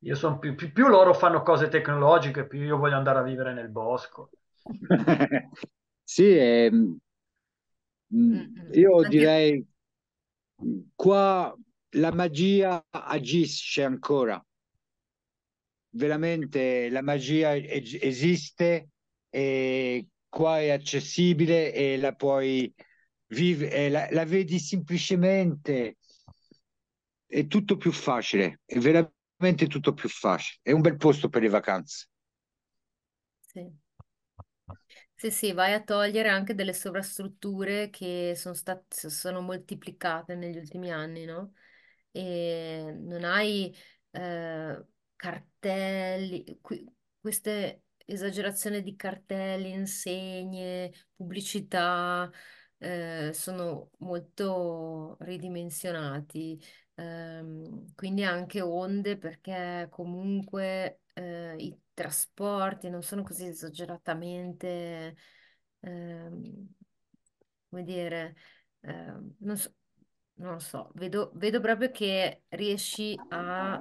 io sono più, più, più loro fanno cose tecnologiche, più io voglio andare a vivere nel bosco. sì, eh, Mm. Mm, mm. Io Anche... direi qua la magia agisce ancora. Veramente la magia esiste e qua è accessibile e la puoi vivere, la, la vedi semplicemente. È tutto più facile, è veramente tutto più facile. È un bel posto per le vacanze. Sì. Sì, sì, vai a togliere anche delle sovrastrutture che sono state, sono moltiplicate negli ultimi anni, no? E non hai eh, cartelli, qui- queste esagerazioni di cartelli, insegne, pubblicità, eh, sono molto ridimensionati. Ehm, quindi anche onde perché comunque eh, i trasporti non sono così esageratamente, ehm, come dire, ehm, non so, non lo so, vedo, vedo proprio che riesci a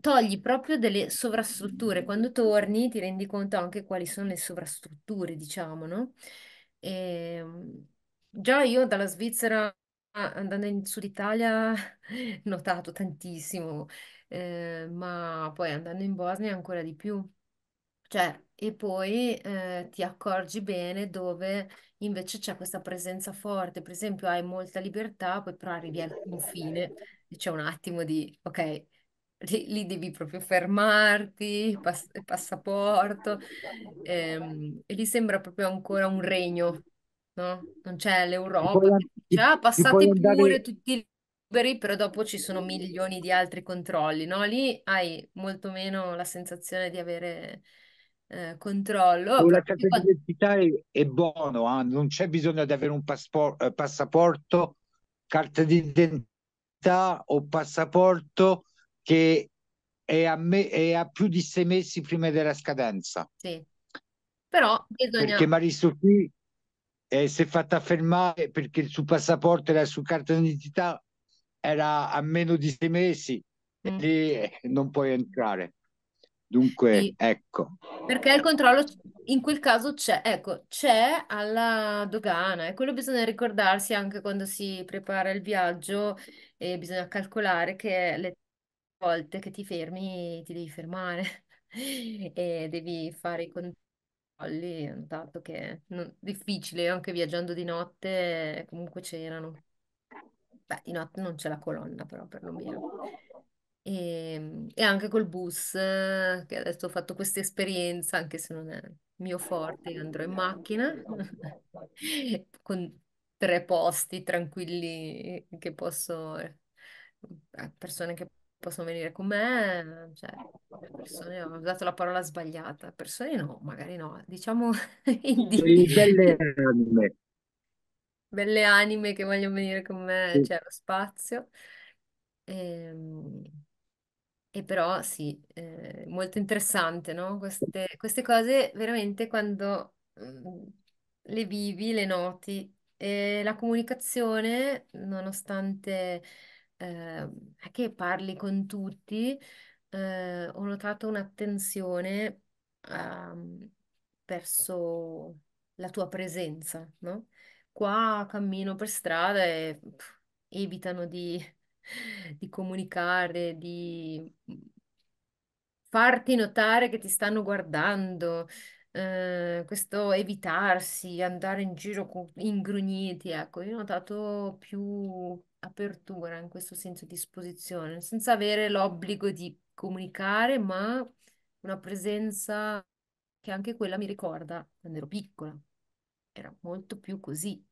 togli proprio delle sovrastrutture. Quando torni ti rendi conto anche quali sono le sovrastrutture, diciamo, no? E, ehm, già io dalla Svizzera, andando in Sud Italia, ho notato tantissimo eh, ma poi andando in Bosnia ancora di più. Cioè, e poi eh, ti accorgi bene dove invece c'è questa presenza forte, per esempio hai molta libertà, poi però arrivi al confine e c'è un attimo di, ok, lì, lì devi proprio fermarti, pass- passaporto, ehm, e lì sembra proprio ancora un regno, no? Non c'è Ti l'Europa puoi, che ti dice, ah, ti- puoi passate pure andare, tutti liberi, però dopo ci sono milioni di altri controlli, no? Lì hai molto meno la sensazione di avere eh, controllo. Con la carta d'identità è, è buono, eh? non c'è bisogno di avere un passport, eh, passaporto, carta d'identità o passaporto che è a, me, è a più di sei mesi prima della scadenza. Sì. Però bisogna... Perché Marisu qui eh, si è fatta fermare perché il suo passaporto e la sua carta d'identità era a meno di sei mesi mm. e lì eh, non puoi entrare. Dunque, sì. ecco. Perché il controllo in quel caso c'è, ecco, c'è alla dogana e quello bisogna ricordarsi anche quando si prepara il viaggio e bisogna calcolare che le volte che ti fermi ti devi fermare e devi fare i controlli, dato che è difficile anche viaggiando di notte, comunque c'erano beh, di notte non c'è la colonna però perlomeno. E, ehm, e anche col bus, che adesso ho fatto questa esperienza, anche se non è mio forte, andrò in macchina con tre posti tranquilli che posso, eh, persone che possono venire con me, cioè, persone, ho usato la parola sbagliata, persone no, magari no, diciamo... Di... Belle anime belle anime che vogliono venire con me, Sì. c'è cioè, lo spazio. Ehm, E, però sì, eh, molto interessante, no? Queste, queste cose veramente quando mm, le vivi, le noti. E la comunicazione, nonostante eh, che parli con tutti, eh, ho notato un'attenzione ehm, verso la tua presenza, no? Qua cammino per strada e pff, evitano di, di comunicare, di mm, farti notare che ti stanno guardando, eh, questo evitarsi, andare in giro con- ingrugniti, ecco, io ho notato più apertura in questo senso di esposizione, senza avere l'obbligo di comunicare, ma una presenza che anche quella mi ricorda quando ero piccola era molto più così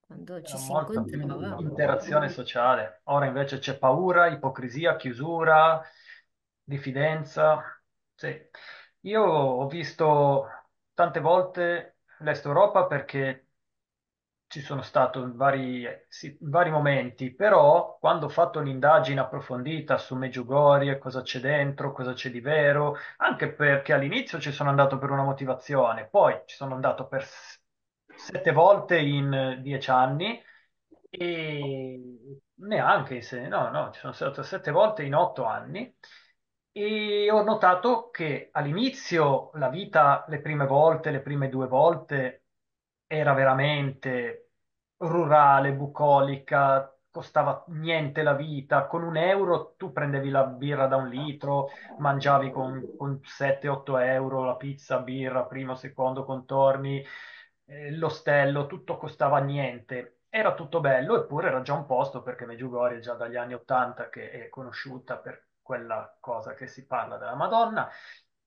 quando ci si incontrava. interazione sociale. Ora invece c'è paura, ipocrisia, chiusura, diffidenza. Sì. Io ho visto tante volte l'Est Europa perché ci sono stato in vari, sì, in vari momenti, però quando ho fatto l'indagine approfondita su Meggiugorie, cosa c'è dentro, cosa c'è di vero, anche perché all'inizio ci sono andato per una motivazione, poi ci sono andato per sette volte in eh, dieci anni e neanche se no, no, ci sono stato sette volte in otto anni e ho notato che all'inizio la vita, le prime volte, le prime due volte era veramente rurale, bucolica, costava niente la vita, con un euro tu prendevi la birra da un litro, mangiavi con, con 7-8 euro la pizza, birra, primo, secondo, contorni, eh, l'ostello, tutto costava niente, era tutto bello, eppure era già un posto perché Meggiugorie è già dagli anni Ottanta che è conosciuta per quella cosa che si parla della Madonna,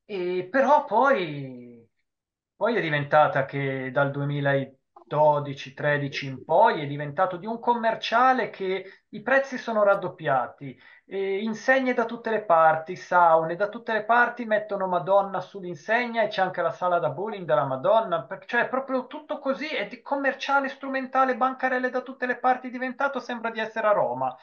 e, però poi, poi è diventata che dal 2000 12, 13 in poi, è diventato di un commerciale che i prezzi sono raddoppiati, eh, insegne da tutte le parti, saune da tutte le parti mettono Madonna sull'insegna e c'è anche la sala da bowling della Madonna, cioè proprio tutto così, è di commerciale, strumentale, bancarelle da tutte le parti, è diventato sembra di essere a Roma.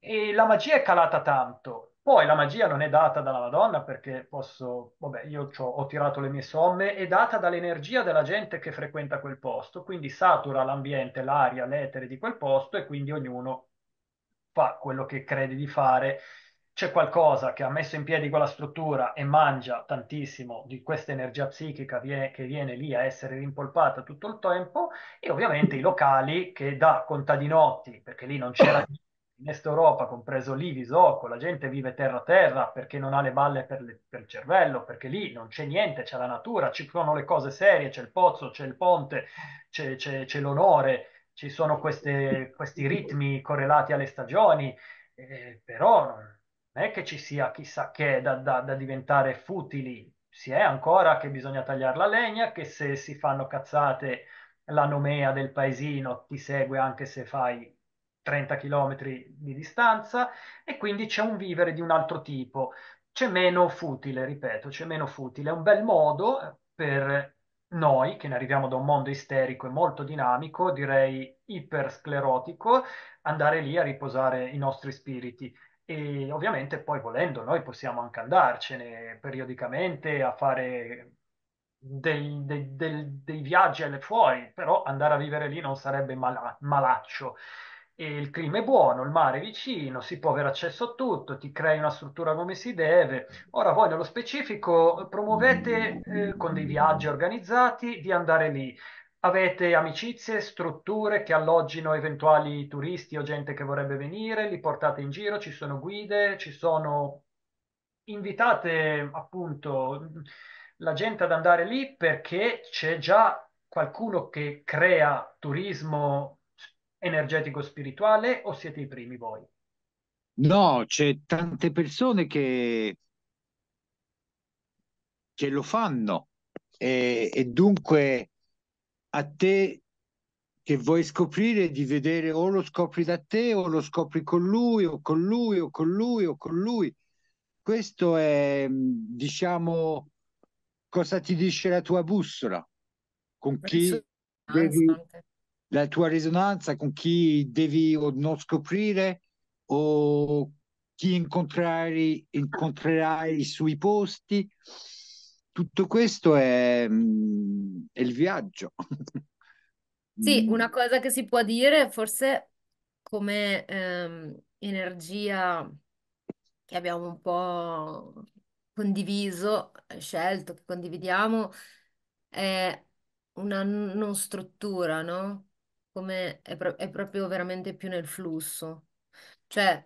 E la magia è calata tanto, poi la magia non è data dalla Madonna perché posso, vabbè, io ho tirato le mie somme, è data dall'energia della gente che frequenta quel posto, quindi satura l'ambiente, l'aria, l'etere di quel posto e quindi ognuno fa quello che crede di fare. C'è qualcosa che ha messo in piedi quella struttura e mangia tantissimo di questa energia psichica che viene lì a essere rimpolpata tutto il tempo e ovviamente i locali che da contadinotti, perché lì non c'era in Est Europa, compreso lì Visocco, la gente vive terra terra perché non ha le balle per, le, per, il cervello, perché lì non c'è niente, c'è la natura, ci sono le cose serie, c'è il pozzo, c'è il ponte, c'è, c'è, c'è l'onore, ci sono queste, questi ritmi correlati alle stagioni, eh, però non è che ci sia chissà che da, da, da diventare futili, si è ancora che bisogna tagliare la legna, che se si fanno cazzate la nomea del paesino ti segue anche se fai 30 km di distanza e quindi c'è un vivere di un altro tipo. C'è meno futile, ripeto, c'è meno futile. È un bel modo eh, per noi, che ne arriviamo da un mondo isterico e molto dinamico, direi ipersclerotico, andare lì a riposare i nostri spiriti. E ovviamente poi volendo noi possiamo anche andarcene periodicamente a fare dei, dei, dei, dei viaggi alle fuori, però andare a vivere lì non sarebbe mala- malaccio il clima è buono, il mare è vicino, si può avere accesso a tutto, ti crei una struttura come si deve. Ora voi nello specifico eh, promuovete eh, con dei viaggi organizzati di andare lì. Avete amicizie, strutture che alloggino eventuali turisti o gente che vorrebbe venire, li portate in giro, ci sono guide, ci sono... invitate appunto la gente ad andare lì perché c'è già qualcuno che crea turismo energetico spirituale o siete i primi voi? No, c'è tante persone che, che lo fanno e, e dunque a te che vuoi scoprire di vedere o lo scopri da te o lo scopri con lui o con lui o con lui o con lui. Questo è, diciamo, cosa ti dice la tua bussola, con chi devi, la tua risonanza con chi devi o non scoprire o chi incontrerai, incontrerai sui posti. Tutto questo è, mm, è il viaggio. Sì, mm. una cosa che si può dire forse come ehm, energia che abbiamo un po' condiviso, scelto, che condividiamo, è una non struttura, no? come è, pro- è proprio veramente più nel flusso. Cioè,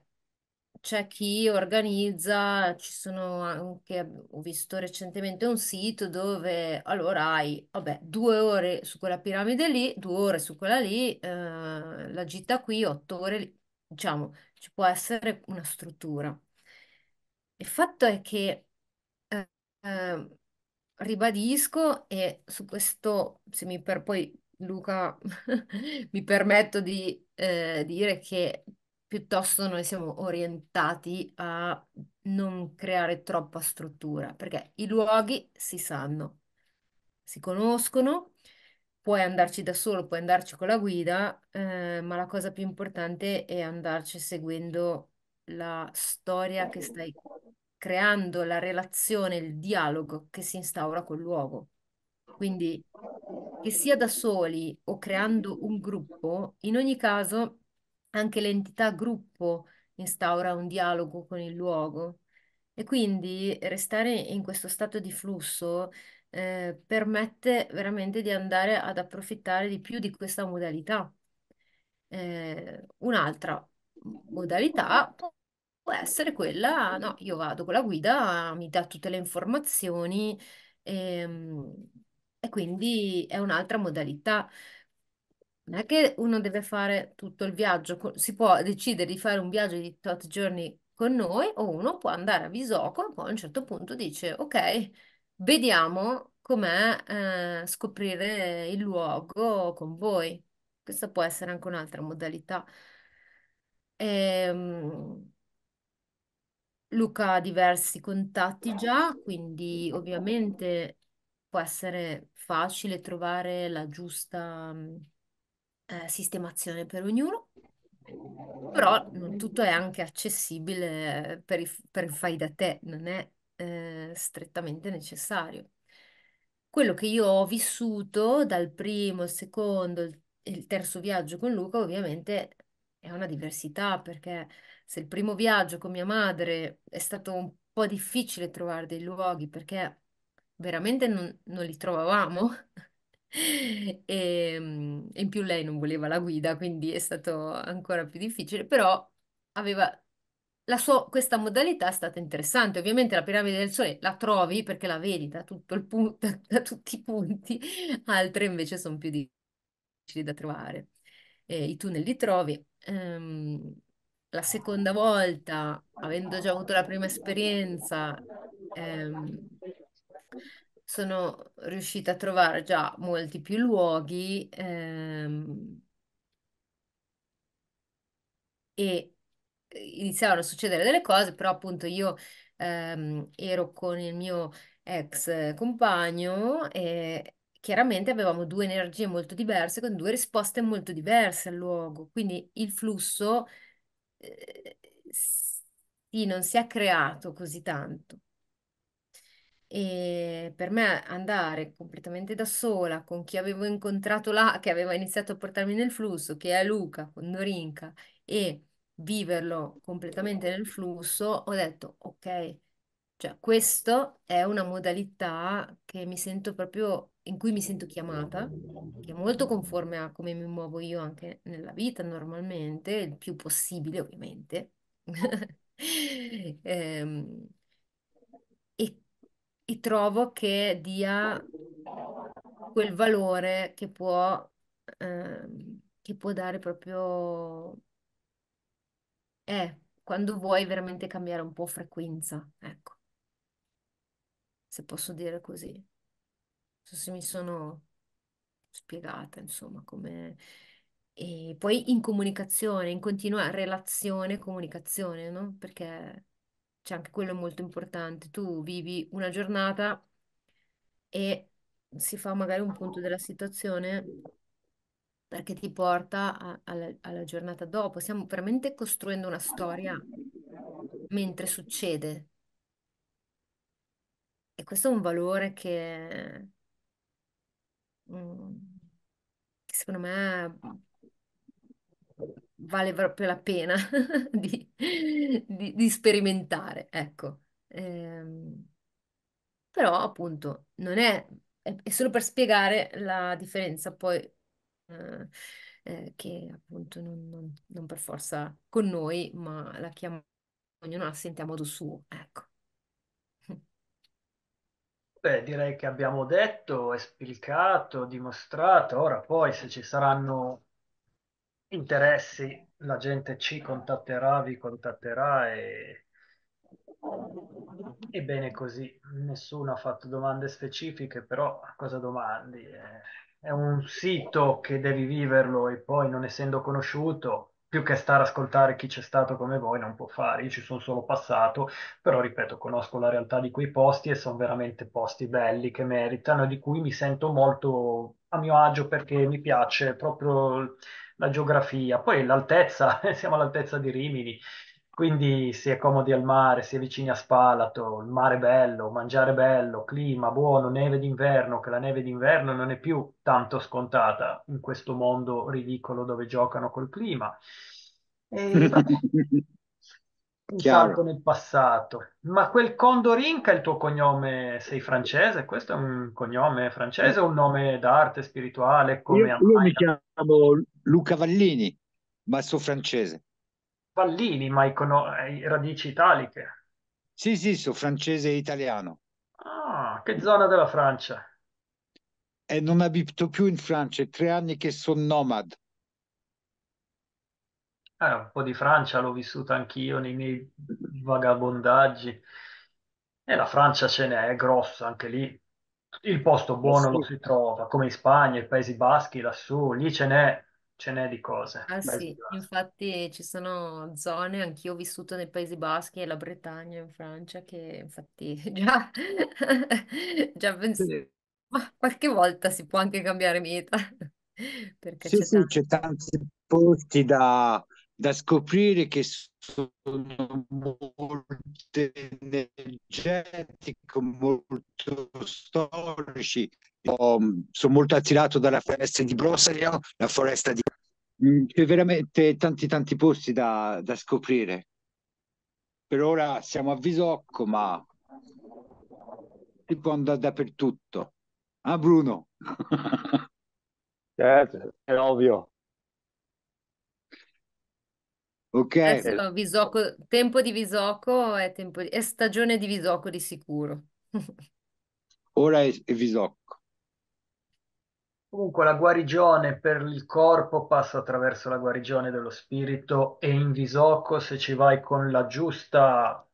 c'è chi organizza, ci sono anche, ho visto recentemente un sito dove allora hai, vabbè, due ore su quella piramide lì, due ore su quella lì, eh, la gita qui, otto ore lì. Diciamo, ci può essere una struttura. Il fatto è che eh, eh, ribadisco e su questo, se mi per poi Luca, mi permetto di eh, dire che piuttosto noi siamo orientati a non creare troppa struttura, perché i luoghi si sanno, si conoscono, puoi andarci da solo, puoi andarci con la guida, eh, ma la cosa più importante è andarci seguendo la storia che stai creando, la relazione, il dialogo che si instaura col luogo. Quindi che sia da soli o creando un gruppo, in ogni caso anche l'entità gruppo instaura un dialogo con il luogo e quindi restare in questo stato di flusso eh, permette veramente di andare ad approfittare di più di questa modalità. Eh, un'altra modalità può essere quella, no, io vado con la guida, mi dà tutte le informazioni. E, ehm, e quindi è un'altra modalità. Non è che uno deve fare tutto il viaggio, si può decidere di fare un viaggio di tot giorni con noi o uno può andare a Visoko e poi a un certo punto dice, ok, vediamo com'è eh, scoprire il luogo con voi. Questa può essere anche un'altra modalità. Ehm, Luca ha diversi contatti già, quindi ovviamente può essere facile trovare la giusta mhmm, eh, sistemazione per ognuno, però non tutto è anche accessibile per, i, per il fai da te, non è eh, strettamente necessario. Quello che io ho vissuto dal primo, il secondo e il terzo viaggio con Luca, ovviamente è una diversità perché se il primo viaggio con mia madre è stato un po' difficile trovare dei luoghi perché veramente non, non li trovavamo. Ehm, e, in più lei non voleva la guida, quindi è stato ancora più difficile, però aveva la sua, questa modalità è stata interessante. Ovviamente la piramide del Sole la trovi perché la vedi da, punto, da tutti i punti, altre invece sono più difficili da trovare. E I tunnel li trovi. Ehm, la seconda volta, avendo già avuto la prima esperienza, ehm, sono riuscita a trovare già molti più luoghi ehm, e iniziavano a succedere delle cose, però appunto io ehm, ero con il mio ex compagno e chiaramente avevamo due energie molto diverse con due risposte molto diverse al luogo, quindi il flusso eh, sì, non si è creato così tanto. E per me andare completamente da sola con chi avevo incontrato là, che aveva iniziato a portarmi nel flusso, che è Luca con Dorinca, e viverlo completamente nel flusso, ho detto ok, cioè questa è una modalità che mi sento proprio, in cui mi sento chiamata, che è molto conforme a come mi muovo io anche nella vita normalmente, il più possibile ovviamente. ehm, e trovo che dia quel valore che può, ehm, che può dare proprio... Eh, quando vuoi veramente cambiare un po' frequenza, ecco, se posso dire così. Non so se mi sono spiegata, insomma, come... E poi in comunicazione, in continua relazione, comunicazione, no? Perché cioè anche quello è molto importante. Tu vivi una giornata e si fa magari un punto della situazione perché ti porta a- alla, alla giornata dopo. Stiamo veramente costruendo una storia mentre succede. E questo è un valore che, mm, che secondo me vale proprio la pena di, di, di, sperimentare, ecco. Ehm, però appunto non è, è, è, solo per spiegare la differenza poi eh, eh, che appunto non, non, non, per forza con noi, ma la chiamiamo, ognuno la sente a modo suo, ecco. Beh, direi che abbiamo detto, esplicato, dimostrato. Ora poi se ci saranno interessi, la gente ci contatterà, vi contatterà e... e bene così. Nessuno ha fatto domande specifiche, però cosa domandi? Eh, è un sito che devi viverlo e poi non essendo conosciuto, più che stare a ascoltare chi c'è stato come voi non può fare, io ci sono solo passato, però ripeto, conosco la realtà di quei posti e sono veramente posti belli che meritano, di cui mi sento molto a mio agio perché mi piace proprio la geografia, poi l'altezza, siamo all'altezza di Rimini, quindi si è comodi al mare, si è vicini a Spalato, il mare bello, mangiare bello, clima buono, neve d'inverno, che la neve d'inverno non è più tanto scontata in questo mondo ridicolo dove giocano col clima. E, spuntato nel passato. Ma quel Condorinca, è il tuo cognome, sei francese? Questo è un cognome francese o un nome d'arte spirituale? Come io, io mi chiamo Luca Vallini, ma sono francese. Vallini, ma con radici italiche. Sì, sì, sono francese e italiano. Ah, che zona della Francia? E non abito più in Francia, è tre anni che sono nomad. Eh, un po' di Francia l'ho vissuta anch'io nei miei vagabondaggi. E la Francia ce n'è, è grossa anche lì. Il posto eh buono lo si trova, come in Spagna, i Paesi Baschi, lassù, lì ce n'è, ce n'è di cose. Ah sì, infatti ci sono zone, anch'io ho vissuto nei Paesi Baschi e la Bretagna in Francia, che infatti già, già penso, ma qualche volta si può anche cambiare meta, perché sì, c'è sì, tanto. c'è tanti posti da da scoprire che sono molto energetico, molto storici. Oh, sono molto attirato dalla foresta di Brosario, la foresta di... Mm, c'è veramente tanti tanti posti da, da scoprire. Per ora siamo a Visocco, ma si può andare dappertutto. Ah Bruno? certo, è ovvio. Ok, Adesso Visoko- tempo di Visoko è, tempo di- è stagione di Visoko di sicuro. ora è, è Visocco. Comunque la guarigione per il corpo passa attraverso la guarigione dello spirito e in Visoko se ci vai con la giusta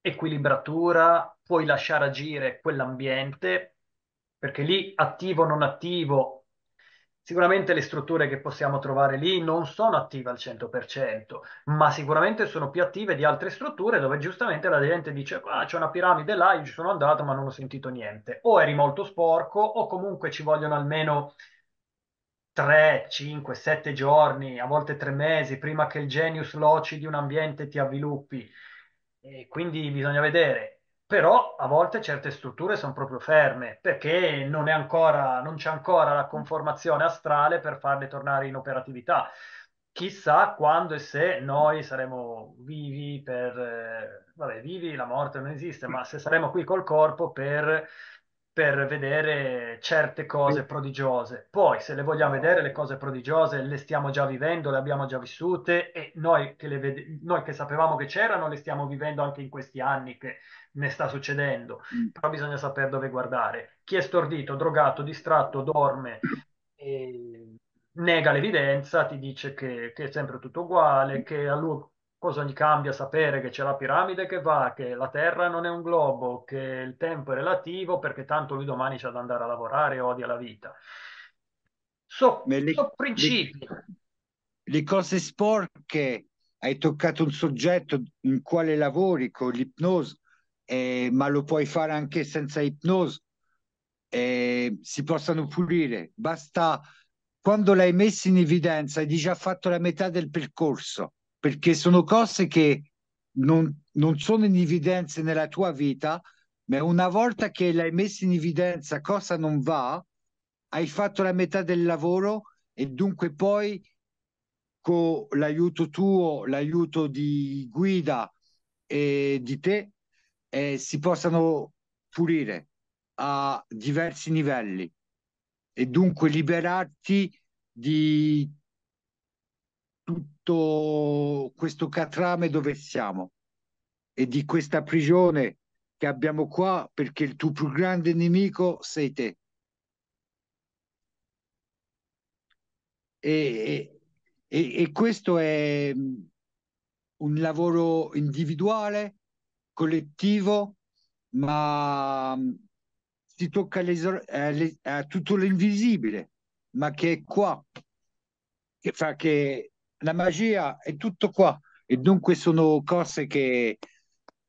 equilibratura puoi lasciare agire quell'ambiente perché lì attivo o non attivo Sicuramente le strutture che possiamo trovare lì non sono attive al 100%, ma sicuramente sono più attive di altre strutture dove giustamente la gente dice ah, c'è una piramide là, io ci sono andato ma non ho sentito niente. O eri molto sporco o comunque ci vogliono almeno 3, 5, 7 giorni, a volte 3 mesi prima che il genius loci di un ambiente ti avviluppi. E quindi bisogna vedere però a volte certe strutture sono proprio ferme perché non, c'è ancora la conformazione astrale per farle tornare in operatività. Chissà quando e se noi saremo vivi per... Eh, vabbè, vivi, la morte non esiste, ma se saremo qui col corpo per per vedere certe cose prodigiose. Poi, se le vogliamo vedere le cose prodigiose, le stiamo già vivendo, le abbiamo già vissute e noi che, vede- noi che sapevamo che c'erano, le stiamo vivendo anche in questi anni che ne sta succedendo. Mm. Però bisogna sapere dove guardare. Chi è stordito, drogato, distratto, dorme e nega l'evidenza, ti dice che, che è sempre tutto uguale, che a lui cosa gli cambia sapere che c'è la piramide che va, che la Terra non è un globo, che il tempo è relativo perché tanto lui domani c'è da andare a lavorare e odia la vita. So, le, so principi. Le, le, cose sporche, hai toccato un soggetto in quale lavori con l'ipnosi, eh, ma lo puoi fare anche senza ipnosi, eh, si possano pulire. Basta quando l'hai messo in evidenza, hai già fatto la metà del percorso perché sono cose che non, non sono in evidenza nella tua vita, ma una volta che l'hai messo in evidenza cosa non va, hai fatto la metà del lavoro e dunque poi con l'aiuto tuo, l'aiuto di guida e di te, eh, si possano pulire a diversi livelli e dunque liberarti di tutto questo catrame dove siamo e di questa prigione che abbiamo qua perché il tuo più grande nemico sei te. E, e, e questo è mm, un lavoro individuale, collettivo, ma mm, si tocca a tutto l'invisibile, ma che è qua, che fa che la magia è tutto qua e dunque sono cose che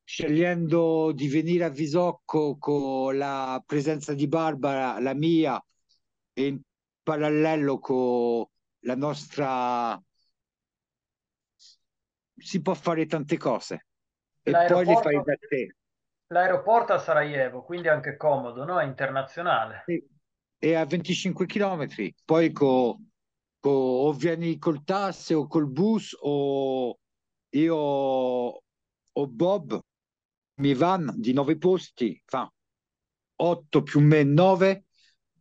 scegliendo di venire a Visocco con la presenza di Barbara, la mia, e in parallelo con la nostra... si può fare tante cose e poi le fai da te. L'aeroporto a Sarajevo, quindi anche comodo, no? È internazionale. Sì. È a 25 km, poi con Ecco, o vieni col tasse o col bus o io o Bob mi van di nove posti fa otto più me nove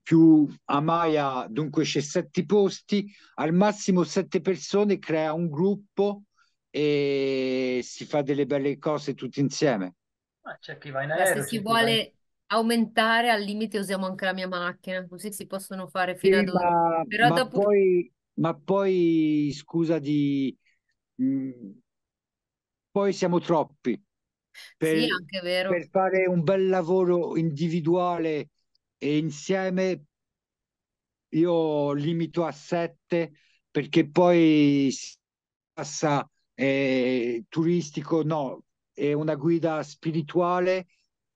più Amaya dunque c'è sette posti al massimo sette persone crea un gruppo e si fa delle belle cose tutti insieme ah, c'è chi va in aereo, se si vuole aumentare al limite usiamo anche la mia macchina, così si possono fare fino sì, ad ora. Ma, Però ma dopo... poi, ma poi, scusa di... Mh, mm, poi siamo troppi. Per, sì, anche vero. per fare un bel lavoro individuale e insieme io limito a sette perché poi si passa eh, turistico, no, è una guida spirituale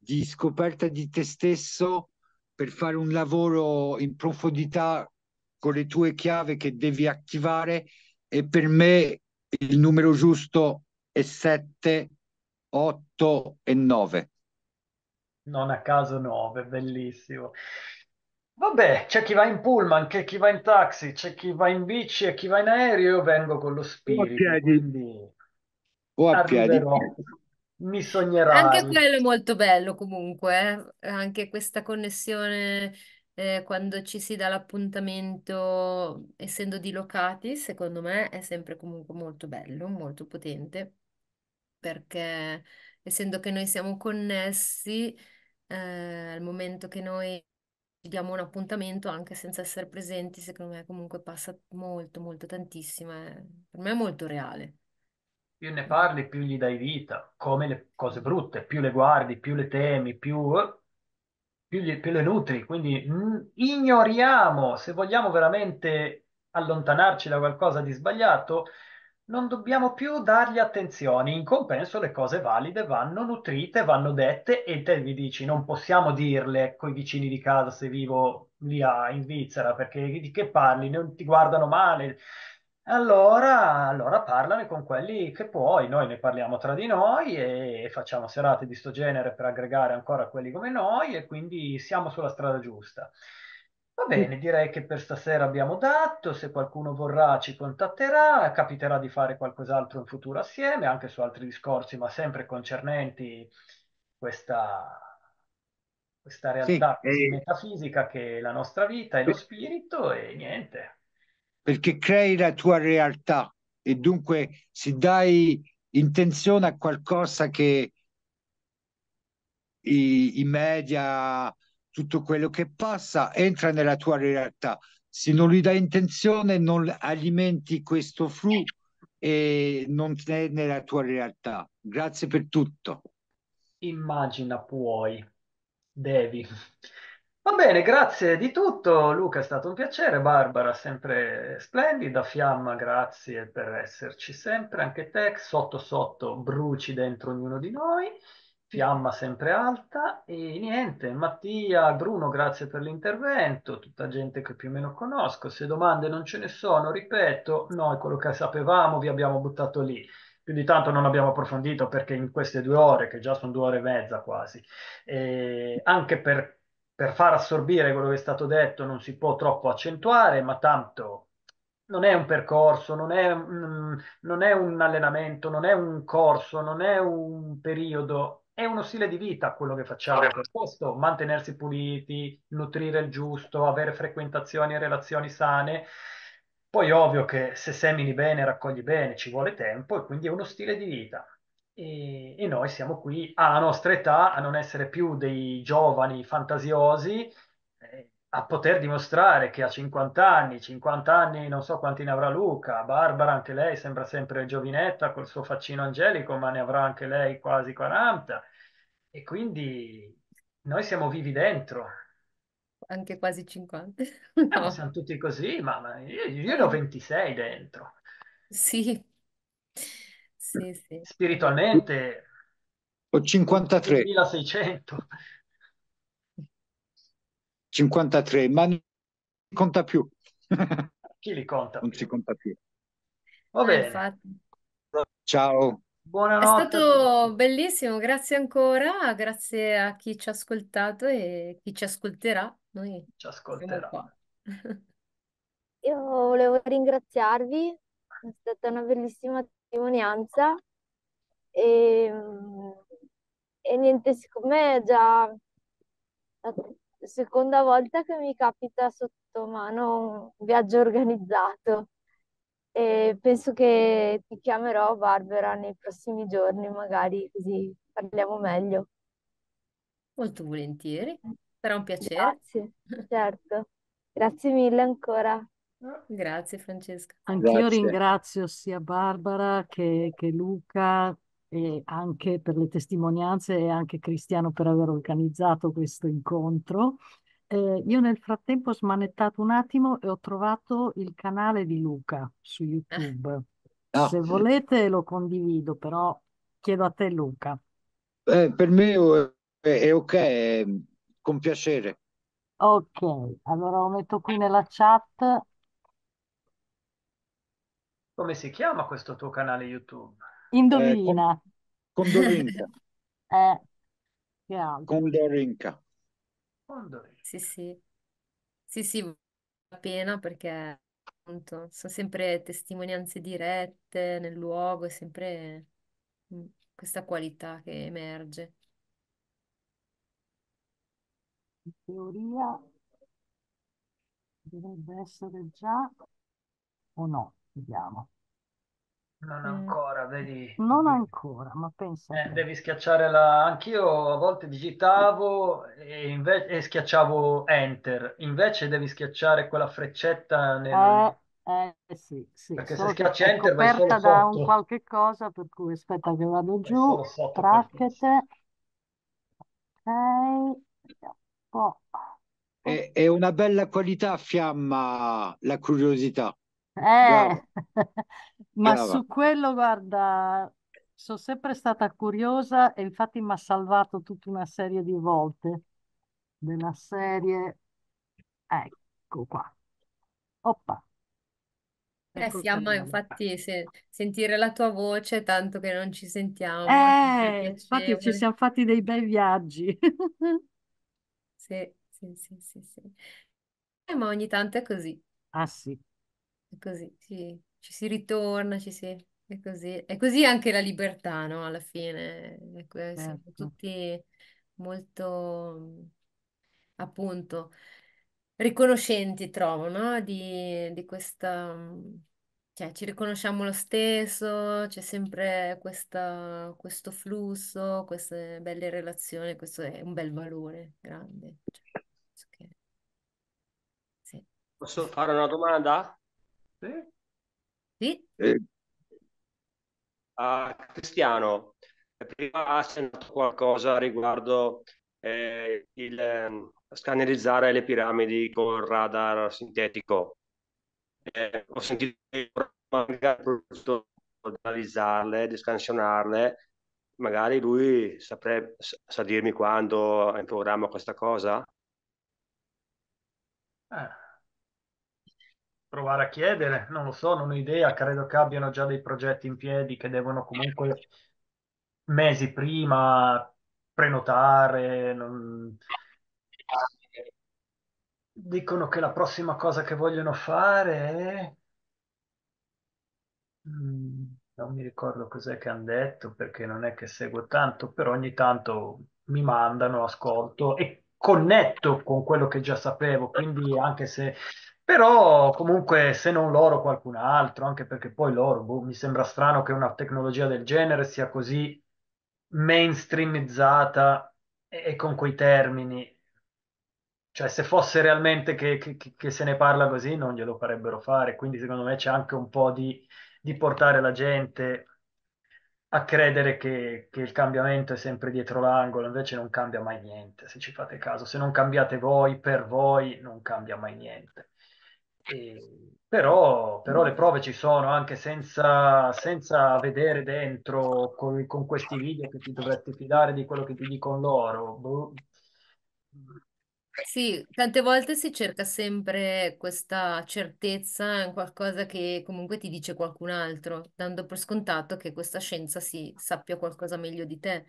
di scoperta di te stesso per fare un lavoro in profondità con le tue chiavi che devi attivare e per me il numero giusto è 7, 8 e 9. Non a caso 9, bellissimo. Vabbè, c'è chi va in pullman, c'è chi va in taxi, c'è chi va in bici e chi va in aereo, io vengo con lo spirito, o a piedi. quindi o a piedi mi Anche sognerai. quello è molto bello comunque, eh. Anche questa connessione eh, quando ci si dà l'appuntamento, essendo dilocati, secondo me è sempre comunque molto bello, molto potente, perché essendo che noi siamo connessi, eh, al momento che noi ci diamo un appuntamento, anche senza essere presenti, secondo me comunque passa molto, molto tantissimo. eh. Per me è molto reale più ne parli, più gli dai vita, come le cose brutte, più le guardi, più le temi, più, eh, più, gli, più le nutri. Quindi mh, mm, ignoriamo, se vogliamo veramente allontanarci da qualcosa di sbagliato, non dobbiamo più dargli attenzione. In compenso le cose valide vanno nutrite, vanno dette e te mi dici non possiamo dirle coi vicini di casa se vivo lì in Svizzera perché di che parli, non ti guardano male, allora, allora parlane con quelli che puoi, noi ne parliamo tra di noi e facciamo serate di sto genere per aggregare ancora quelli come noi e quindi siamo sulla strada giusta. Va bene, direi che per stasera abbiamo dato, se qualcuno vorrà ci contatterà, capiterà di fare qualcos'altro in futuro assieme, anche su altri discorsi, ma sempre concernenti questa, questa realtà eh, sì, e... metafisica che è la nostra vita e lo spirito e niente perché crei la tua realtà e dunque se dai intenzione a qualcosa che i, i media, tutto quello che passa, entra nella tua realtà. Se non gli dai intenzione, non alimenti questo flusso e non è nella tua realtà. Grazie per tutto. Immagina, puoi, devi. Va bene, grazie di tutto. Luca, è stato un piacere. Barbara, sempre splendida. Fiamma, grazie per esserci sempre. Anche te, sotto sotto, bruci dentro ognuno di noi. Fiamma sempre alta. E niente, Mattia, Bruno, grazie per l'intervento. Tutta gente che più o meno conosco. Se domande non ce ne sono, ripeto, noi quello che sapevamo vi abbiamo buttato lì più di tanto non abbiamo approfondito perché in queste due ore, che già sono due ore e mezza quasi, eh, anche per per far assorbire quello che è stato detto non si può troppo accentuare, ma tanto non è un percorso, non è, mm, non è un allenamento, non è un corso, non è un periodo, è uno stile di vita quello che facciamo. Per questo mantenersi puliti, nutrire il giusto, avere frequentazioni e relazioni sane. Poi ovvio che se semini bene, raccogli bene, ci vuole tempo e quindi è uno stile di vita. E, e, noi siamo qui alla nostra età a non essere più dei giovani fantasiosi, eh, a poter dimostrare che a 50 anni, 50 anni non so quanti ne avrà Luca, Barbara anche lei sembra sempre giovinetta col suo faccino angelico, ma ne avrà anche lei quasi 40 e quindi noi siamo vivi dentro. Anche quasi 50. Eh, no. Eh, siamo tutti così, ma, ma io, io ne ho 26 dentro. Sì, sì, sì. Spiritualmente ho 53. 1600. 53, ma non conta più. Chi li conta? Non più? conta più. Va ah, bene. Infatti. Ciao. Buonanotte. È stato bellissimo, grazie ancora, grazie a chi ci ha ascoltato e chi ci ascolterà. Noi ci ascolterà. Io volevo ringraziarvi, è stata una bellissima testimonianza e, ehm, e niente, siccome è già la seconda volta che mi capita sotto mano un viaggio organizzato e penso che ti chiamerò Barbara nei prossimi giorni, magari così parliamo meglio. Molto volentieri, sarà un piacere. Grazie, certo. Grazie mille ancora. Grazie Francesca. Anch'io ringrazio sia Barbara che, che, Luca e anche per le testimonianze e anche Cristiano per aver organizzato questo incontro. Eh, io nel frattempo ho smanettato un attimo e ho trovato il canale di Luca su YouTube. Ah. Se volete lo condivido, però chiedo a te Luca. Eh, per me è, è ok, con piacere. Ok, allora lo metto qui nella chat. Come si chiama questo tuo canale YouTube? Indovina. Eh, Condorinca. Eh, che altro? Condorinca. Sì, sì. Sì, sì, vale la pena perché appunto sono sempre testimonianze dirette nel luogo, è sempre mm, questa qualità che emerge. In teoria dovrebbe essere già o no? Vediamo. Non eh, ancora, vedi? non ancora, ma pensa Eh, devi schiacciare la... Anch'io a volte digitavo e, inve- e schiacciavo Enter, invece devi schiacciare quella freccetta nel... Eh, eh, sì, sì, Perché se schiacci Enter vai solo coperta da un qualche cosa, per cui aspetta che vado vai giù, solo ok, vediamo È, è una bella qualità, fiamma, la curiosità. Brava, eh, ma brava. su quello, guarda, sono sempre stata curiosa e infatti mi ha salvato tutta una serie di volte della serie. Ecco qua. Oppa, Eh ecco il sì, amma, canale. infatti se- sentire la tua voce, tanto che non ci sentiamo, è sempre Eh, infatti ci piacevole. siamo fatti dei bei viaggi. Sì, sì, sì, sì, sì. Eh, ma ogni tanto è così. Ah sì è così, sì. Ci si ritorna, ci si... È così. È così anche la libertà, no? Alla fine, è que- siamo Certo. tutti molto, appunto, riconoscenti, trovo, no? Di, di questa... Cioè, ci riconosciamo lo stesso, c'è sempre questa- questo flusso, queste belle relazioni, questo è un bel valore grande. Cioè, Posso fare una domanda? Sì? Eh. Ah, Cristiano, prima ha sentito qualcosa riguardo eh, il eh, scannerizzare le piramidi con radar sintetico. Eh, ho sentito che analizzarle, di scansionarle, magari lui saprebbe, sa dirmi quando è in programma questa cosa? Ah provare a chiedere, non lo so, non ho idea, credo che abbiano già dei progetti in piedi che devono comunque mesi prima prenotare. Non... Dicono che la prossima cosa che vogliono fare è... Mm, non mi ricordo cos'è che hanno detto perché non è che seguo tanto, però ogni tanto mi mandano, ascolto e connetto con quello che già sapevo, quindi anche se però comunque se non loro qualcun altro, anche perché poi loro, boh, mi sembra strano che una tecnologia del genere sia così mainstreamizzata e, e con quei termini. Cioè se fosse realmente che, che, che se ne parla così non glielo farebbero fare, quindi secondo me c'è anche un po' di, di portare la gente a credere che, che, il cambiamento è sempre dietro l'angolo, invece non cambia mai niente, se ci fate caso. Se non cambiate voi per voi, non cambia mai niente però, però, le prove ci sono anche senza, senza vedere dentro con, con, questi video che ti dovresti fidare di quello che ti dicono loro. Boh. Sì, tante volte si cerca sempre questa certezza in qualcosa che comunque ti dice qualcun altro, dando per scontato che questa scienza si sappia qualcosa meglio di te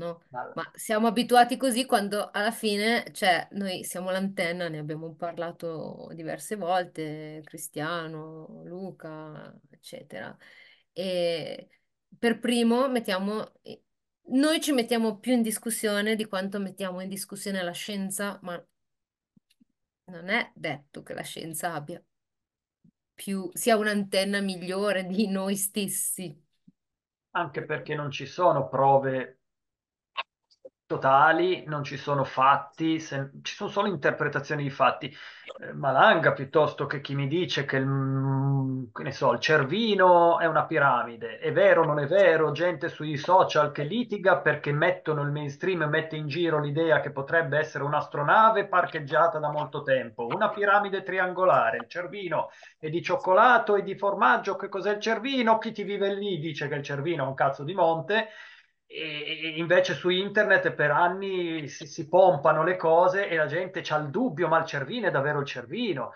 no? Ma siamo abituati così quando alla fine, cioè, noi siamo l'antenna, ne abbiamo parlato diverse volte, Cristiano, Luca, eccetera. E per primo mettiamo, noi ci mettiamo più in discussione di quanto mettiamo in discussione la scienza, ma non è detto che la scienza abbia più, sia un'antenna migliore di noi stessi. Anche perché non ci sono prove totali, non ci sono fatti, se, ci sono solo interpretazioni di fatti. Eh, Malanga piuttosto che chi mi dice che il, mm, che so, il Cervino è una piramide, è vero o non è vero, gente sui social che litiga perché mettono il mainstream e mette in giro l'idea che potrebbe essere un'astronave parcheggiata da molto tempo, una piramide triangolare, il Cervino è di cioccolato e di formaggio, che cos'è il Cervino? Chi ti vive lì dice che il Cervino è un cazzo di monte e invece su internet per anni si, si, pompano le cose e la gente ha il dubbio, ma il cervino è davvero il cervino?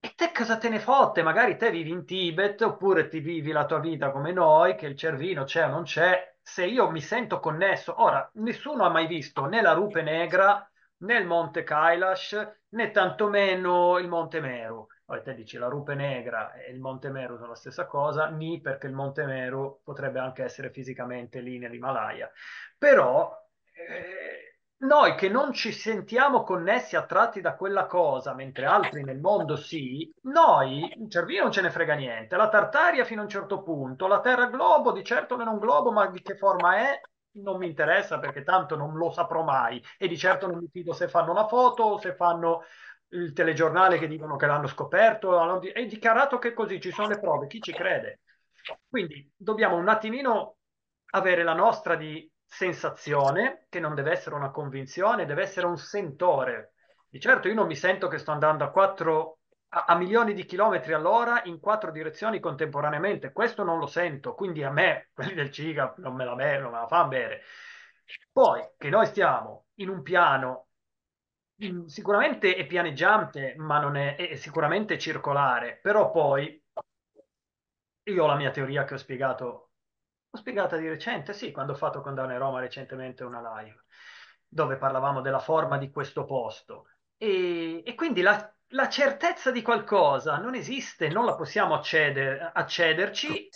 E te cosa te ne fotte? Magari te vivi in Tibet oppure ti vivi la tua vita come noi, che il cervino c'è o non c'è. Se io mi sento connesso, ora nessuno ha mai visto né la rupe negra né il Monte Kailash né tantomeno il Monte Meru. Poi te dici la rupe negra e il Monte Meru sono la stessa cosa, ni perché il Monte Meru potrebbe anche essere fisicamente lì nell'Himalaya. Però eh, noi che non ci sentiamo connessi, attratti da quella cosa, mentre altri nel mondo sì, noi, il Cervino non ce ne frega niente, la Tartaria fino a un certo punto, la Terra globo, di certo non è un globo, ma di che forma è? non mi interessa perché tanto non lo saprò mai e di certo non mi fido se fanno la foto o se fanno il telegiornale che dicono che l'hanno scoperto, è dichiarato che così ci sono le prove, chi ci crede? Quindi dobbiamo un attimino avere la nostra di sensazione, che non deve essere una convinzione, deve essere un sentore. Di certo io non mi sento che sto andando a quattro a, a milioni di chilometri all'ora in quattro direzioni contemporaneamente. Questo non lo sento, quindi a me, quelli del CIGA, non me la, me, non me la fanno bene. Poi che noi stiamo in un piano mm, sicuramente è pianeggiante, ma non è, è, sicuramente circolare, però poi io ho la mia teoria che ho spiegato, ho spiegata di recente, sì, quando ho fatto con Dane Roma recentemente una live, dove parlavamo della forma di questo posto. E, e quindi la, la certezza di qualcosa non esiste, non la possiamo acceder- accederci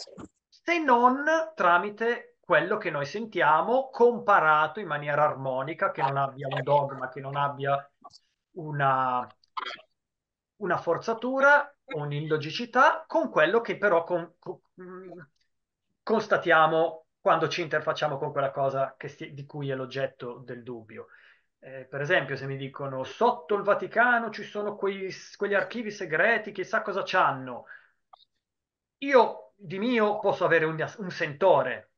se non tramite quello che noi sentiamo comparato in maniera armonica, che non abbia un dogma, che non abbia una, una forzatura, un'illogicità, con quello che però con, con, mm, constatiamo quando ci interfacciamo con quella cosa sti- di cui è l'oggetto del dubbio. Eh, per esempio, se mi dicono sotto il Vaticano ci sono quei, quegli archivi segreti, chissà cosa c'hanno, io di mio posso avere un, un sentore.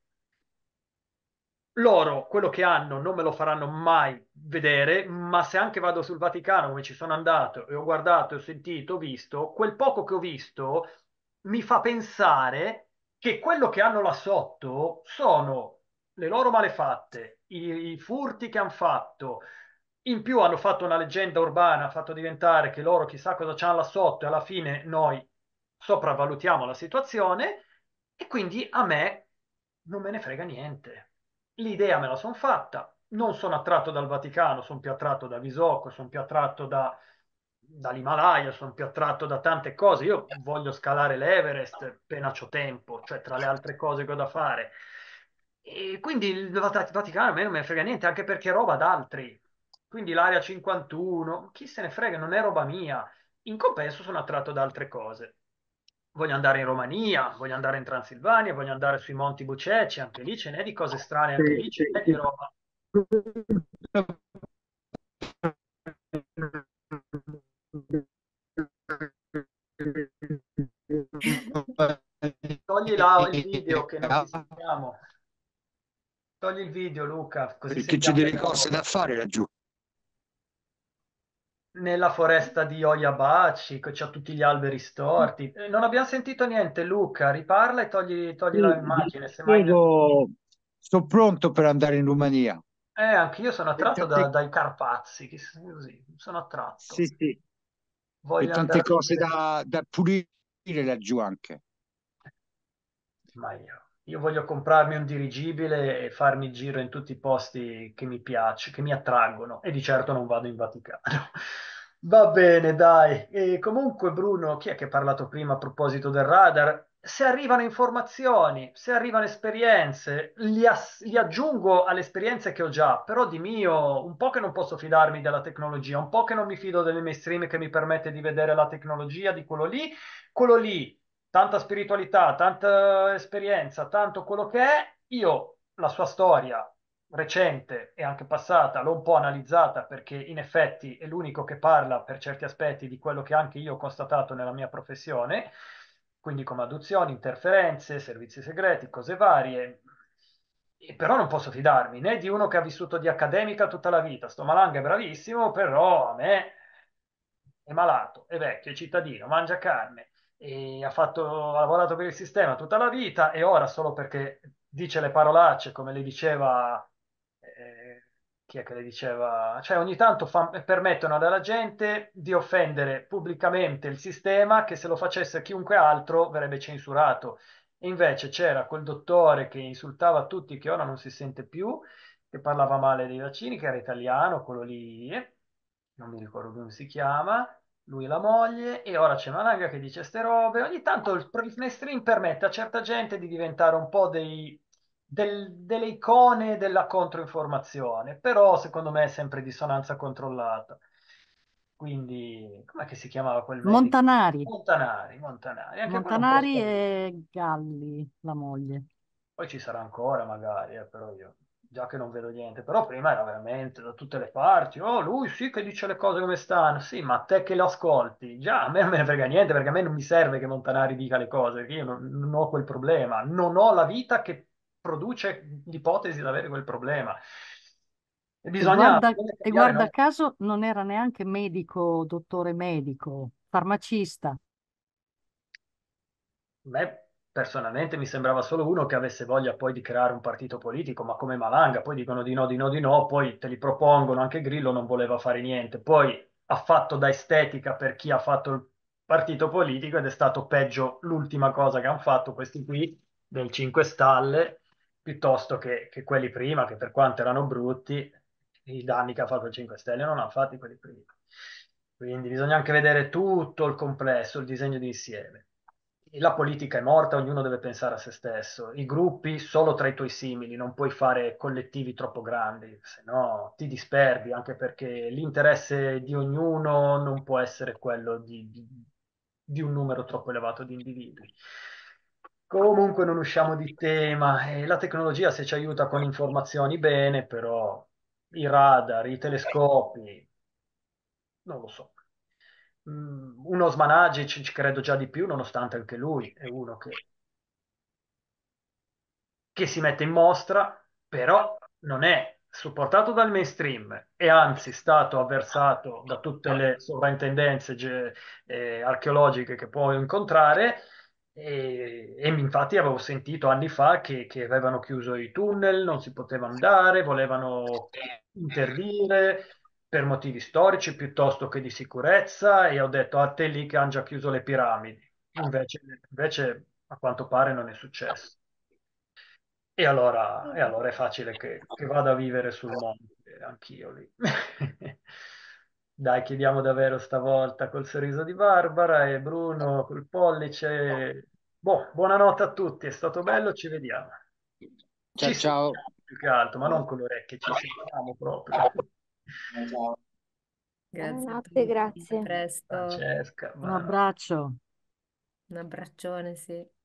Loro quello che hanno non me lo faranno mai vedere, ma se anche vado sul Vaticano come ci sono andato e ho guardato, ho sentito, ho visto, quel poco che ho visto mi fa pensare che quello che hanno là sotto sono le loro malefatte, i, i furti che hanno fatto, in più hanno fatto una leggenda urbana, hanno fatto diventare che loro chissà cosa c'hanno là sotto e alla fine noi sopravvalutiamo la situazione e quindi a me non me ne frega niente. L'idea me la sono fatta, non sono attratto dal Vaticano, sono più attratto da Visocco, sono più attratto da, dall'Himalaya, sono più attratto da tante cose. Io voglio scalare l'Everest appena ho tempo, cioè tra le altre cose che ho da fare quindi il Vaticano a me non me ne frega niente, anche perché è roba ad altri. Quindi l'area 51, chi se ne frega, non è roba mia. In compenso sono attratto da altre cose. Voglio andare in Romania, voglio andare in Transilvania, voglio andare sui Monti Buceci, anche lì ce n'è di cose strane, anche lì ce n'è di roba. Togli là il video che non ci sentiamo. Togli il video, Luca. Così Perché c'è delle cose da fare laggiù. Nella foresta di Oyabaci, c'ha tutti gli alberi storti. Mm. Eh, non abbiamo sentito niente, Luca. Riparla e togli, togli sì, l'immagine. Semmai... Spiego... Sto pronto per andare in Romania. Eh, anche io sono attratto da, te... dai Carpazzi, così. sono attratto. Sì, sì. Voglio e tante cose da, da pulire laggiù anche. Ma io io voglio comprarmi un dirigibile e farmi il giro in tutti i posti che mi piace, che mi attraggono e di certo non vado in Vaticano. Va bene, dai. E comunque, Bruno, chi è che ha parlato prima a proposito del radar? Se arrivano informazioni, se arrivano esperienze, li, ass- li aggiungo alle esperienze che ho già, però di mio, un po' che non posso fidarmi della tecnologia, un po' che non mi fido del mainstream che mi permette di vedere la tecnologia di quello lì, quello lì tanta spiritualità, tanta esperienza, tanto quello che è, io la sua storia recente e anche passata l'ho un po' analizzata perché in effetti è l'unico che parla per certi aspetti di quello che anche io ho constatato nella mia professione, quindi come adozioni, interferenze, servizi segreti, cose varie. E però non posso fidarmi né di uno che ha vissuto di accademica tutta la vita. Sto Malanga è bravissimo, però a me è malato, è vecchio, è cittadino, mangia carne, e ha, fatto, ha lavorato per il sistema tutta la vita e ora solo perché dice le parolacce come le diceva eh, chi è che le diceva cioè ogni tanto fa, permettono alla gente di offendere pubblicamente il sistema che se lo facesse chiunque altro verrebbe censurato e invece c'era quel dottore che insultava tutti che ora non si sente più che parlava male dei vaccini che era italiano quello lì non mi ricordo come si chiama lui e la moglie, e ora c'è Malanga che dice ste robe. Ogni tanto il, il Nestream permette a certa gente di diventare un po' dei, del, delle icone della controinformazione, però secondo me è sempre dissonanza controllata. Quindi, com'è che si chiamava quel Montanari. Montanari, Montanari. Anche Montanari e Galli, la moglie. Poi ci sarà ancora magari, eh, però io già che non vedo niente, però prima era veramente da tutte le parti, oh lui sì che dice le cose come stanno, sì ma te che lo ascolti, già a me non me ne frega niente perché a me non mi serve che Montanari dica le cose, perché io non, non ho quel problema, non ho la vita che produce l'ipotesi di avere quel problema. E, bisogna e guarda, e guarda caso non era neanche medico, dottore medico, farmacista. Beh, personalmente mi sembrava solo uno che avesse voglia poi di creare un partito politico, ma come Malanga, poi dicono di no, di no, di no, poi te li propongono, anche Grillo non voleva fare niente, poi ha fatto da estetica per chi ha fatto il partito politico ed è stato peggio l'ultima cosa che hanno fatto questi qui del 5 Stalle piuttosto che, che quelli prima, che per quanto erano brutti, i danni che ha fatto il 5 Stelle non hanno fatti quelli prima. Quindi bisogna anche vedere tutto il complesso, il disegno di insieme la politica è morta, ognuno deve pensare a se stesso. I gruppi solo tra i tuoi simili, non puoi fare collettivi troppo grandi, se no ti disperdi, anche perché l'interesse di ognuno non può essere quello di, di, di un numero troppo elevato di individui. Comunque non usciamo di tema, e la tecnologia se ci aiuta con informazioni bene, però i radar, i telescopi, non lo so. Mm, uno Smanagi ci, ci credo già di più, nonostante anche lui è uno che, che si mette in mostra, però non è supportato dal mainstream e anzi stato avversato da tutte le sovrintendenze ge- eh, archeologiche che può incontrare. E, e, infatti avevo sentito anni fa che, che, avevano chiuso i tunnel, non si poteva andare, volevano interdire, per motivi storici piuttosto che di sicurezza e ho detto a te lì che hanno già chiuso le piramidi. Ah. Invece, invece a quanto pare non è successo. E allora, e allora è facile che, che vada a vivere sul monte, anch'io lì. Dai, chiediamo davvero stavolta col sorriso di Barbara e Bruno col pollice. Boh, buonanotte a tutti, è stato bello, ci vediamo. Ciao, ci ciao. Più che altro, ma non con le orecchie, ci sentiamo proprio. Eh, ciao. Grazie Buonanotte, grazie. A presto. Francesca, Un abbraccio. Un abbraccione, sì.